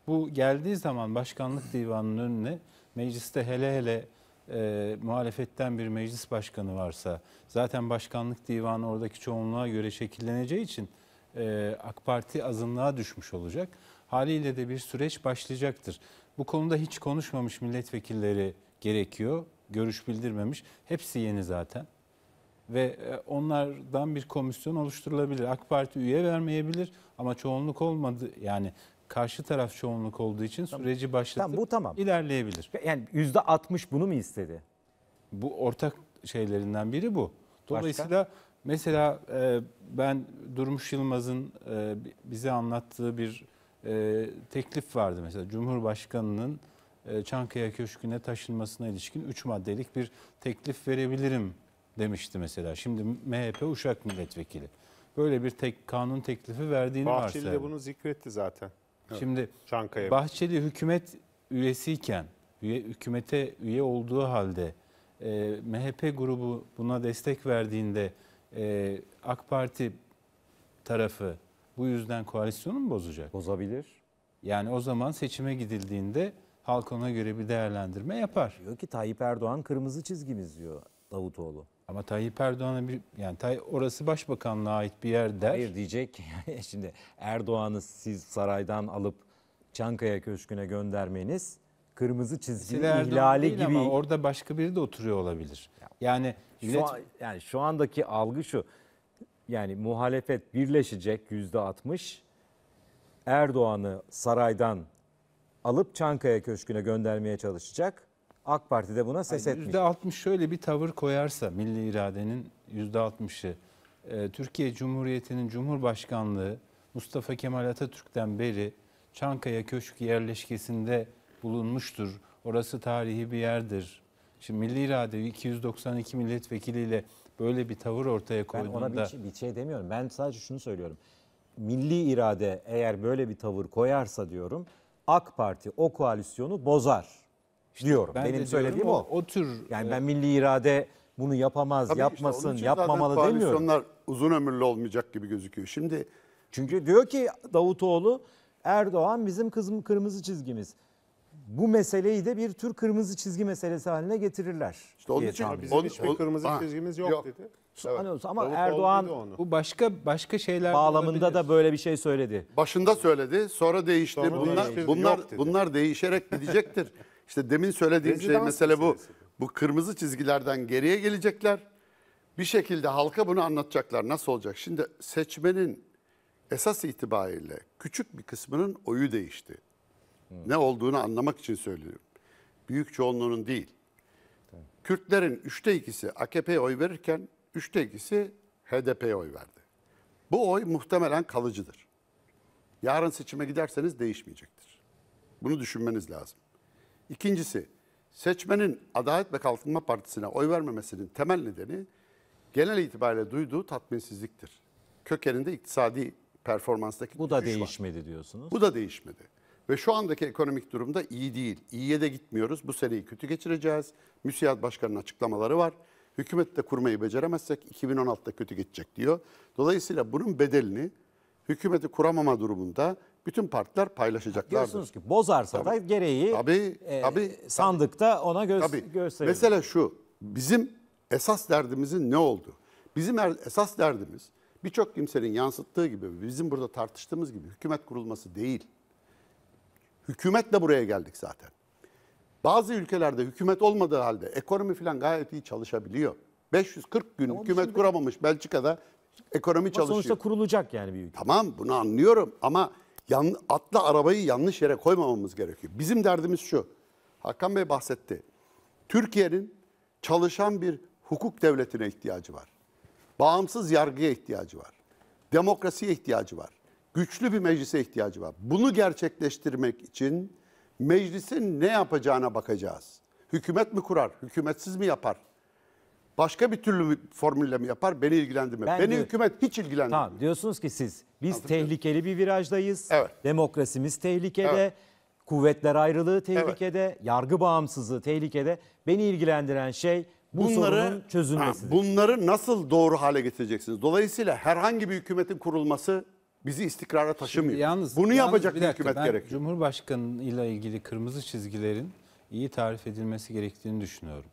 Bu geldiği zaman Başkanlık Divanı'nın önüne mecliste hele hele e, muhalefetten bir meclis başkanı varsa zaten Başkanlık Divanı oradaki çoğunluğa göre şekilleneceği için e, AK Parti azınlığa düşmüş olacak. Haliyle de bir süreç başlayacaktır. Bu konuda hiç konuşmamış milletvekilleri gerekiyor. Görüş bildirmemiş. Hepsi yeni zaten ve e, onlardan bir komisyon oluşturulabilir. AK Parti üye vermeyebilir ama çoğunluk olmadı yani karşı taraf çoğunluk olduğu için tamam. süreci başlatıp tamam, bu tamam. ilerleyebilir. Yani %60 bunu mu istedi? Bu ortak şeylerinden biri bu. Dolayısıyla Başka? mesela e, ben Durmuş Yılmaz'ın e, bize anlattığı bir teklif vardı mesela Cumhurbaşkanı'nın Çankaya Köşkü'ne taşınmasına ilişkin 3 maddelik bir teklif verebilirim demişti mesela. Şimdi MHP Uşak milletvekili. Böyle bir tek kanun teklifi verdiğini Bahçeli varsayalım. de bunu zikretti zaten. Şimdi Çankaya. Bahçeli hükümet üyesiyken, üye, hükümete üye olduğu halde e, MHP grubu buna destek verdiğinde e, AK Parti tarafı bu yüzden koalisyonu mu bozacak? Bozabilir. Yani o zaman seçime gidildiğinde halk ona göre bir değerlendirme yapar. Diyor ki Tayyip Erdoğan kırmızı çizgimiz diyor Davutoğlu. Ama Tayyip Erdoğan'a bir yani Tay orası başbakanlığa ait bir yer der. Hayır diyecek şimdi Erdoğan'ı siz saraydan alıp Çankaya Köşkü'ne göndermeniz kırmızı çizgi ihlali gibi. Ama orada başka biri de oturuyor olabilir. Yani şu millet... an, yani şu andaki algı şu. Yani muhalefet birleşecek yüzde 60. Erdoğan'ı saraydan alıp Çankaya Köşkü'ne göndermeye çalışacak. AK Parti de buna ses yani etmiş. %60 şöyle bir tavır koyarsa milli iradenin %60'ı e, Türkiye Cumhuriyeti'nin Cumhurbaşkanlığı Mustafa Kemal Atatürk'ten beri Çankaya Köşk yerleşkesinde bulunmuştur. Orası tarihi bir yerdir. Şimdi milli irade 292 milletvekiliyle böyle bir tavır ortaya koyduğunda... Ben ona bir, şey- bir şey demiyorum. Ben sadece şunu söylüyorum. Milli irade eğer böyle bir tavır koyarsa diyorum AK Parti o koalisyonu bozar. İşte diyorum. Ben Benim söylediğim o. O tür Yani e, ben milli irade bunu yapamaz, Tabii işte onun yapmasın, zaten yapmamalı demiyorum. Onlar uzun ömürlü olmayacak gibi gözüküyor. Şimdi Çünkü diyor ki Davutoğlu Erdoğan bizim kızım kırmızı çizgimiz. Bu meseleyi de bir tür kırmızı çizgi meselesi haline getirirler. İşte onun için- Bizim Onu- hiçbir onu- kırmızı Ha, çizgimiz yok, yok. dedi. Evet. Hani ama Davutoğlu Erdoğan Bu başka başka şeyler bağlamında da böyle bir şey söyledi. başında söyledi, sonra değişti. Sonra bunlar bunlar bunlar değişerek gidecektir. İşte demin söylediğim Rezidans şey mesele bu. Bu kırmızı çizgilerden geriye gelecekler. Bir şekilde halka bunu anlatacaklar. Nasıl olacak? Şimdi seçmenin esas itibariyle küçük bir kısmının oyu değişti. Hı. Hmm. Ne olduğunu anlamak için söylüyorum. Büyük çoğunluğunun değil. Kürtlerin üçte ikisi AKP'ye oy verirken üçte ikisi HDP'ye oy verdi. Bu oy muhtemelen kalıcıdır. Yarın seçime giderseniz değişmeyecektir. Bunu düşünmeniz lazım. İkincisi seçmenin Adalet ve Kalkınma Partisi'ne oy vermemesinin temel nedeni genel itibariyle duyduğu tatminsizliktir. Kökeninde iktisadi performanstaki Bu da değişmedi var. diyorsunuz. Bu da değişmedi. Ve şu andaki ekonomik durumda iyi değil. İyiye de gitmiyoruz. Bu seneyi kötü geçireceğiz. Müsiyat Başkanı'nın açıklamaları var. Hükümet de kurmayı beceremezsek 2016'da kötü geçecek diyor. Dolayısıyla bunun bedelini hükümeti kuramama durumunda bütün partiler paylaşacaklardır. Diyorsunuz ki bozarsa tabii, da gereği tabii, e, tabii, sandıkta tabii, ona gö tabii. gösterir. Mesele şu, bizim esas derdimizin ne oldu? Bizim er esas derdimiz birçok kimsenin yansıttığı gibi, bizim burada tartıştığımız gibi hükümet kurulması değil. Hükümetle buraya geldik zaten. Bazı ülkelerde hükümet olmadığı halde ekonomi falan gayet iyi çalışabiliyor. 540 gün tamam, hükümet şimdi... kuramamış Belçika'da ekonomi ama çalışıyor. Sonuçta kurulacak yani bir ülke. Tamam bunu anlıyorum ama yan, atla arabayı yanlış yere koymamamız gerekiyor. Bizim derdimiz şu. Hakan Bey bahsetti. Türkiye'nin çalışan bir hukuk devletine ihtiyacı var. Bağımsız yargıya ihtiyacı var. Demokrasiye ihtiyacı var. Güçlü bir meclise ihtiyacı var. Bunu gerçekleştirmek için meclisin ne yapacağına bakacağız. Hükümet mi kurar, hükümetsiz mi yapar? başka bir türlü formülle mi yapar? Beni ilgilendirmiyor. Ben Beni diyor- hükümet hiç ilgilendirmiyor. Tamam diyorsunuz ki siz biz Anlatabiliyor tehlikeli bir virajdayız. Evet. Demokrasimiz tehlikede. Evet. Kuvvetler ayrılığı tehlikede, yargı bağımsızlığı tehlikede. Beni ilgilendiren şey bu sorunun çözülmesidir. Ha, bunları nasıl doğru hale getireceksiniz? Dolayısıyla herhangi bir hükümetin kurulması bizi istikrara taşımıyor. Yalnız Bunu yalnız yapacak bir, dakika, hükümet ben gerekiyor. Cumhurbaşkanıyla ilgili kırmızı çizgilerin iyi tarif edilmesi gerektiğini düşünüyorum.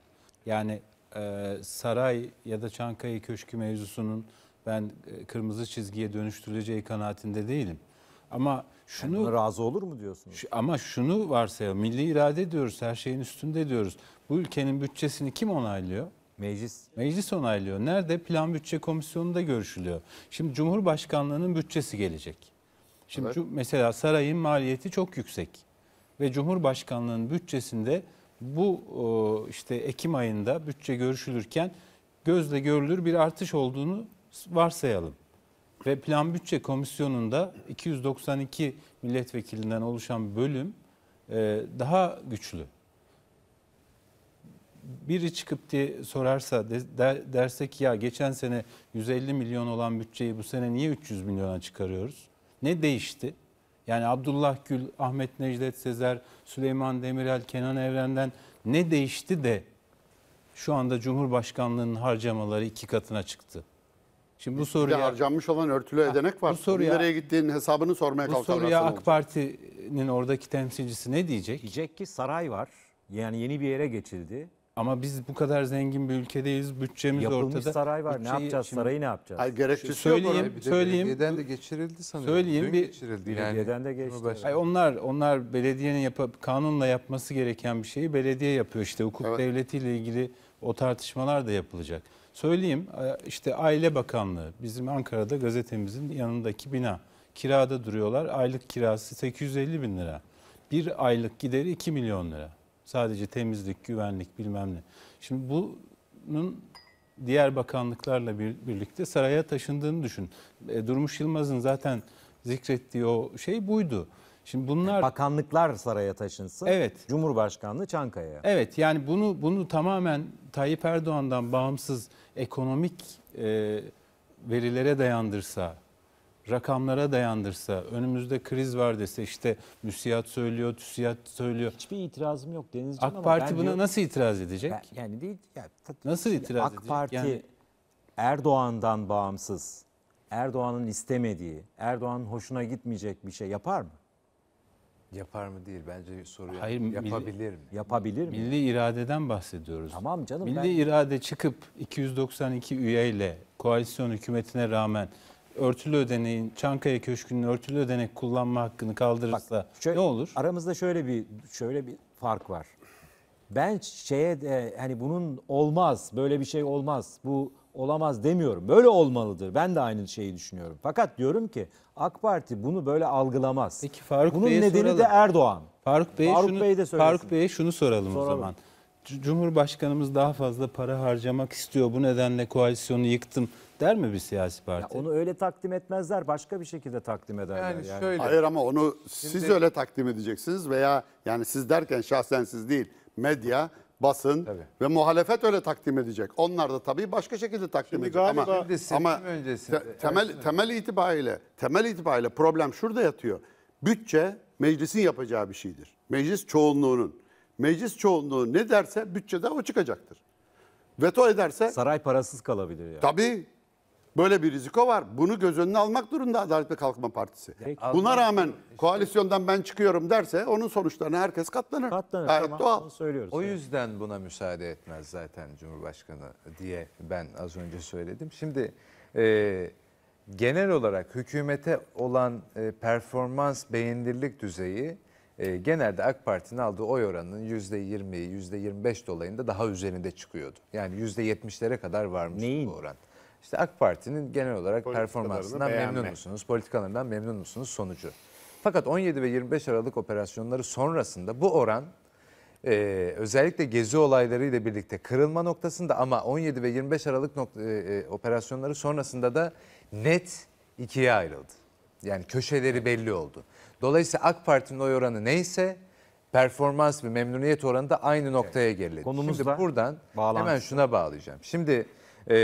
Yani e, saray ya da Çankaya Köşkü mevzusunun ben e, kırmızı çizgiye dönüştürüleceği kanaatinde değilim. Ama şunu yani razı olur mu diyorsunuz? Şu, ama şunu varsayalım. Milli irade diyoruz, her şeyin üstünde diyoruz. Bu ülkenin bütçesini kim onaylıyor? Meclis. Meclis onaylıyor. Nerede? Plan Bütçe Komisyonu'nda görüşülüyor. Şimdi Cumhurbaşkanlığının bütçesi gelecek. Şimdi evet. mesela sarayın maliyeti çok yüksek ve Cumhurbaşkanlığının bütçesinde bu e, işte Ekim ayında bütçe görüşülürken gözle görülür bir artış olduğunu varsayalım. Ve Plan Bütçe Komisyonu'nda 292 milletvekilinden oluşan bölüm e, daha güçlü. Biri çıkıp diye sorarsa de, derse ki ya geçen sene 150 milyon olan bütçeyi bu sene niye 300 milyona çıkarıyoruz? Ne değişti? Yani Abdullah Gül, Ahmet Necdet Sezer, Süleyman Demirel, Kenan Evren'den ne değişti de şu anda Cumhurbaşkanlığının harcamaları iki katına çıktı? Şimdi bu soruya de harcanmış olan örtülü ödenek var. Bu soruya, nereye gittiğin hesabını sormaya Bu soruya AK Parti'nin oradaki temsilcisi ne diyecek? Diyecek ki saray var. Yani yeni bir yere geçildi. Ama biz bu kadar zengin bir ülkedeyiz. Bütçemiz Yapılmış ortada. saray var. Bütçeyi, ne yapacağız? Şimdi, sarayı ne yapacağız? Hayır gerekçesi söyleyeyim, yok. Söyleyeyim. söyleyeyim. Belediyeden de geçirildi sanırım. Söyleyeyim. Dün bir, geçirildi yani. Belediyeden de geçti. Hayır, onlar, onlar belediyenin yapıp, kanunla yapması gereken bir şeyi belediye yapıyor. İşte hukuk evet. devletiyle ilgili o tartışmalar da yapılacak. Söyleyeyim e, işte Aile Bakanlığı bizim Ankara'da gazetemizin yanındaki bina. Kirada duruyorlar. Aylık kirası 850 bin lira. Bir aylık gideri 2 milyon lira. Sadece temizlik, güvenlik bilmem ne. Şimdi bunun diğer bakanlıklarla bir, birlikte saraya taşındığını düşün. E, Durmuş Yılmaz'ın zaten zikrettiği o şey buydu. Şimdi bunlar bakanlıklar saraya taşınsın. Evet. Cumhurbaşkanlığı Çankaya Evet yani bunu bunu tamamen Tayyip Erdoğan'dan bağımsız ekonomik e, verilere dayandırsa rakamlara dayandırsa, önümüzde kriz var dese işte müsiyat söylüyor, tüsiyat söylüyor. Hiçbir itirazım yok Denizciğim AK ama Parti buna diyor, nasıl itiraz edecek? Ben, yani değil. Ya, nasıl itiraz AK edecek? AK Parti yani, Erdoğan'dan bağımsız, Erdoğan'ın istemediği, Erdoğan'ın hoşuna gitmeyecek bir şey yapar mı? Yapar mı değil bence soru Hayır, yapabilir milli, mi? Yapabilir mi? Milli iradeden bahsediyoruz. Tamam canım. Milli ben... irade çıkıp 292 üyeyle koalisyon hükümetine rağmen örtülü ödeneğin, Çankaya Köşkü'nün örtülü ödenek kullanma hakkını kaldırırsa Bak, şöyle, ne olur? Aramızda şöyle bir şöyle bir fark var. Ben şeye de hani bunun olmaz, böyle bir şey olmaz, bu olamaz demiyorum. Böyle olmalıdır. Ben de aynı şeyi düşünüyorum. Fakat diyorum ki AK Parti bunu böyle algılamaz. Peki Faruk Bunun Bey'e nedeni soralım. de Erdoğan. Faruk Bey'e Faruk şunu, Bey de söylesin. Faruk Bey'e şunu soralım, soralım o zaman. Cumhurbaşkanımız daha fazla para harcamak istiyor. Bu nedenle koalisyonu yıktım der mi bir siyasi parti? Ya onu öyle takdim etmezler, başka bir şekilde takdim ederler. Yani, yani. şöyle. Hayır ama onu Şimdi... siz öyle takdim edeceksiniz veya yani siz derken şahsen siz değil, medya basın tabii. ve muhalefet öyle takdim edecek. Onlar da tabii başka şekilde takdim Şimdi edecek ama şimdi ama te, temel temel itibariyle temel itibariyle problem şurada yatıyor. Bütçe meclisin yapacağı bir şeydir. Meclis çoğunluğunun. Meclis çoğunluğu ne derse bütçede o çıkacaktır. Veto ederse saray parasız kalabilir yani. Tabii Böyle bir riziko var. Bunu göz önüne almak durumunda Adalet ve Kalkınma Partisi. Peki. Buna rağmen işte. koalisyondan ben çıkıyorum derse onun sonuçlarına herkes katlanır. Katlanır Gayet tamam. doğal. Onu söylüyoruz. O yani. yüzden buna müsaade etmez zaten Cumhurbaşkanı diye ben az önce söyledim. Şimdi e, genel olarak hükümete olan e, performans beğendirlik düzeyi e, genelde AK Parti'nin aldığı oy oranının %20'yi %25 dolayında daha üzerinde çıkıyordu. Yani %70'lere kadar varmış Neyin? bu oran. İşte AK Parti'nin genel olarak performansından memnun musunuz? Politikalarından memnun musunuz? Sonucu. Fakat 17 ve 25 Aralık operasyonları sonrasında bu oran e, özellikle gezi olaylarıyla birlikte kırılma noktasında ama 17 ve 25 Aralık nokta, e, e, operasyonları sonrasında da net ikiye ayrıldı. Yani köşeleri belli oldu. Dolayısıyla AK Parti'nin oy oranı neyse performans ve memnuniyet oranı da aynı noktaya evet. geriledi. Konumuz Şimdi buradan hemen şuna bağlayacağım. Şimdi e,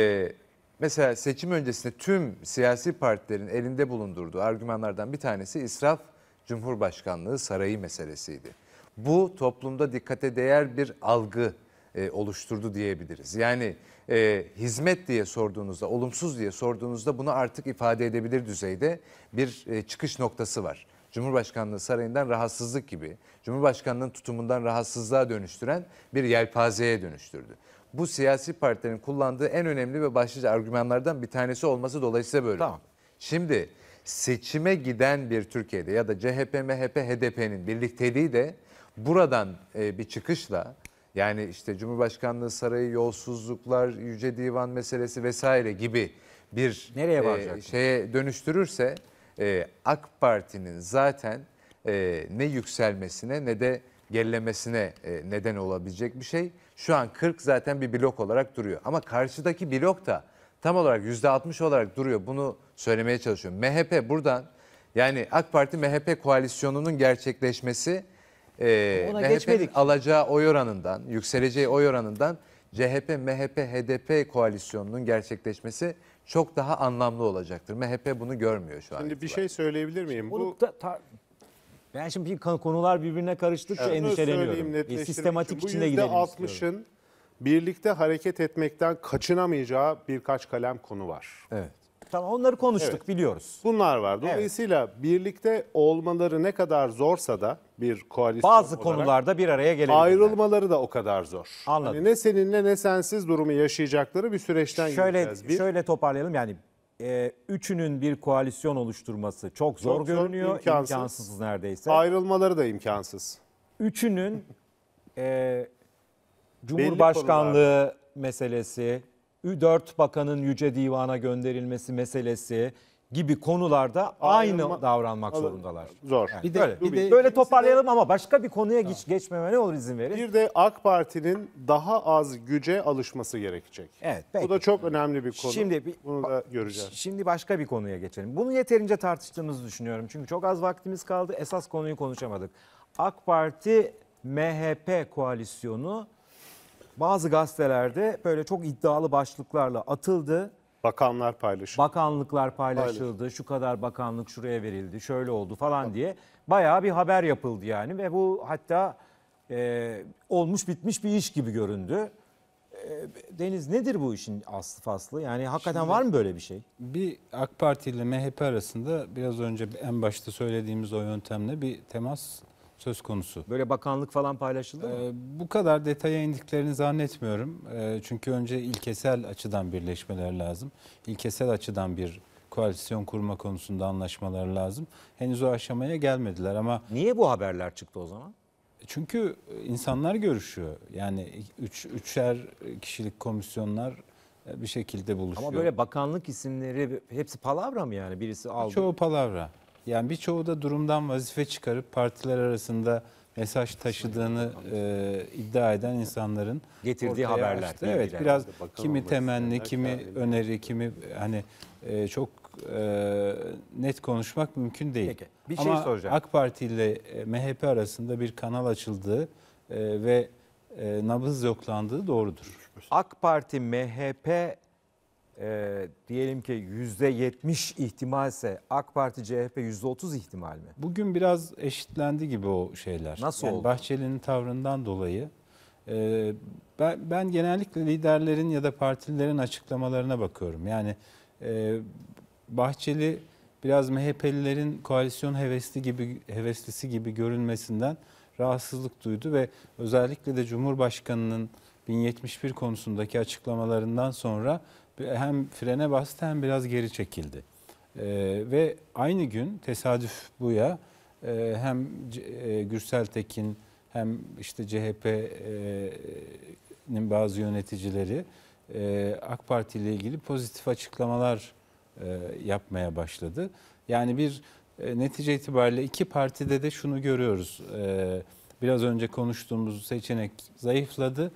Mesela seçim öncesinde tüm siyasi partilerin elinde bulundurduğu argümanlardan bir tanesi israf Cumhurbaşkanlığı sarayı meselesiydi. Bu toplumda dikkate değer bir algı e, oluşturdu diyebiliriz. Yani e, hizmet diye sorduğunuzda, olumsuz diye sorduğunuzda bunu artık ifade edebilir düzeyde bir e, çıkış noktası var. Cumhurbaşkanlığı sarayından rahatsızlık gibi, Cumhurbaşkanlığının tutumundan rahatsızlığa dönüştüren bir yelpazeye dönüştürdü bu siyasi partilerin kullandığı en önemli ve başlıca argümanlardan bir tanesi olması dolayısıyla böyle. Tamam. Şimdi seçime giden bir Türkiye'de ya da CHP, MHP, HDP'nin birlikteliği de buradan e, bir çıkışla yani işte Cumhurbaşkanlığı sarayı yolsuzluklar, yüce divan meselesi vesaire gibi bir nereye E, şeye dönüştürürse e, AK Parti'nin zaten e, ne yükselmesine ne de gerilemesine e, neden olabilecek bir şey. Şu an 40 zaten bir blok olarak duruyor. Ama karşıdaki blok da tam olarak %60 olarak duruyor. Bunu söylemeye çalışıyorum. MHP buradan yani AK Parti MHP koalisyonunun gerçekleşmesi e, MHP'nin geçmedik. alacağı oy oranından, yükseleceği oy oranından CHP, MHP, HDP koalisyonunun gerçekleşmesi çok daha anlamlı olacaktır. MHP bunu görmüyor şu an. Şimdi bir şey söyleyebilir miyim? Bunu Bu ben şimdi konular birbirine karıştıkça evet. endişeleniyorum. E, sistematik için. içinde gidelim istiyorum. birlikte hareket etmekten kaçınamayacağı birkaç kalem konu var. Evet. Tamam onları konuştuk evet. biliyoruz. Bunlar var. Dolayısıyla evet. birlikte olmaları ne kadar zorsa da bir koalisyon Bazı olarak, konularda bir araya gelebilirler. Ayrılmaları da o kadar zor. Anladım. Yani ne seninle ne sensiz durumu yaşayacakları bir süreçten şöyle, gideceğiz. Bir... Şöyle toparlayalım yani e, üçünün bir koalisyon oluşturması çok zor çok görünüyor. Zor, imkansız. imkansız neredeyse. Ayrılmaları da imkansız. Üçünün e, Cumhurbaşkanlığı meselesi, dört Bakan'ın Yüce Divan'a gönderilmesi meselesi, gibi konularda aynı Ayrılma- davranmak Alın- zorundalar. Zor. Yani Bir de- böyle, bir de böyle ikisi de- toparlayalım ama başka bir konuya geç, geçmeme ne olur izin verin. Bir de AK Parti'nin daha az güce alışması gerekecek. Evet, peki. Bu da çok önemli bir konu. Şimdi bir- bunu da göreceğiz. Şimdi başka bir konuya geçelim. Bunu yeterince tartıştığımızı düşünüyorum. Çünkü çok az vaktimiz kaldı. Esas konuyu konuşamadık. AK Parti MHP koalisyonu bazı gazetelerde böyle çok iddialı başlıklarla atıldı. Bakanlar paylaşıldı. Bakanlıklar paylaşıldı. Paylaşıldı. Şu kadar bakanlık şuraya verildi. Şöyle oldu falan Tabii. diye. Bayağı bir haber yapıldı yani ve bu hatta e, olmuş bitmiş bir iş gibi göründü. E, Deniz nedir bu işin aslı faslı? Yani hakikaten Şimdi, var mı böyle bir şey? Bir AK Parti ile MHP arasında biraz önce en başta söylediğimiz o yöntemle bir temas söz konusu. Böyle bakanlık falan paylaşıldı mı? Ee, bu kadar detaya indiklerini zannetmiyorum. Ee, çünkü önce ilkesel açıdan birleşmeler lazım. İlkesel açıdan bir koalisyon kurma konusunda anlaşmaları lazım. Henüz o aşamaya gelmediler ama... Niye bu haberler çıktı o zaman? Çünkü insanlar görüşüyor. Yani üç, üçer kişilik komisyonlar e, bir şekilde buluşuyor. Ama böyle bakanlık isimleri hepsi palavra mı yani? Birisi aldı. Çoğu palavra yani birçoğu da durumdan vazife çıkarıp partiler arasında mesaj taşıdığını e, iddia eden insanların getirdiği haberler. Açtı. Evet biraz kimi temenni, kimi öneri, kimi hani e, çok e, net konuşmak mümkün değil. Peki, bir şey Ama soracağım. AK Parti ile e, MHP arasında bir kanal açıldığı e, ve e, nabız yoklandığı doğrudur. AK Parti MHP e, diyelim ki %70 ihtimalse AK Parti CHP %30 ihtimal mi? Bugün biraz eşitlendi gibi o şeyler. Nasıl yani oldu? Bahçeli'nin tavrından dolayı. E, ben, ben genellikle liderlerin ya da partilerin açıklamalarına bakıyorum. Yani e, Bahçeli biraz MHP'lilerin koalisyon hevesli gibi heveslisi gibi görünmesinden rahatsızlık duydu ve özellikle de Cumhurbaşkanının 1071 konusundaki açıklamalarından sonra hem frene bastı hem biraz geri çekildi. E, ve aynı gün tesadüf bu ya e, hem e, Gürsel Tekin hem işte CHP'nin e, bazı yöneticileri e, AK Parti ile ilgili pozitif açıklamalar e, yapmaya başladı. Yani bir e, netice itibariyle iki partide de şunu görüyoruz. E, biraz önce konuştuğumuz seçenek zayıfladı.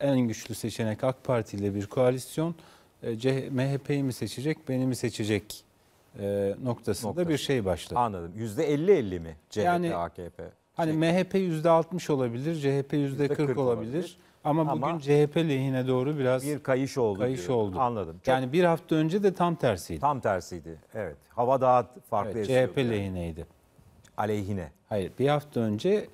En güçlü seçenek AK Parti ile bir koalisyon. E, MHP'yi mi seçecek, beni mi seçecek e, noktasında Noktası. bir şey başladı. Anladım. %50-50 mi CHP, yani, AKP? Hani şey. MHP %60 olabilir, CHP %40, %40 olabilir. olabilir. Ama, bugün Ama bugün CHP lehine doğru biraz bir kayış oldu. Kayış diyor. oldu. Anladım. Çok... Yani bir hafta önce de tam tersiydi. Tam tersiydi. Evet. Hava daha farklı evet, CHP yani. lehineydi. Aleyhine. Hayır. Bir hafta önce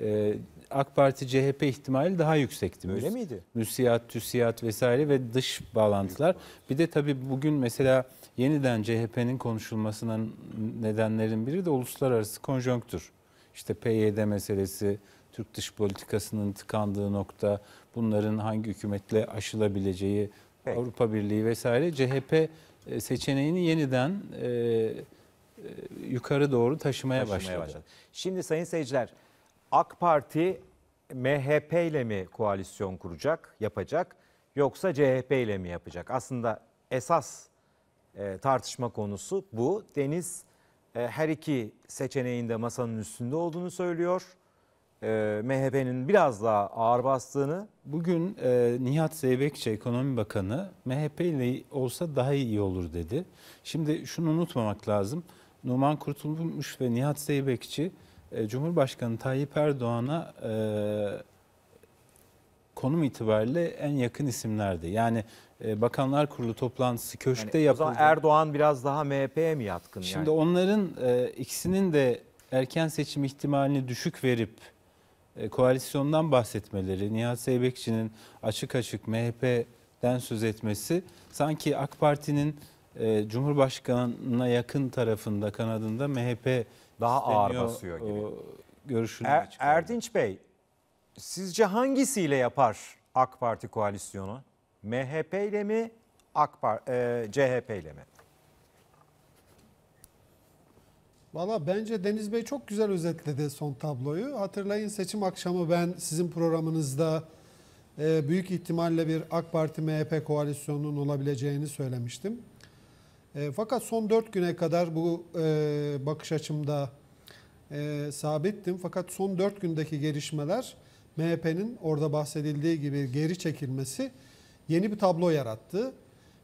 e, AK Parti CHP ihtimali daha yüksekti. Öyle Müs miydi? Müsiyat, TÜSİAD vesaire ve dış bağlantılar. Bir de tabii bugün mesela yeniden CHP'nin konuşulmasının nedenlerin biri de uluslararası konjonktür. İşte PYD meselesi, Türk dış politikasının tıkandığı nokta, bunların hangi hükümetle aşılabileceği, Peki. Avrupa Birliği vesaire CHP e, seçeneğini yeniden e, e, yukarı doğru taşımaya, taşımaya başladı. başladı. Şimdi sayın seyirciler AK Parti MHP ile mi koalisyon kuracak, yapacak yoksa CHP ile mi yapacak? Aslında esas e, tartışma konusu bu. Deniz e, her iki seçeneğinde masanın üstünde olduğunu söylüyor. E, MHP'nin biraz daha ağır bastığını. Bugün e, Nihat Zeybekçi Ekonomi Bakanı MHP ile olsa daha iyi olur dedi. Şimdi şunu unutmamak lazım. Numan Kurtulmuş ve Nihat Zeybekçi e, Cumhurbaşkanı Tayyip Erdoğan'a e, konum itibariyle en yakın isimlerdi. Yani e, Bakanlar Kurulu toplantısı köşkte yani, yapıldı. O zaman Erdoğan biraz daha MHP'ye mi yatkın? Şimdi yani? onların e, ikisinin de erken seçim ihtimalini düşük verip e, koalisyondan bahsetmeleri, Nihat Zeybekçi'nin açık açık MHP'den söz etmesi sanki AK Parti'nin e, Cumhurbaşkanı'na yakın tarafında, kanadında MHP daha ağır basıyor gibi. Görüşünü er, Erdinç Bey, sizce hangisiyle yapar AK Parti koalisyonu? MHP ile mi, AK Parti, e, CHP ile mi? Valla bence Deniz Bey çok güzel özetledi son tabloyu. Hatırlayın seçim akşamı ben sizin programınızda e, büyük ihtimalle bir AK Parti MHP koalisyonunun olabileceğini söylemiştim. E, fakat son 4 güne kadar bu e, bakış açımda e, sabittim. Fakat son 4 gündeki gelişmeler MHP'nin orada bahsedildiği gibi geri çekilmesi yeni bir tablo yarattı.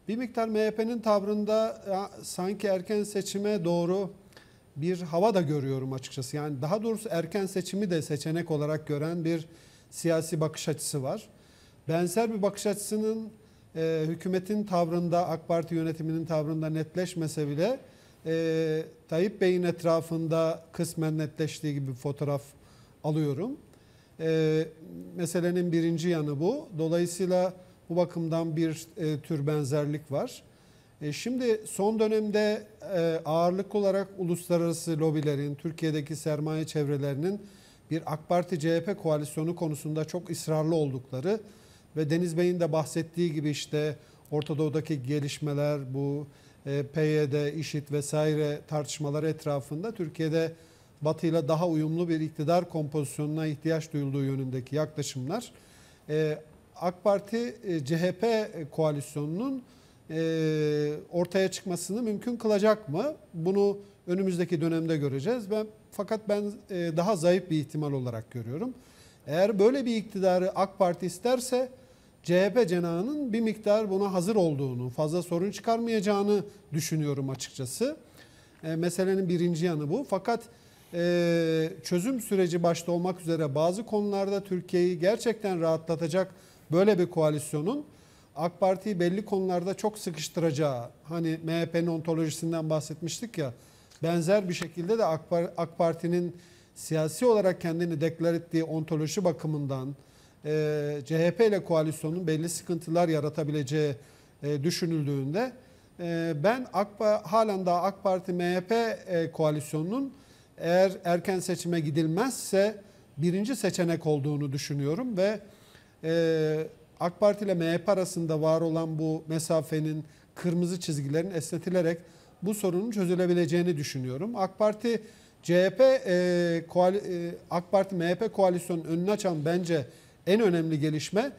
Bir miktar MHP'nin tavrında ya, e, sanki erken seçime doğru bir hava da görüyorum açıkçası. Yani daha doğrusu erken seçimi de seçenek olarak gören bir siyasi bakış açısı var. Benzer bir bakış açısının e, hükümetin tavrında, AK Parti yönetiminin tavrında netleşmese bile e, Tayyip Bey'in etrafında kısmen netleştiği gibi fotoğraf alıyorum. E, meselenin birinci yanı bu. Dolayısıyla bu bakımdan bir e, tür benzerlik var. E, şimdi son dönemde e, ağırlık olarak uluslararası lobilerin, Türkiye'deki sermaye çevrelerinin bir AK Parti-CHP koalisyonu konusunda çok ısrarlı oldukları ve Deniz Bey'in de bahsettiği gibi işte Orta Doğu'daki gelişmeler, bu e, PYD, IŞİD vesaire tartışmaları etrafında Türkiye'de Batı ile daha uyumlu bir iktidar kompozisyonuna ihtiyaç duyulduğu yönündeki yaklaşımlar e, AK Parti e, CHP koalisyonunun e, ortaya çıkmasını mümkün kılacak mı? Bunu önümüzdeki dönemde göreceğiz. Ben fakat ben e, daha zayıf bir ihtimal olarak görüyorum. Eğer böyle bir iktidarı AK Parti isterse CHP cenahının bir miktar buna hazır olduğunu, fazla sorun çıkarmayacağını düşünüyorum açıkçası. E, meselenin birinci yanı bu. Fakat e, çözüm süreci başta olmak üzere bazı konularda Türkiye'yi gerçekten rahatlatacak böyle bir koalisyonun AK Parti'yi belli konularda çok sıkıştıracağı, hani MHP'nin ontolojisinden bahsetmiştik ya, benzer bir şekilde de AK, AK Parti'nin siyasi olarak kendini deklar ettiği ontoloji bakımından, e, CHP ile koalisyonun belli sıkıntılar yaratabileceği e, düşünüldüğünde e, ben Akba, halen daha AK Parti MHP e, koalisyonunun eğer erken seçime gidilmezse birinci seçenek olduğunu düşünüyorum ve e, AK Parti ile MHP arasında var olan bu mesafenin kırmızı çizgilerin esnetilerek bu sorunun çözülebileceğini düşünüyorum. AK Parti CHP e, koali, e, AK Parti MHP koalisyonun önünü açan bence en önemli gelişme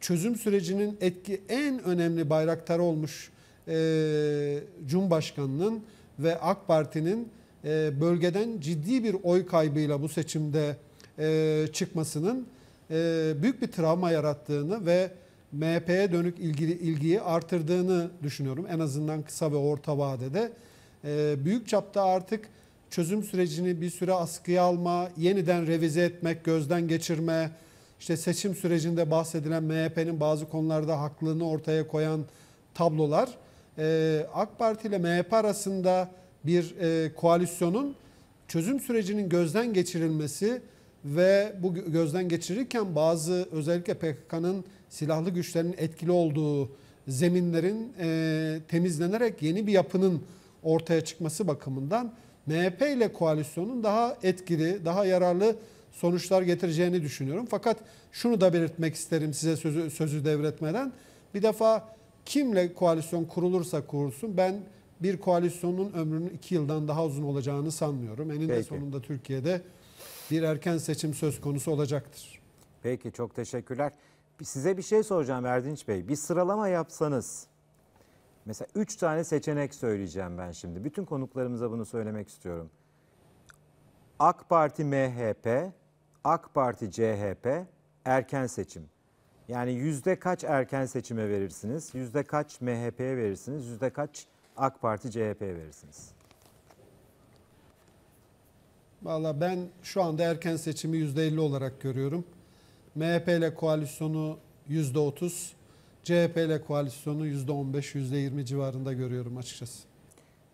çözüm sürecinin etki en önemli bayraktarı olmuş e, Cumhurbaşkanı'nın ve AK Parti'nin e, bölgeden ciddi bir oy kaybıyla bu seçimde e, çıkmasının e, büyük bir travma yarattığını ve MHP'ye dönük ilgili ilgiyi artırdığını düşünüyorum. En azından kısa ve orta vadede. E, büyük çapta artık çözüm sürecini bir süre askıya alma, yeniden revize etmek, gözden geçirme, işte seçim sürecinde bahsedilen MHP'nin bazı konularda haklılığını ortaya koyan tablolar e, AK Parti ile MHP arasında bir e, koalisyonun çözüm sürecinin gözden geçirilmesi ve bu gözden geçirirken bazı özellikle PKK'nın silahlı güçlerin etkili olduğu zeminlerin e, temizlenerek yeni bir yapının ortaya çıkması bakımından MHP ile koalisyonun daha etkili, daha yararlı sonuçlar getireceğini düşünüyorum. Fakat şunu da belirtmek isterim size sözü, sözü devretmeden. Bir defa kimle koalisyon kurulursa kurulsun ben bir koalisyonun ömrünün iki yıldan daha uzun olacağını sanmıyorum. Eninde Peki. sonunda Türkiye'de bir erken seçim söz konusu olacaktır. Peki çok teşekkürler. Size bir şey soracağım Erdinç Bey. Bir sıralama yapsanız. Mesela üç tane seçenek söyleyeceğim ben şimdi. Bütün konuklarımıza bunu söylemek istiyorum. AK Parti MHP, AK Parti CHP erken seçim. Yani yüzde kaç erken seçime verirsiniz? Yüzde kaç MHP'ye verirsiniz? Yüzde kaç AK Parti CHP'ye verirsiniz? Valla ben şu anda erken seçimi yüzde 50 olarak görüyorum. MHP ile koalisyonu yüzde 30 CHP ile koalisyonu yüzde 15 yüzde 20 civarında görüyorum açıkçası.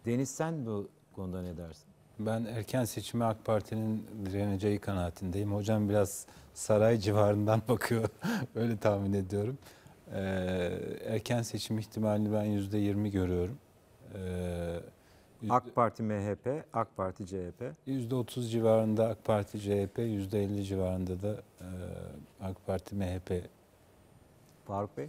Deniz sen bu konuda ne dersin? Ben erken seçime AK Parti'nin direneceği kanaatindeyim. Hocam biraz saray civarından bakıyor. Öyle tahmin ediyorum. Ee, erken seçim ihtimalini ben yüzde yirmi görüyorum. Ee, AK Parti MHP, AK Parti CHP. Yüzde otuz civarında AK Parti CHP, yüzde elli civarında da e, AK Parti MHP. Faruk Bey?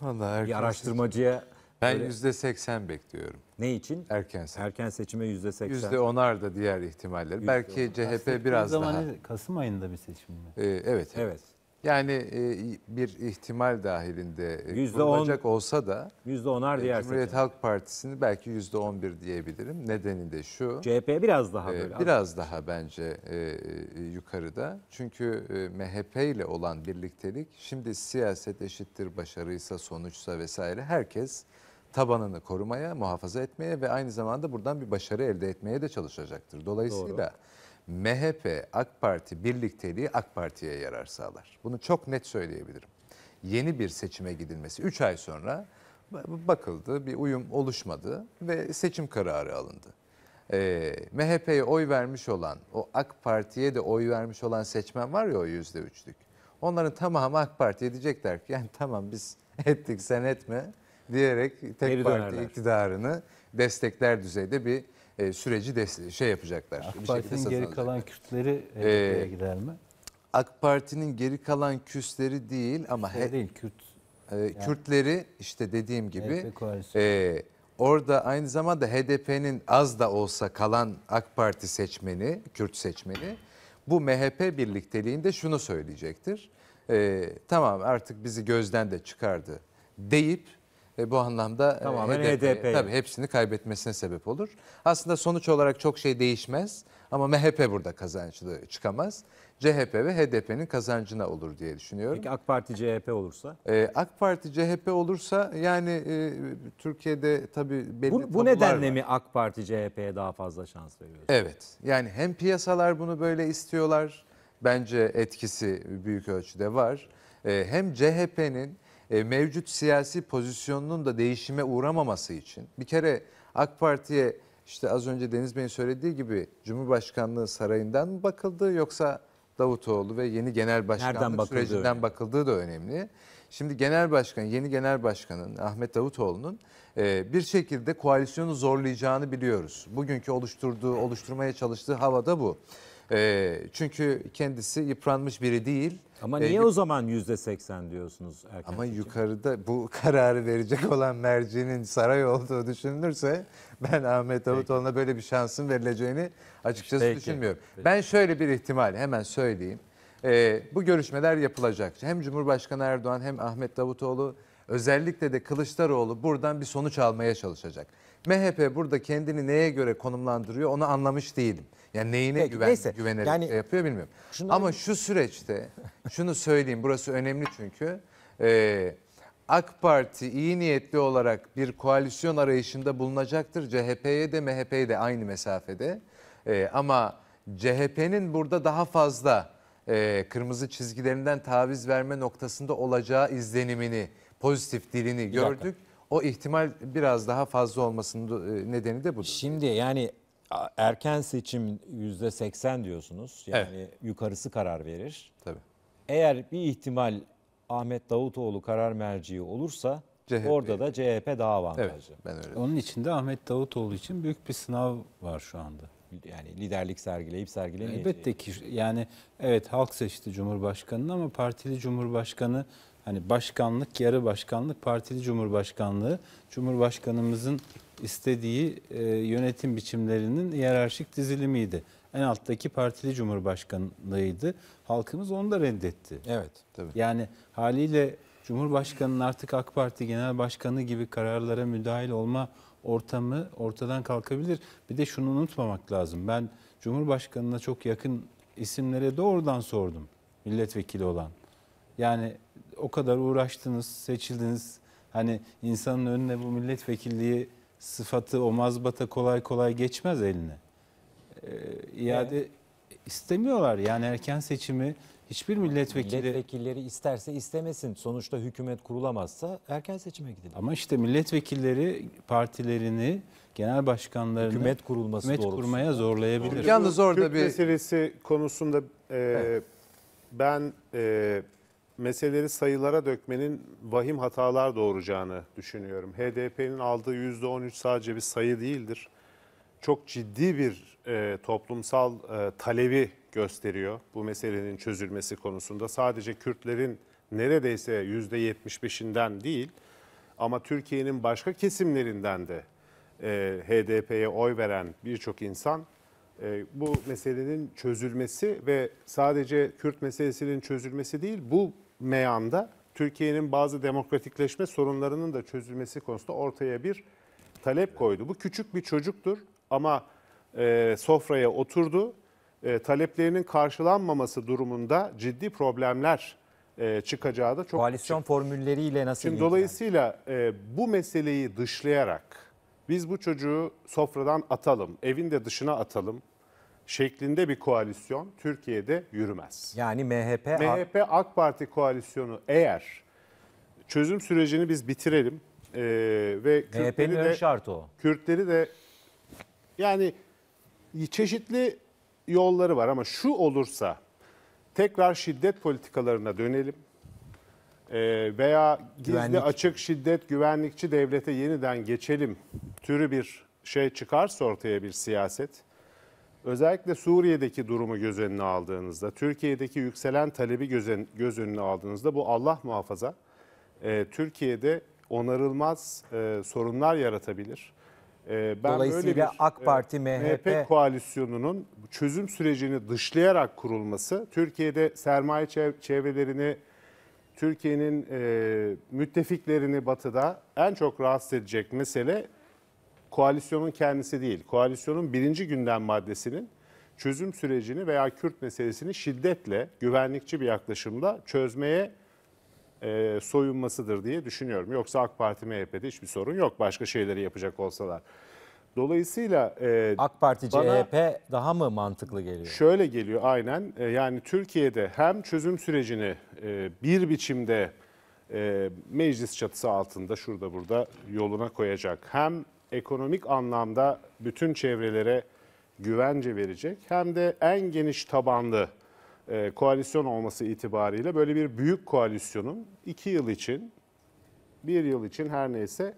Vallahi bir araştırmacıya ben yüzde seksen bekliyorum Ne için? erken seçim. Erken seçime yüzde Yüzde onar da diğer ihtimaller. Belki CHP biraz daha. zaman ne- Kasım ayında bir seçim mi? Ee, evet. Evet. Yani e, bir ihtimal dahilinde e, Yüzde on- olsa da Yüzde onar e, diğer Cumhuriyet seçim. Halk Partisi'ni belki yüzde on bir diyebilirim. Nedeni de şu. CHP biraz daha Ee, böyle. Biraz daha bence e, e yukarıda. Çünkü e, MHP ile olan birliktelik şimdi siyaset eşittir başarıysa sonuçsa vesaire herkes tabanını korumaya, muhafaza etmeye ve aynı zamanda buradan bir başarı elde etmeye de çalışacaktır. Dolayısıyla Doğru. MHP, AK Parti birlikteliği AK Parti'ye yarar sağlar. Bunu çok net söyleyebilirim. Yeni bir seçime gidilmesi 3 ay sonra bakıldı, bir uyum oluşmadı ve seçim kararı alındı. Ee, MHP'ye oy vermiş olan, o AK Parti'ye de oy vermiş olan seçmen var ya o yüzde üçlük. Onların tamamı AK Parti'ye diyecekler ki yani tamam biz ettik sen etme diyerek tek Geri parti dönerler. iktidarını destekler düzeyde bir e, süreci deste- şey yapacaklar. AK bir Parti'nin geri alacaklar. kalan Kürtleri HDP'ye Ee, gider mi? AK Parti'nin geri kalan küsleri değil ama he- Şey değil Kürt. e, Kürtleri işte dediğim gibi e, orada aynı zamanda HDP'nin az da olsa kalan AK Parti seçmeni, Kürt seçmeni bu MHP birlikteliğinde şunu söyleyecektir. E, tamam artık bizi gözden de çıkardı deyip ve bu anlamda e, Tamamen HDP, HDP e, tabii hepsini kaybetmesine sebep olur. Aslında sonuç olarak çok şey değişmez ama MHP burada kazançlı çıkamaz. CHP ve HDP'nin kazancına olur diye düşünüyorum. Peki AK Parti CHP olursa? Ee, AK Parti CHP olursa yani e, Türkiye'de tabii belli Bu, bu nedenle var. mi AK Parti CHP'ye daha fazla şans veriyor? Evet. Yani hem piyasalar bunu böyle istiyorlar. Bence etkisi büyük ölçüde var. Ee, hem CHP'nin e, mevcut siyasi pozisyonunun da değişime uğramaması için bir kere AK Parti'ye işte az önce Deniz Bey'in söylediği gibi Cumhurbaşkanlığı sarayından mı bakıldı yoksa Davutoğlu ve yeni genel başkanlık sürecinden öyle? bakıldığı da önemli. Şimdi genel başkan, yeni genel başkanın Ahmet Davutoğlu'nun e, bir şekilde koalisyonu zorlayacağını biliyoruz. Bugünkü oluşturduğu, oluşturmaya çalıştığı havada bu. E, çünkü kendisi yıpranmış biri değil. Ama ee, niye e, o zaman yüzde seksen diyorsunuz erken Ama seçim? yukarıda bu kararı verecek olan mercinin saray olduğu düşünülürse ben Ahmet Davutoğlu'na böyle bir şansın verileceğini açıkçası Peki. düşünmüyorum. Peki. Ben şöyle bir ihtimal hemen söyleyeyim. E, bu görüşmeler yapılacak. Hem Cumhurbaşkanı Erdoğan hem Ahmet Davutoğlu özellikle de Kılıçdaroğlu buradan bir sonuç almaya çalışacak. MHP burada kendini neye göre konumlandırıyor onu anlamış değilim. Yani neyine Peki, güven, neyse. güvenerek yani, şey yapıyor bilmiyorum. Ama şu süreçte şunu söyleyeyim burası önemli çünkü. Ee, AK Parti iyi niyetli olarak bir koalisyon arayışında bulunacaktır. CHP'ye de MHP'ye de aynı mesafede. Ee, ama CHP'nin burada daha fazla e, kırmızı çizgilerinden taviz verme noktasında olacağı izlenimini, pozitif dilini gördük. O ihtimal biraz daha fazla olmasının e, nedeni de budur. Şimdi yani erken seçim yüzde seksen diyorsunuz. Yani evet. yukarısı karar verir. Tabii. Eğer bir ihtimal Ahmet Davutoğlu karar merciği olursa CHP. orada da CHP daha avantajlı. Evet, ben öyle. Onun için de Ahmet Davutoğlu için büyük bir sınav var şu anda. Yani liderlik sergileyip sergilemeyeceği. Elbette ki yani evet halk seçti Cumhurbaşkanı'nı ama partili Cumhurbaşkanı Hani başkanlık, yarı başkanlık, partili cumhurbaşkanlığı, cumhurbaşkanımızın istediği e, yönetim biçimlerinin hiyerarşik dizilimiydi. En alttaki partili cumhurbaşkanlığıydı. Halkımız onu da reddetti. Evet, tabii. Yani haliyle Cumhurbaşkanı'nın artık AK Parti Genel Başkanı gibi kararlara müdahil olma ortamı ortadan kalkabilir. Bir de şunu unutmamak lazım. Ben Cumhurbaşkanı'na çok yakın isimlere doğrudan sordum milletvekili olan. Yani o kadar uğraştınız, seçildiniz. Hani insanın önüne bu milletvekilliği sıfatı o mazbata kolay kolay geçmez eline. Ee, iade evet. istemiyorlar. Yani erken seçimi hiçbir milletvekili... Milletvekilleri isterse istemesin. Sonuçta hükümet kurulamazsa erken seçime gidilir. Ama işte milletvekilleri partilerini, genel başkanlarını hükümet, kurulması hükümet kurmaya zorlayabilir. Yalnız orada Türk bir... meselesi konusunda e, evet. ben... E, meseleleri sayılara dökmenin vahim hatalar doğuracağını düşünüyorum. HDP'nin aldığı %13 sadece bir sayı değildir. Çok ciddi bir e, toplumsal e, talebi gösteriyor bu meselenin çözülmesi konusunda. Sadece Kürtlerin neredeyse %75'inden değil ama Türkiye'nin başka kesimlerinden de e, HDP'ye oy veren birçok insan e, bu meselenin çözülmesi ve sadece Kürt meselesinin çözülmesi değil, bu meyanda Türkiye'nin bazı demokratikleşme sorunlarının da çözülmesi konusunda ortaya bir talep koydu. Bu küçük bir çocuktur ama e, sofraya oturdu. E, taleplerinin karşılanmaması durumunda ciddi problemler e, çıkacağı da çok Koalisyon açık. formülleriyle nasıl Şimdi dolayısıyla e, bu meseleyi dışlayarak biz bu çocuğu sofradan atalım, evin de dışına atalım, şeklinde bir koalisyon Türkiye'de yürümez. Yani MHP MHP AK Parti koalisyonu eğer çözüm sürecini biz bitirelim e, ve MHP'nin Kürtleri de şartı o. Kürtleri de yani çeşitli yolları var ama şu olursa tekrar şiddet politikalarına dönelim e, veya gizli Güvenlik. açık şiddet güvenlikçi devlete yeniden geçelim türü bir şey çıkarsa ortaya bir siyaset Özellikle Suriye'deki durumu göz önüne aldığınızda, Türkiye'deki yükselen talebi göz önüne aldığınızda bu Allah muhafaza e, Türkiye'de onarılmaz e, sorunlar yaratabilir. E, ben Dolayısıyla böyle bir, AK e, Parti, MHP... MHP koalisyonunun çözüm sürecini dışlayarak kurulması, Türkiye'de sermaye çevrelerini, Türkiye'nin e, müttefiklerini batıda en çok rahatsız edecek mesele koalisyonun kendisi değil, koalisyonun birinci gündem maddesinin çözüm sürecini veya Kürt meselesini şiddetle, güvenlikçi bir yaklaşımla çözmeye e, soyunmasıdır diye düşünüyorum. Yoksa AK Parti MHP'de hiçbir sorun yok başka şeyleri yapacak olsalar. Dolayısıyla e, AK Parti CHP daha mı mantıklı geliyor? Şöyle geliyor aynen. E, yani Türkiye'de hem çözüm sürecini e, bir biçimde e, meclis çatısı altında şurada burada yoluna koyacak hem ekonomik anlamda bütün çevrelere güvence verecek hem de en geniş tabanlı e, koalisyon olması itibariyle böyle bir büyük koalisyonun iki yıl için, bir yıl için her neyse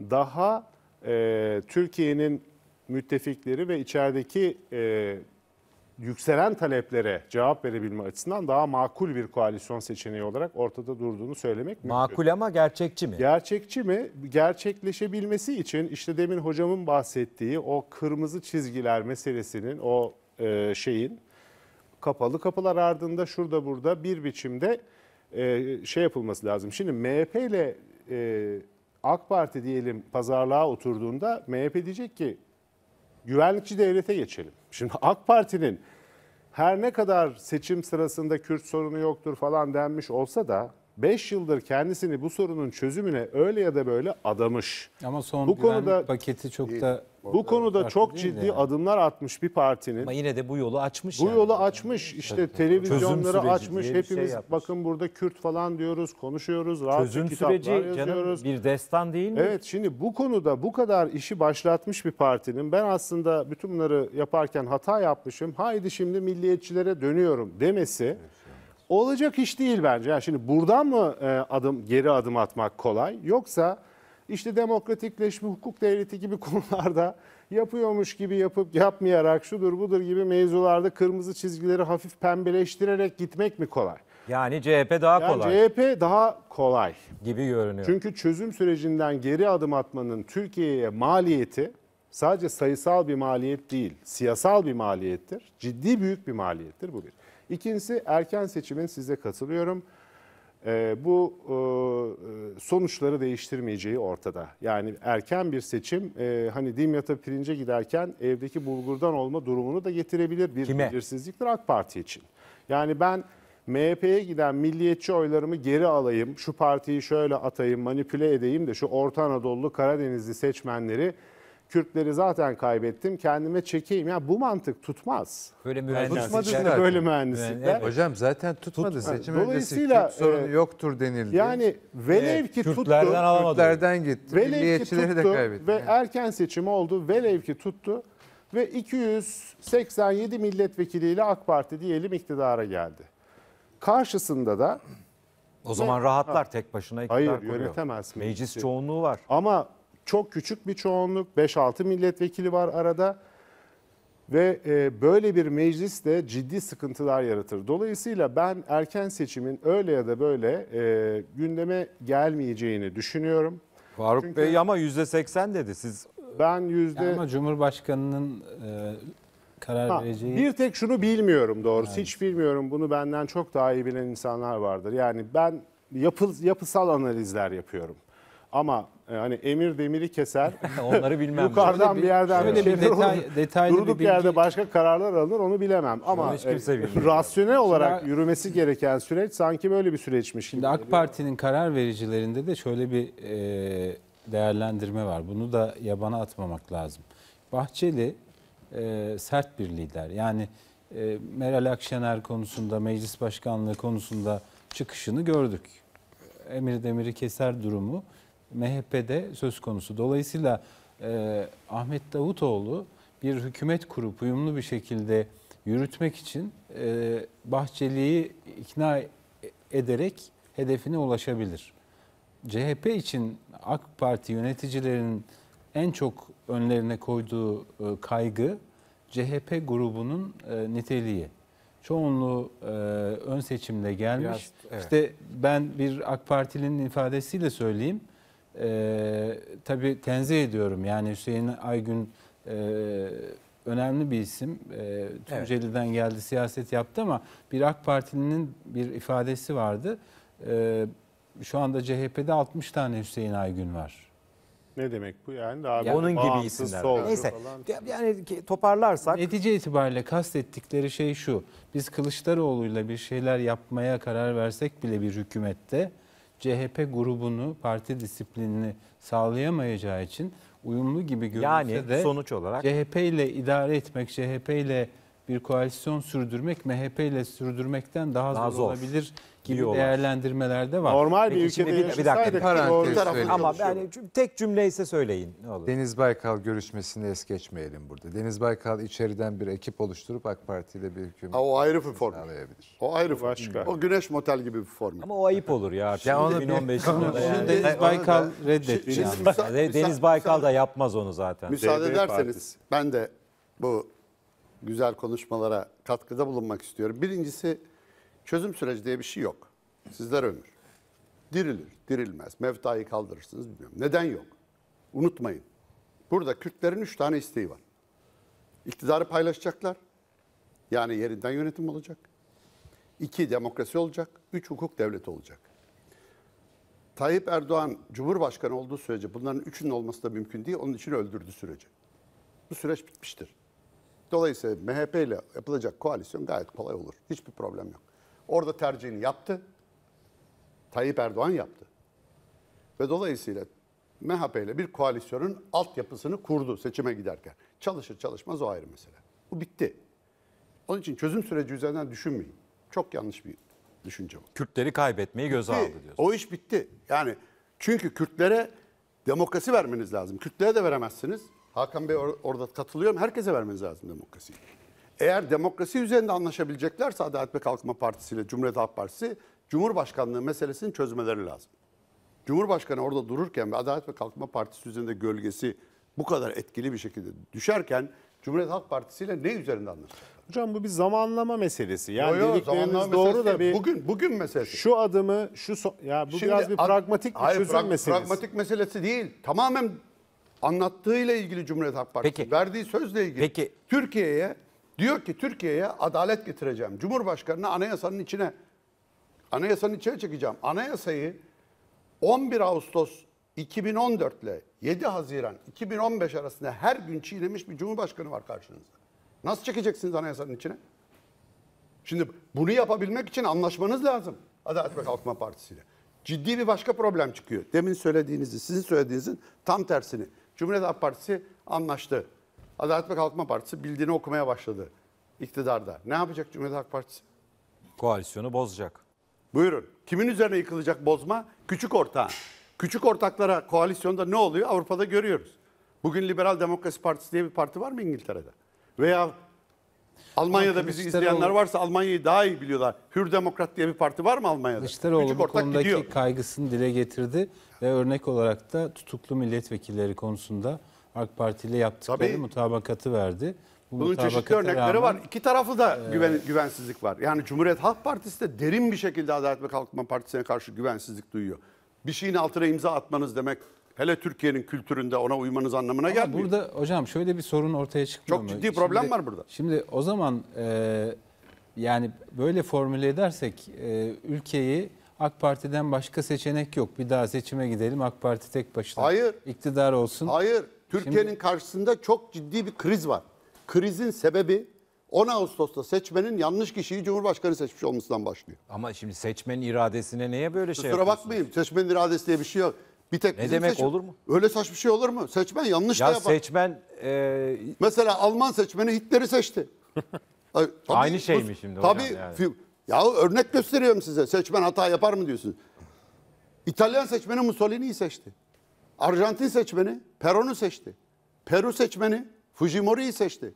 daha e, Türkiye'nin müttefikleri ve içerideki e, yükselen taleplere cevap verebilme açısından daha makul bir koalisyon seçeneği olarak ortada durduğunu söylemek mümkün. Makul ama gerçekçi mi? Gerçekçi mi? Gerçekleşebilmesi için işte demin hocamın bahsettiği o kırmızı çizgiler meselesinin o e, şeyin kapalı kapılar ardında şurada burada bir biçimde e, şey yapılması lazım. Şimdi MHP ile e, AK Parti diyelim pazarlığa oturduğunda MHP diyecek ki güvenlikçi devlete geçelim. Şimdi AK Parti'nin her ne kadar seçim sırasında Kürt sorunu yoktur falan denmiş olsa da 5 yıldır kendisini bu sorunun çözümüne öyle ya da böyle adamış. Ama son bu konuda paketi çok da bu konuda çok ciddi adımlar atmış bir partinin. Ama yine de bu yolu açmış. Bu yani. yolu açmış işte televizyonları açmış. diye şey Hepimiz bakın burada Kürt falan diyoruz, konuşuyoruz, rahat Çözüm süreci canım bir destan değil mi? Evet şimdi bu konuda bu kadar işi başlatmış bir partinin ben aslında bütün bunları yaparken hata yapmışım. Haydi şimdi milliyetçilere dönüyorum demesi olacak iş değil bence. Yani şimdi buradan mı e, adım geri adım atmak kolay yoksa işte demokratikleşme, hukuk devleti gibi konularda yapıyormuş gibi yapıp yapmayarak şudur budur gibi mevzularda kırmızı çizgileri hafif pembeleştirerek gitmek mi kolay? Yani CHP daha yani kolay. CHP daha kolay. Gibi görünüyor. Çünkü çözüm sürecinden geri adım atmanın Türkiye'ye maliyeti sadece sayısal bir maliyet değil, siyasal bir maliyettir. Ciddi büyük bir maliyettir bu bir. İkincisi erken seçimin size katılıyorum. Ee, bu e, e, sonuçları değiştirmeyeceği ortada. Yani erken bir seçim e, hani dimyata pirince giderken evdeki bulgurdan olma durumunu da getirebilir. Bir Kime? belirsizliktir AK Parti için. Yani ben MHP'ye giden milliyetçi oylarımı geri alayım, şu partiyi şöyle atayım, manipüle edeyim de şu Orta Anadolu Karadenizli seçmenleri Kürtleri zaten kaybettim. Kendime çekeyim. Ya yani bu mantık tutmaz. Böyle mühendislik. Tutmadı yani böyle mühendislikler. Evet. Hocam zaten tutmadı Tut, seçim Dolayısıyla Kürt sorunu e, yoktur denildi. Yani velev ki tuttu. Kürtlerden alamadı. Kürtlerden gitti. Velev ki tuttu ve yani. erken seçim oldu. Velev ki tuttu ve 287 milletvekiliyle AK Parti diyelim iktidara geldi. Karşısında da o zaman rahatlar tek başına iktidar Hayır kuruyor. yönetemez. Meclis çoğunluğu var. Ama çok küçük bir çoğunluk, 5-6 milletvekili var arada. Ve e, böyle bir meclis de ciddi sıkıntılar yaratır. Dolayısıyla ben erken seçimin öyle ya da böyle e, gündeme gelmeyeceğini düşünüyorum. Faruk Çünkü Bey ama %80 dedi. Siz ben yüzde... Yani ama Cumhurbaşkanı'nın e, karar ha, vereceği... Bir tek şunu bilmiyorum doğrusu. Yani. Hiç bilmiyorum. Bunu benden çok daha iyi bilen insanlar vardır. Yani ben yapı, yapısal analizler yapıyorum. Ama e, hani Emir demiri keser. Onları bilmem. Yukarıdan bir, bir yerden şöyle bir şey detay, detaylı Durduk bir bilgi... yerde başka kararlar alınır onu bilemem. Ama hiç kimse e, rasyonel olarak Şimdi, yürümesi gereken süreç sanki böyle bir süreçmiş. Şimdi AK Parti'nin karar vericilerinde de şöyle bir e, değerlendirme var. Bunu da yabana atmamak lazım. Bahçeli e, sert bir lider. Yani e, Meral Akşener konusunda, meclis başkanlığı konusunda çıkışını gördük. Emir Demir'i keser durumu MHP'de söz konusu. Dolayısıyla e, Ahmet Davutoğlu bir hükümet kurup uyumlu bir şekilde yürütmek için e, Bahçeli'yi ikna ederek hedefine ulaşabilir. CHP için AK Parti yöneticilerinin en çok önlerine koyduğu e, kaygı CHP grubunun e, niteliği. Çoğunluğu e, ön seçimde gelmiş. Biraz, evet. İşte ben bir AK Partili'nin ifadesiyle söyleyeyim e, tabii tenzih ediyorum. Yani Hüseyin Aygün e, önemli bir isim. E, Tunceli'den evet. geldi, siyaset yaptı ama bir AK Partilinin bir ifadesi vardı. E, şu anda CHP'de 60 tane Hüseyin Aygün var. Ne demek bu yani? Daha yani onun gibi isimler. Neyse falan. yani toparlarsak. Netice itibariyle kastettikleri şey şu. Biz Kılıçdaroğlu'yla bir şeyler yapmaya karar versek bile bir hükümette CHP grubunu parti disiplinini sağlayamayacağı için uyumlu gibi görünse yani, de sonuç olarak CHP ile idare etmek, CHP ile bir koalisyon sürdürmek MHP ile sürdürmekten daha, daha zor, zor olabilir gibi Diyorlar. değerlendirmeler de var. Normal bir Peki ülkede bir- bir dakika, yaşasaydık parantez Ama yani tek cümle ise söyleyin ne olur. Deniz Baykal görüşmesini es geçmeyelim burada. Deniz Baykal içeriden bir ekip oluşturup AK Parti ile bir hükümet Ha, o ayrı bir formül. sağlayabilir. O ayrı Başka. O güneş motel gibi bir formül. Ama o ayıp olur ya. Artık. Ya onu- 2015 yılında yani. Deniz Baykal reddetti. Şimdi- yani. müsa- Deniz Baykal da yapmaz onu zaten. Müsaade ederseniz ben de bu güzel konuşmalara katkıda bulunmak istiyorum. Birincisi Çözüm süreci diye bir şey yok. Sizler ömür. Dirilir, dirilmez. Mevtayı kaldırırsınız bilmiyorum. Neden yok? Unutmayın. Burada Kürtlerin üç tane isteği var. İktidarı paylaşacaklar. Yani yerinden yönetim olacak. İki, demokrasi olacak. Üç, hukuk devleti olacak. Tayyip Erdoğan Cumhurbaşkanı olduğu sürece bunların üçünün olması da mümkün değil. Onun için öldürdü süreci. Bu süreç bitmiştir. Dolayısıyla MHP ile yapılacak koalisyon gayet kolay olur. Hiçbir problem yok. Orada tercihini yaptı. Tayyip Erdoğan yaptı. Ve dolayısıyla MHP ile bir koalisyonun altyapısını kurdu seçime giderken. Çalışır çalışmaz o ayrı mesele. Bu bitti. Onun için çözüm süreci üzerinden düşünmeyin. Çok yanlış bir düşünce bu. Kürtleri kaybetmeyi göze bitti. aldı diyorsun. O iş bitti. Yani çünkü Kürtlere demokrasi vermeniz lazım. Kürtlere de veremezsiniz. Hakan Bey or- orada katılıyorum. Herkese vermeniz lazım demokrasiyi. Eğer demokrasi üzerinde anlaşabileceklerse Adalet ve Kalkınma Partisi ile Cumhuriyet Halk Partisi Cumhurbaşkanlığı meselesini çözmeleri lazım. Cumhurbaşkanı orada dururken ve Adalet ve Kalkınma Partisi üzerinde gölgesi bu kadar etkili bir şekilde düşerken Cumhuriyet Halk Partisi ile ne üzerinde anlaşacak? Hocam bu bir zamanlama meselesi. Yani yo, yo, dedikleriniz doğru da bir bugün bugün meselesi. Şu adımı şu so ya bu Şimdi, biraz bir pragmatik bir hayır, çözüm pra meselesi. Pragmatik meselesi değil. Tamamen anlattığıyla ilgili Cumhuriyet Halk Partisi peki, verdiği sözle ilgili. Peki Türkiye'ye Diyor ki Türkiye'ye adalet getireceğim. Cumhurbaşkanını anayasanın içine anayasanın içine çekeceğim. Anayasayı 11 Ağustos 2014 ile 7 Haziran 2015 arasında her gün çiğnemiş bir cumhurbaşkanı var karşınızda. Nasıl çekeceksiniz anayasanın içine? Şimdi bunu yapabilmek için anlaşmanız lazım Adalet ve Kalkınma Partisi ile. Ciddi bir başka problem çıkıyor. Demin söylediğinizi, sizin söylediğinizin tam tersini. Cumhuriyet Halk Partisi anlaştı. Adalet ve Kalkınma Partisi bildiğini okumaya başladı iktidarda. Ne yapacak Cumhuriyet Halk Partisi? Koalisyonu bozacak. Buyurun. Kimin üzerine yıkılacak bozma? Küçük ortağı. Küçük ortaklara koalisyonda ne oluyor Avrupa'da görüyoruz. Bugün Liberal Demokrasi Partisi diye bir parti var mı İngiltere'de? Veya Almanya'da bizi izleyenler varsa Almanya'yı daha iyi biliyorlar. Hür Demokrat diye bir parti var mı Almanya'da? Kılıçdaroğlu bu konudaki gidiyor. kaygısını dile getirdi ve örnek olarak da tutuklu milletvekilleri konusunda AK Parti ile yaptıkları Tabii. mutabakatı verdi. Bu Bunun çeşitli örnekleri rağmen, var. İki tarafı da e, güvensizlik var. Yani Cumhuriyet Halk Partisi de derin bir şekilde Adalet ve Kalkınma Partisi'ne karşı güvensizlik duyuyor. Bir şeyin altına imza atmanız demek hele Türkiye'nin kültüründe ona uymanız anlamına Ama gelmiyor. Burada hocam şöyle bir sorun ortaya çıkmıyor Çok mu? Çok ciddi problem şimdi, var burada. Şimdi o zaman e, yani böyle formüle edersek e, ülkeyi AK Parti'den başka seçenek yok. Bir daha seçime gidelim AK Parti tek başına. Hayır. İktidar olsun. Hayır. Türkiye'nin karşısında çok ciddi bir kriz var. Krizin sebebi 10 Ağustos'ta seçmenin yanlış kişiyi Cumhurbaşkanı seçmiş olmasından başlıyor. Ama şimdi seçmenin iradesine neye böyle şey Kusura yapıyorsunuz? bakmayın seçmenin iradesi diye bir şey yok. Bir tek Ne demek seçim- olur mu? Öyle saçma şey olur mu? Seçmen yanlış da Ya yapar. seçmen e, Mesela Alman seçmeni Hitler'i seçti. Ay, tabii Aynı şey mi şimdi hocam Tabii. yani? Ya örnek gösteriyorum size. Seçmen hata yapar mı diyorsunuz? İtalyan seçmeni Mussolini'yi seçti. Arjantin seçmeni Peron'u seçti. Peru seçmeni Fujimori'yi seçti.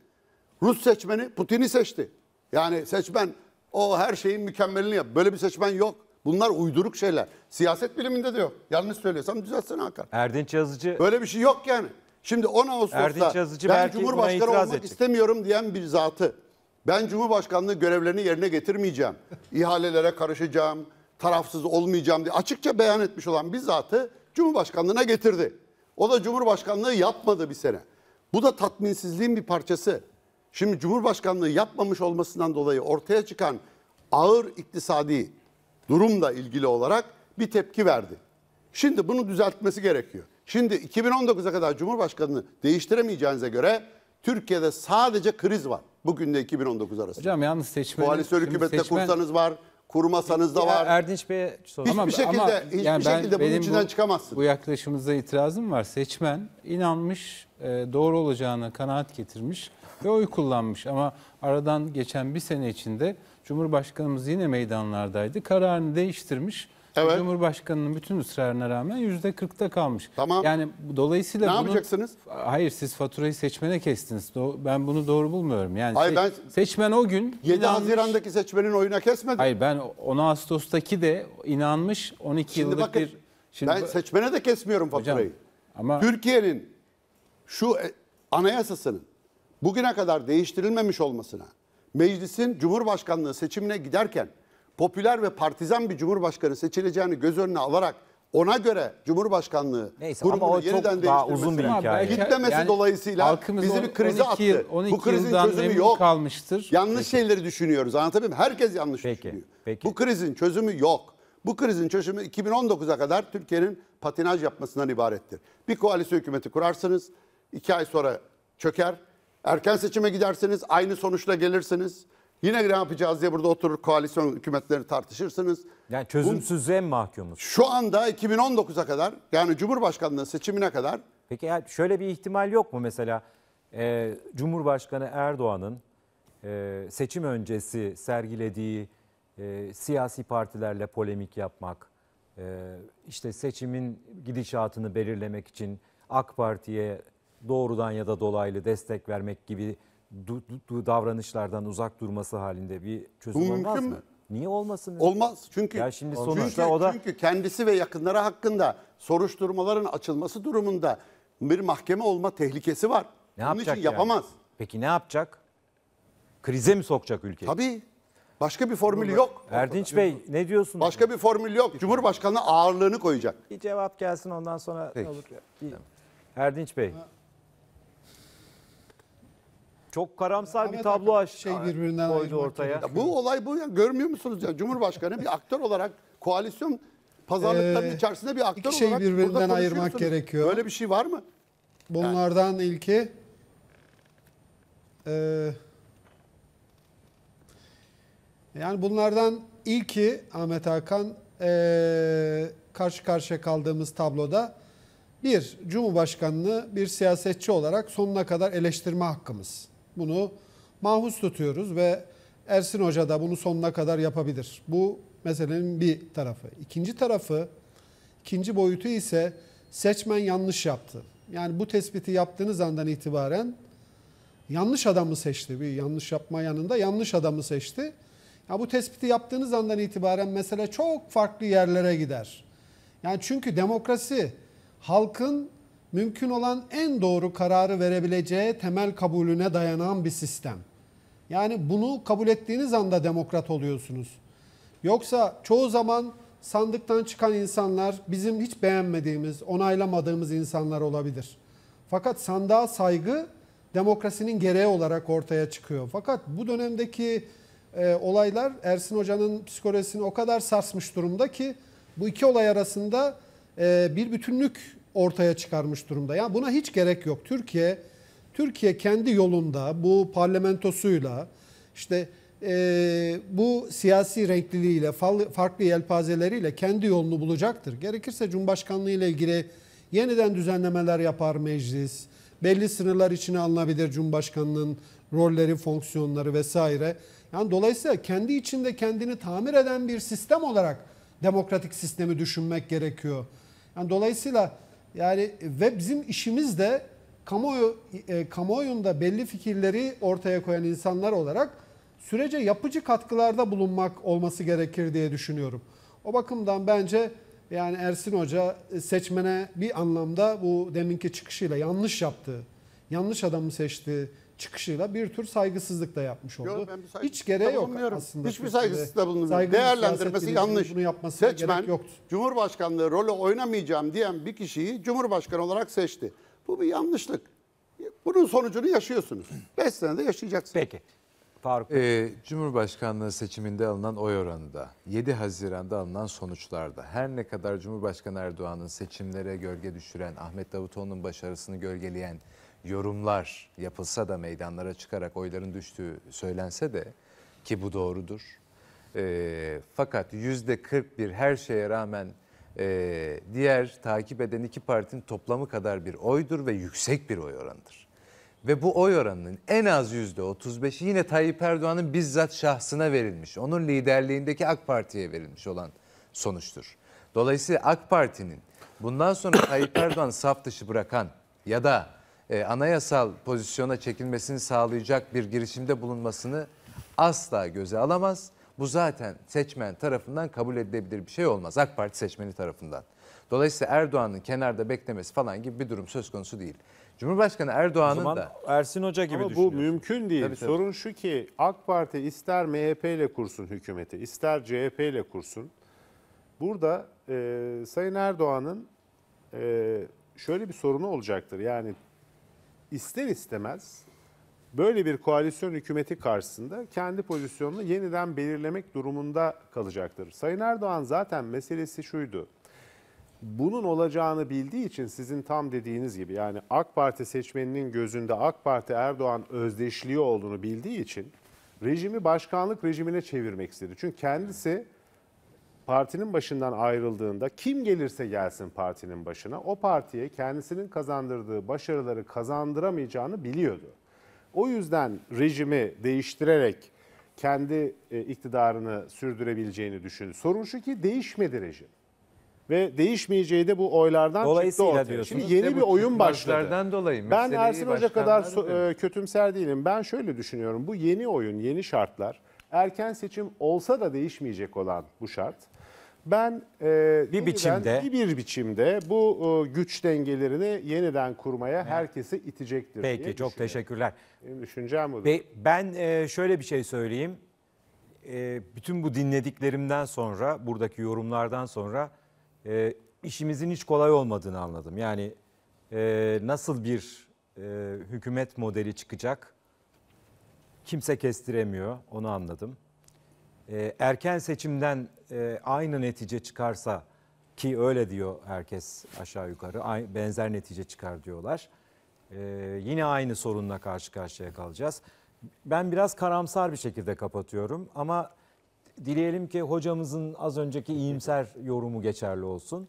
Rus seçmeni Putin'i seçti. Yani seçmen o her şeyin mükemmelini yap. Böyle bir seçmen yok. Bunlar uyduruk şeyler. Siyaset biliminde de yok. Yanlış söylüyorsam düzeltsene Hakan. Erdinç Yazıcı... Böyle bir şey yok yani. Şimdi 10 Ağustos'ta Yazıcı ben Cumhurbaşkanı olmak edecek. istemiyorum diyen bir zatı ben Cumhurbaşkanlığı görevlerini yerine getirmeyeceğim. İhalelere karışacağım, tarafsız olmayacağım diye açıkça beyan etmiş olan bir zatı Cumhurbaşkanlığına getirdi. O da Cumhurbaşkanlığı yapmadı bir sene. Bu da tatminsizliğin bir parçası. Şimdi Cumhurbaşkanlığı yapmamış olmasından dolayı ortaya çıkan ağır iktisadi durumla ilgili olarak bir tepki verdi. Şimdi bunu düzeltmesi gerekiyor. Şimdi 2019'a kadar Cumhurbaşkanını değiştiremeyeceğinize göre Türkiye'de sadece kriz var. bugün de 2019 arasında. Hocam yalnız seçmen... Koalisyon hükümette seçmen, kursanız var, kurmasanız da var. Erdinç Bey'e soralım. Hiçbir ama, şekilde, ama hiçbir yani ben, şekilde bunun içinden bu, çıkamazsın. Bu yaklaşımıza itirazım var. Seçmen inanmış, e, doğru olacağına kanaat getirmiş ve oy kullanmış. Ama aradan geçen bir sene içinde Cumhurbaşkanımız yine meydanlardaydı. Kararını değiştirmiş Evet. Cumhurbaşkanının bütün ısrarına rağmen yüzde 40'ta kalmış. Tamam. Yani dolayısıyla ne bunu, yapacaksınız? Hayır siz faturayı seçmene kestiniz. Ben bunu doğru bulmuyorum. Yani Hayır, se, ben, seçmen o gün 7 inanmış, Haziran'daki seçmenin oyuna kesmedi. Hayır ben 10 Ağustos'taki de inanmış 12 şimdi yıllık bakın, bir şimdi ben seçmene de kesmiyorum faturayı. ama Türkiye'nin şu e, anayasasının bugüne kadar değiştirilmemiş olmasına meclisin Cumhurbaşkanlığı seçimine giderken popüler ve partizan bir cumhurbaşkanı seçileceğini göz önüne alarak ona göre Cumhurbaşkanlığı Neyse, kurumunu ama o yeniden çok daha uzun bir hikaye. Gitmemesi yani, dolayısıyla bizi bir krize 12 attı. 12 Bu krizin çözümü yok. Kalmıştır. Yanlış peki. şeyleri düşünüyoruz anlatabiliyor muyum? Herkes yanlış peki, düşünüyor. Peki. Bu krizin çözümü yok. Bu krizin çözümü 2019'a kadar Türkiye'nin patinaj yapmasından ibarettir. Bir koalisyon hükümeti kurarsınız, iki ay sonra çöker. Erken seçime gidersiniz, aynı sonuçla gelirsiniz. Yine ne yapacağız diye burada oturur koalisyon hükümetlerini tartışırsınız. Yani çözümsüzlüğe mi mahkumuz? Şu anda 2019'a kadar yani Cumhurbaşkanlığı seçimine kadar. Peki şöyle bir ihtimal yok mu mesela e, Cumhurbaşkanı Erdoğan'ın e, seçim öncesi sergilediği e, siyasi partilerle polemik yapmak, e, işte seçimin gidişatını belirlemek için AK Parti'ye doğrudan ya da dolaylı destek vermek gibi du, du, davranışlardan uzak durması halinde bir çözüm mümkün olmaz mı? mü? Niye olmasın? Olmaz çünkü ya şimdi sonuçta çünkü, o da çünkü kendisi ve yakınları hakkında soruşturmaların açılması durumunda bir mahkeme olma tehlikesi var. Ne Bunun yapacak için yani? yapamaz. Peki ne yapacak? Krize mi sokacak ülkeyi? Tabii. Başka bir formül yok. Erdinç Bey ne diyorsunuz? Başka bir formül yok. Cumhurbaşkanı ağırlığını koyacak. Bir cevap gelsin ondan sonra Peki. ne olur. Bir... Erdinç Bey. Ha. Çok karamsar bir tablo aç şey birbirinden koydu ayırmak ortaya. bu olay bu ya görmüyor musunuz ya Cumhurbaşkanı bir aktör olarak koalisyon pazarlıklarının Ee, içerisinde bir aktör iki şeyi olarak birbirinden ayırmak gerekiyor. Böyle bir şey var mı? Bunlardan ilki eee, yani bunlardan ilki Ahmet Hakan eee, karşı karşıya kaldığımız tabloda bir Cumhurbaşkanını bir siyasetçi olarak sonuna kadar eleştirme hakkımız. Bunu mahus tutuyoruz ve Ersin Hoca da bunu sonuna kadar yapabilir. Bu meselenin bir tarafı. İkinci tarafı, ikinci boyutu ise seçmen yanlış yaptı. Yani bu tespiti yaptığınız andan itibaren yanlış adamı seçti. Bir yanlış yapma yanında yanlış adamı seçti. Ya bu tespiti yaptığınız andan itibaren mesele çok farklı yerlere gider. Yani çünkü demokrasi halkın mümkün olan en doğru kararı verebileceği temel kabulüne dayanan bir sistem. Yani bunu kabul ettiğiniz anda demokrat oluyorsunuz. Yoksa çoğu zaman sandıktan çıkan insanlar bizim hiç beğenmediğimiz, onaylamadığımız insanlar olabilir. Fakat sandığa saygı demokrasinin gereği olarak ortaya çıkıyor. Fakat bu dönemdeki e, olaylar Ersin Hoca'nın psikolojisini o kadar sarsmış durumda ki bu iki olay arasında e, bir bütünlük ortaya çıkarmış durumda. Ya buna hiç gerek yok. Türkiye Türkiye kendi yolunda bu parlamentosuyla işte e, bu siyasi renkliliğiyle farklı yelpazeleriyle kendi yolunu bulacaktır. Gerekirse Cumhurbaşkanlığı ile ilgili yeniden düzenlemeler yapar meclis. Belli sınırlar içine alınabilir Cumhurbaşkanının rolleri, fonksiyonları vesaire. Yani dolayısıyla kendi içinde kendini tamir eden bir sistem olarak demokratik sistemi düşünmek gerekiyor. Yani dolayısıyla yani e, ve bizim işimiz de kamuoyu e, kamuoyunda belli fikirleri ortaya koyan insanlar olarak sürece yapıcı katkılarda bulunmak olması gerekir diye düşünüyorum. O bakımdan bence yani Ersin Hoca e, seçmene bir anlamda bu deminki çıkışıyla yanlış yaptığı, yanlış adamı seçtiği çıkışıyla bir tür saygısızlık da yapmış oldu. Yok, ben bir saygı Hiç gereği yok aslında. Hiçbir saygısızlık da bulunmuyor. Değerlendirmesi yanlış. Bunu yapması Seçmen, gerek yoktu. Cumhurbaşkanlığı rolü oynamayacağım diyen bir kişiyi Cumhurbaşkanı olarak seçti. Bu bir yanlışlık. Bunun sonucunu yaşıyorsunuz. 5 senede yaşayacaksınız. Peki. Faruk. Ee, Cumhurbaşkanlığı seçiminde alınan oy oranında, 7 Haziran'da alınan sonuçlarda her ne kadar Cumhurbaşkanı Erdoğan'ın seçimlere gölge düşüren, Ahmet Davutoğlu'nun başarısını gölgeleyen yorumlar yapılsa da meydanlara çıkarak oyların düştüğü söylense de ki bu doğrudur. E, fakat yüzde 41 her şeye rağmen e, diğer takip eden iki partinin toplamı kadar bir oydur ve yüksek bir oy oranıdır. Ve bu oy oranının en az yüzde 35'i yine Tayyip Erdoğan'ın bizzat şahsına verilmiş, onun liderliğindeki AK Parti'ye verilmiş olan sonuçtur. Dolayısıyla AK Parti'nin bundan sonra Tayyip Erdoğan saf dışı bırakan ya da e, anayasal pozisyona çekilmesini sağlayacak bir girişimde bulunmasını asla göze alamaz. Bu zaten seçmen tarafından kabul edilebilir bir şey olmaz. AK Parti seçmeni tarafından. Dolayısıyla Erdoğan'ın kenarda beklemesi falan gibi bir durum söz konusu değil. Cumhurbaşkanı Erdoğan'ın da Ersin Hoca gibi Ama bu mümkün değil. Tabii, tabii. Sorun şu ki AK Parti ister MHP ile kursun hükümeti, ister CHP ile kursun. Burada e, Sayın Erdoğan'ın e, şöyle bir sorunu olacaktır. Yani ister istemez böyle bir koalisyon hükümeti karşısında kendi pozisyonunu yeniden belirlemek durumunda kalacaktır. Sayın Erdoğan zaten meselesi şuydu. Bunun olacağını bildiği için sizin tam dediğiniz gibi yani AK Parti seçmeninin gözünde AK Parti Erdoğan özdeşliği olduğunu bildiği için rejimi başkanlık rejimine çevirmek istedi. Çünkü kendisi partinin başından ayrıldığında kim gelirse gelsin partinin başına o partiye kendisinin kazandırdığı başarıları kazandıramayacağını biliyordu. O yüzden rejimi değiştirerek kendi e, iktidarını sürdürebileceğini düşündü. Sorun şu ki değişmedi rejim. Ve değişmeyeceği de bu oylardan Dolayısıyla çıktı ortaya. Şimdi yeni bir oyun başladı. dolayı. Ben meseleyi Ersin Hoca kadar başkanlar- e, kötümser değilim. Ben şöyle düşünüyorum. Bu yeni oyun, yeni şartlar erken seçim olsa da değişmeyecek olan bu şart ben e, bir biçimde bir, bir biçimde bu e, güç dengelerini yeniden kurmaya evet. herkesi itecektir. Peki diye çok teşekkürler. Benim düşüncem budur. Be, ben e, şöyle bir şey söyleyeyim. E, bütün bu dinlediklerimden sonra, buradaki yorumlardan sonra e, işimizin hiç kolay olmadığını anladım. Yani e, nasıl bir e, hükümet modeli çıkacak kimse kestiremiyor onu anladım. Ee, erken seçimden e, aynı netice çıkarsa ki öyle diyor herkes aşağı yukarı benzer netice çıkar diyorlar. Ee, yine aynı sorunla karşı karşıya kalacağız. Ben biraz karamsar bir şekilde kapatıyorum ama dileyelim ki hocamızın az önceki iyimser yorumu geçerli olsun.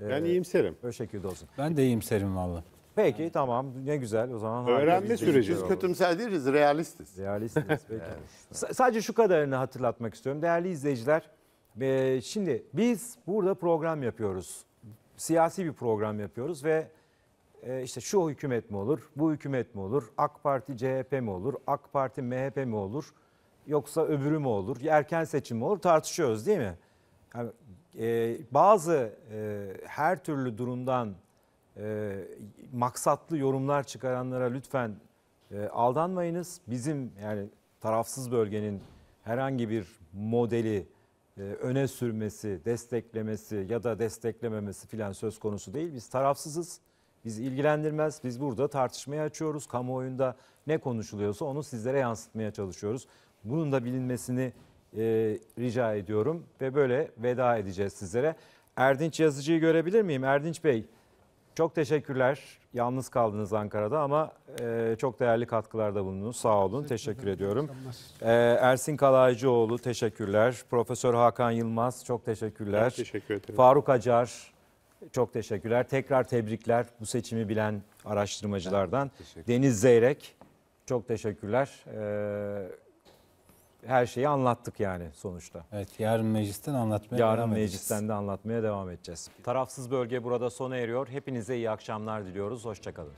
Ee, ben iyimserim. Öyle şekilde olsun. Ben de iyimserim vallahi. Peki tamam ne güzel o zaman. Öğrenme süreci. Biz kötümser değiliz, realistiz. Realistiz peki. S- sadece şu kadarını hatırlatmak istiyorum. Değerli izleyiciler, e, şimdi biz burada program yapıyoruz. Siyasi bir program yapıyoruz ve e, işte şu hükümet mi olur, bu hükümet mi olur, AK Parti CHP mi olur, AK Parti MHP mi olur, yoksa öbürü mü olur, erken seçim mi olur tartışıyoruz değil mi? Yani, e, bazı e, her türlü durumdan e, maksatlı yorumlar çıkaranlara lütfen e, aldanmayınız. Bizim yani tarafsız bölgenin herhangi bir modeli e, öne sürmesi, desteklemesi ya da desteklememesi filan söz konusu değil. Biz tarafsızız. Biz ilgilendirmez. Biz burada tartışmayı açıyoruz. Kamuoyunda ne konuşuluyorsa onu sizlere yansıtmaya çalışıyoruz. Bunun da bilinmesini e, rica ediyorum ve böyle veda edeceğiz sizlere. Erdinç Yazıcı'yı görebilir miyim? Erdinç Bey, çok teşekkürler. Yalnız kaldınız Ankara'da ama e, çok değerli katkılarda bulundunuz. Sağ olun. Teşekkür, teşekkür ediyorum. E, Ersin Kalaycıoğlu teşekkürler. Profesör Hakan Yılmaz çok teşekkürler. Ben teşekkür ederim. Faruk Acar çok teşekkürler. Tekrar tebrikler bu seçimi bilen araştırmacılardan. Deniz Zeyrek çok teşekkürler. E, her şeyi anlattık yani sonuçta. Evet yarın meclisten anlatmaya yarın devam edeceğiz. meclisten de anlatmaya devam edeceğiz. Tarafsız bölge burada sona eriyor. Hepinize iyi akşamlar diliyoruz. Hoşçakalın.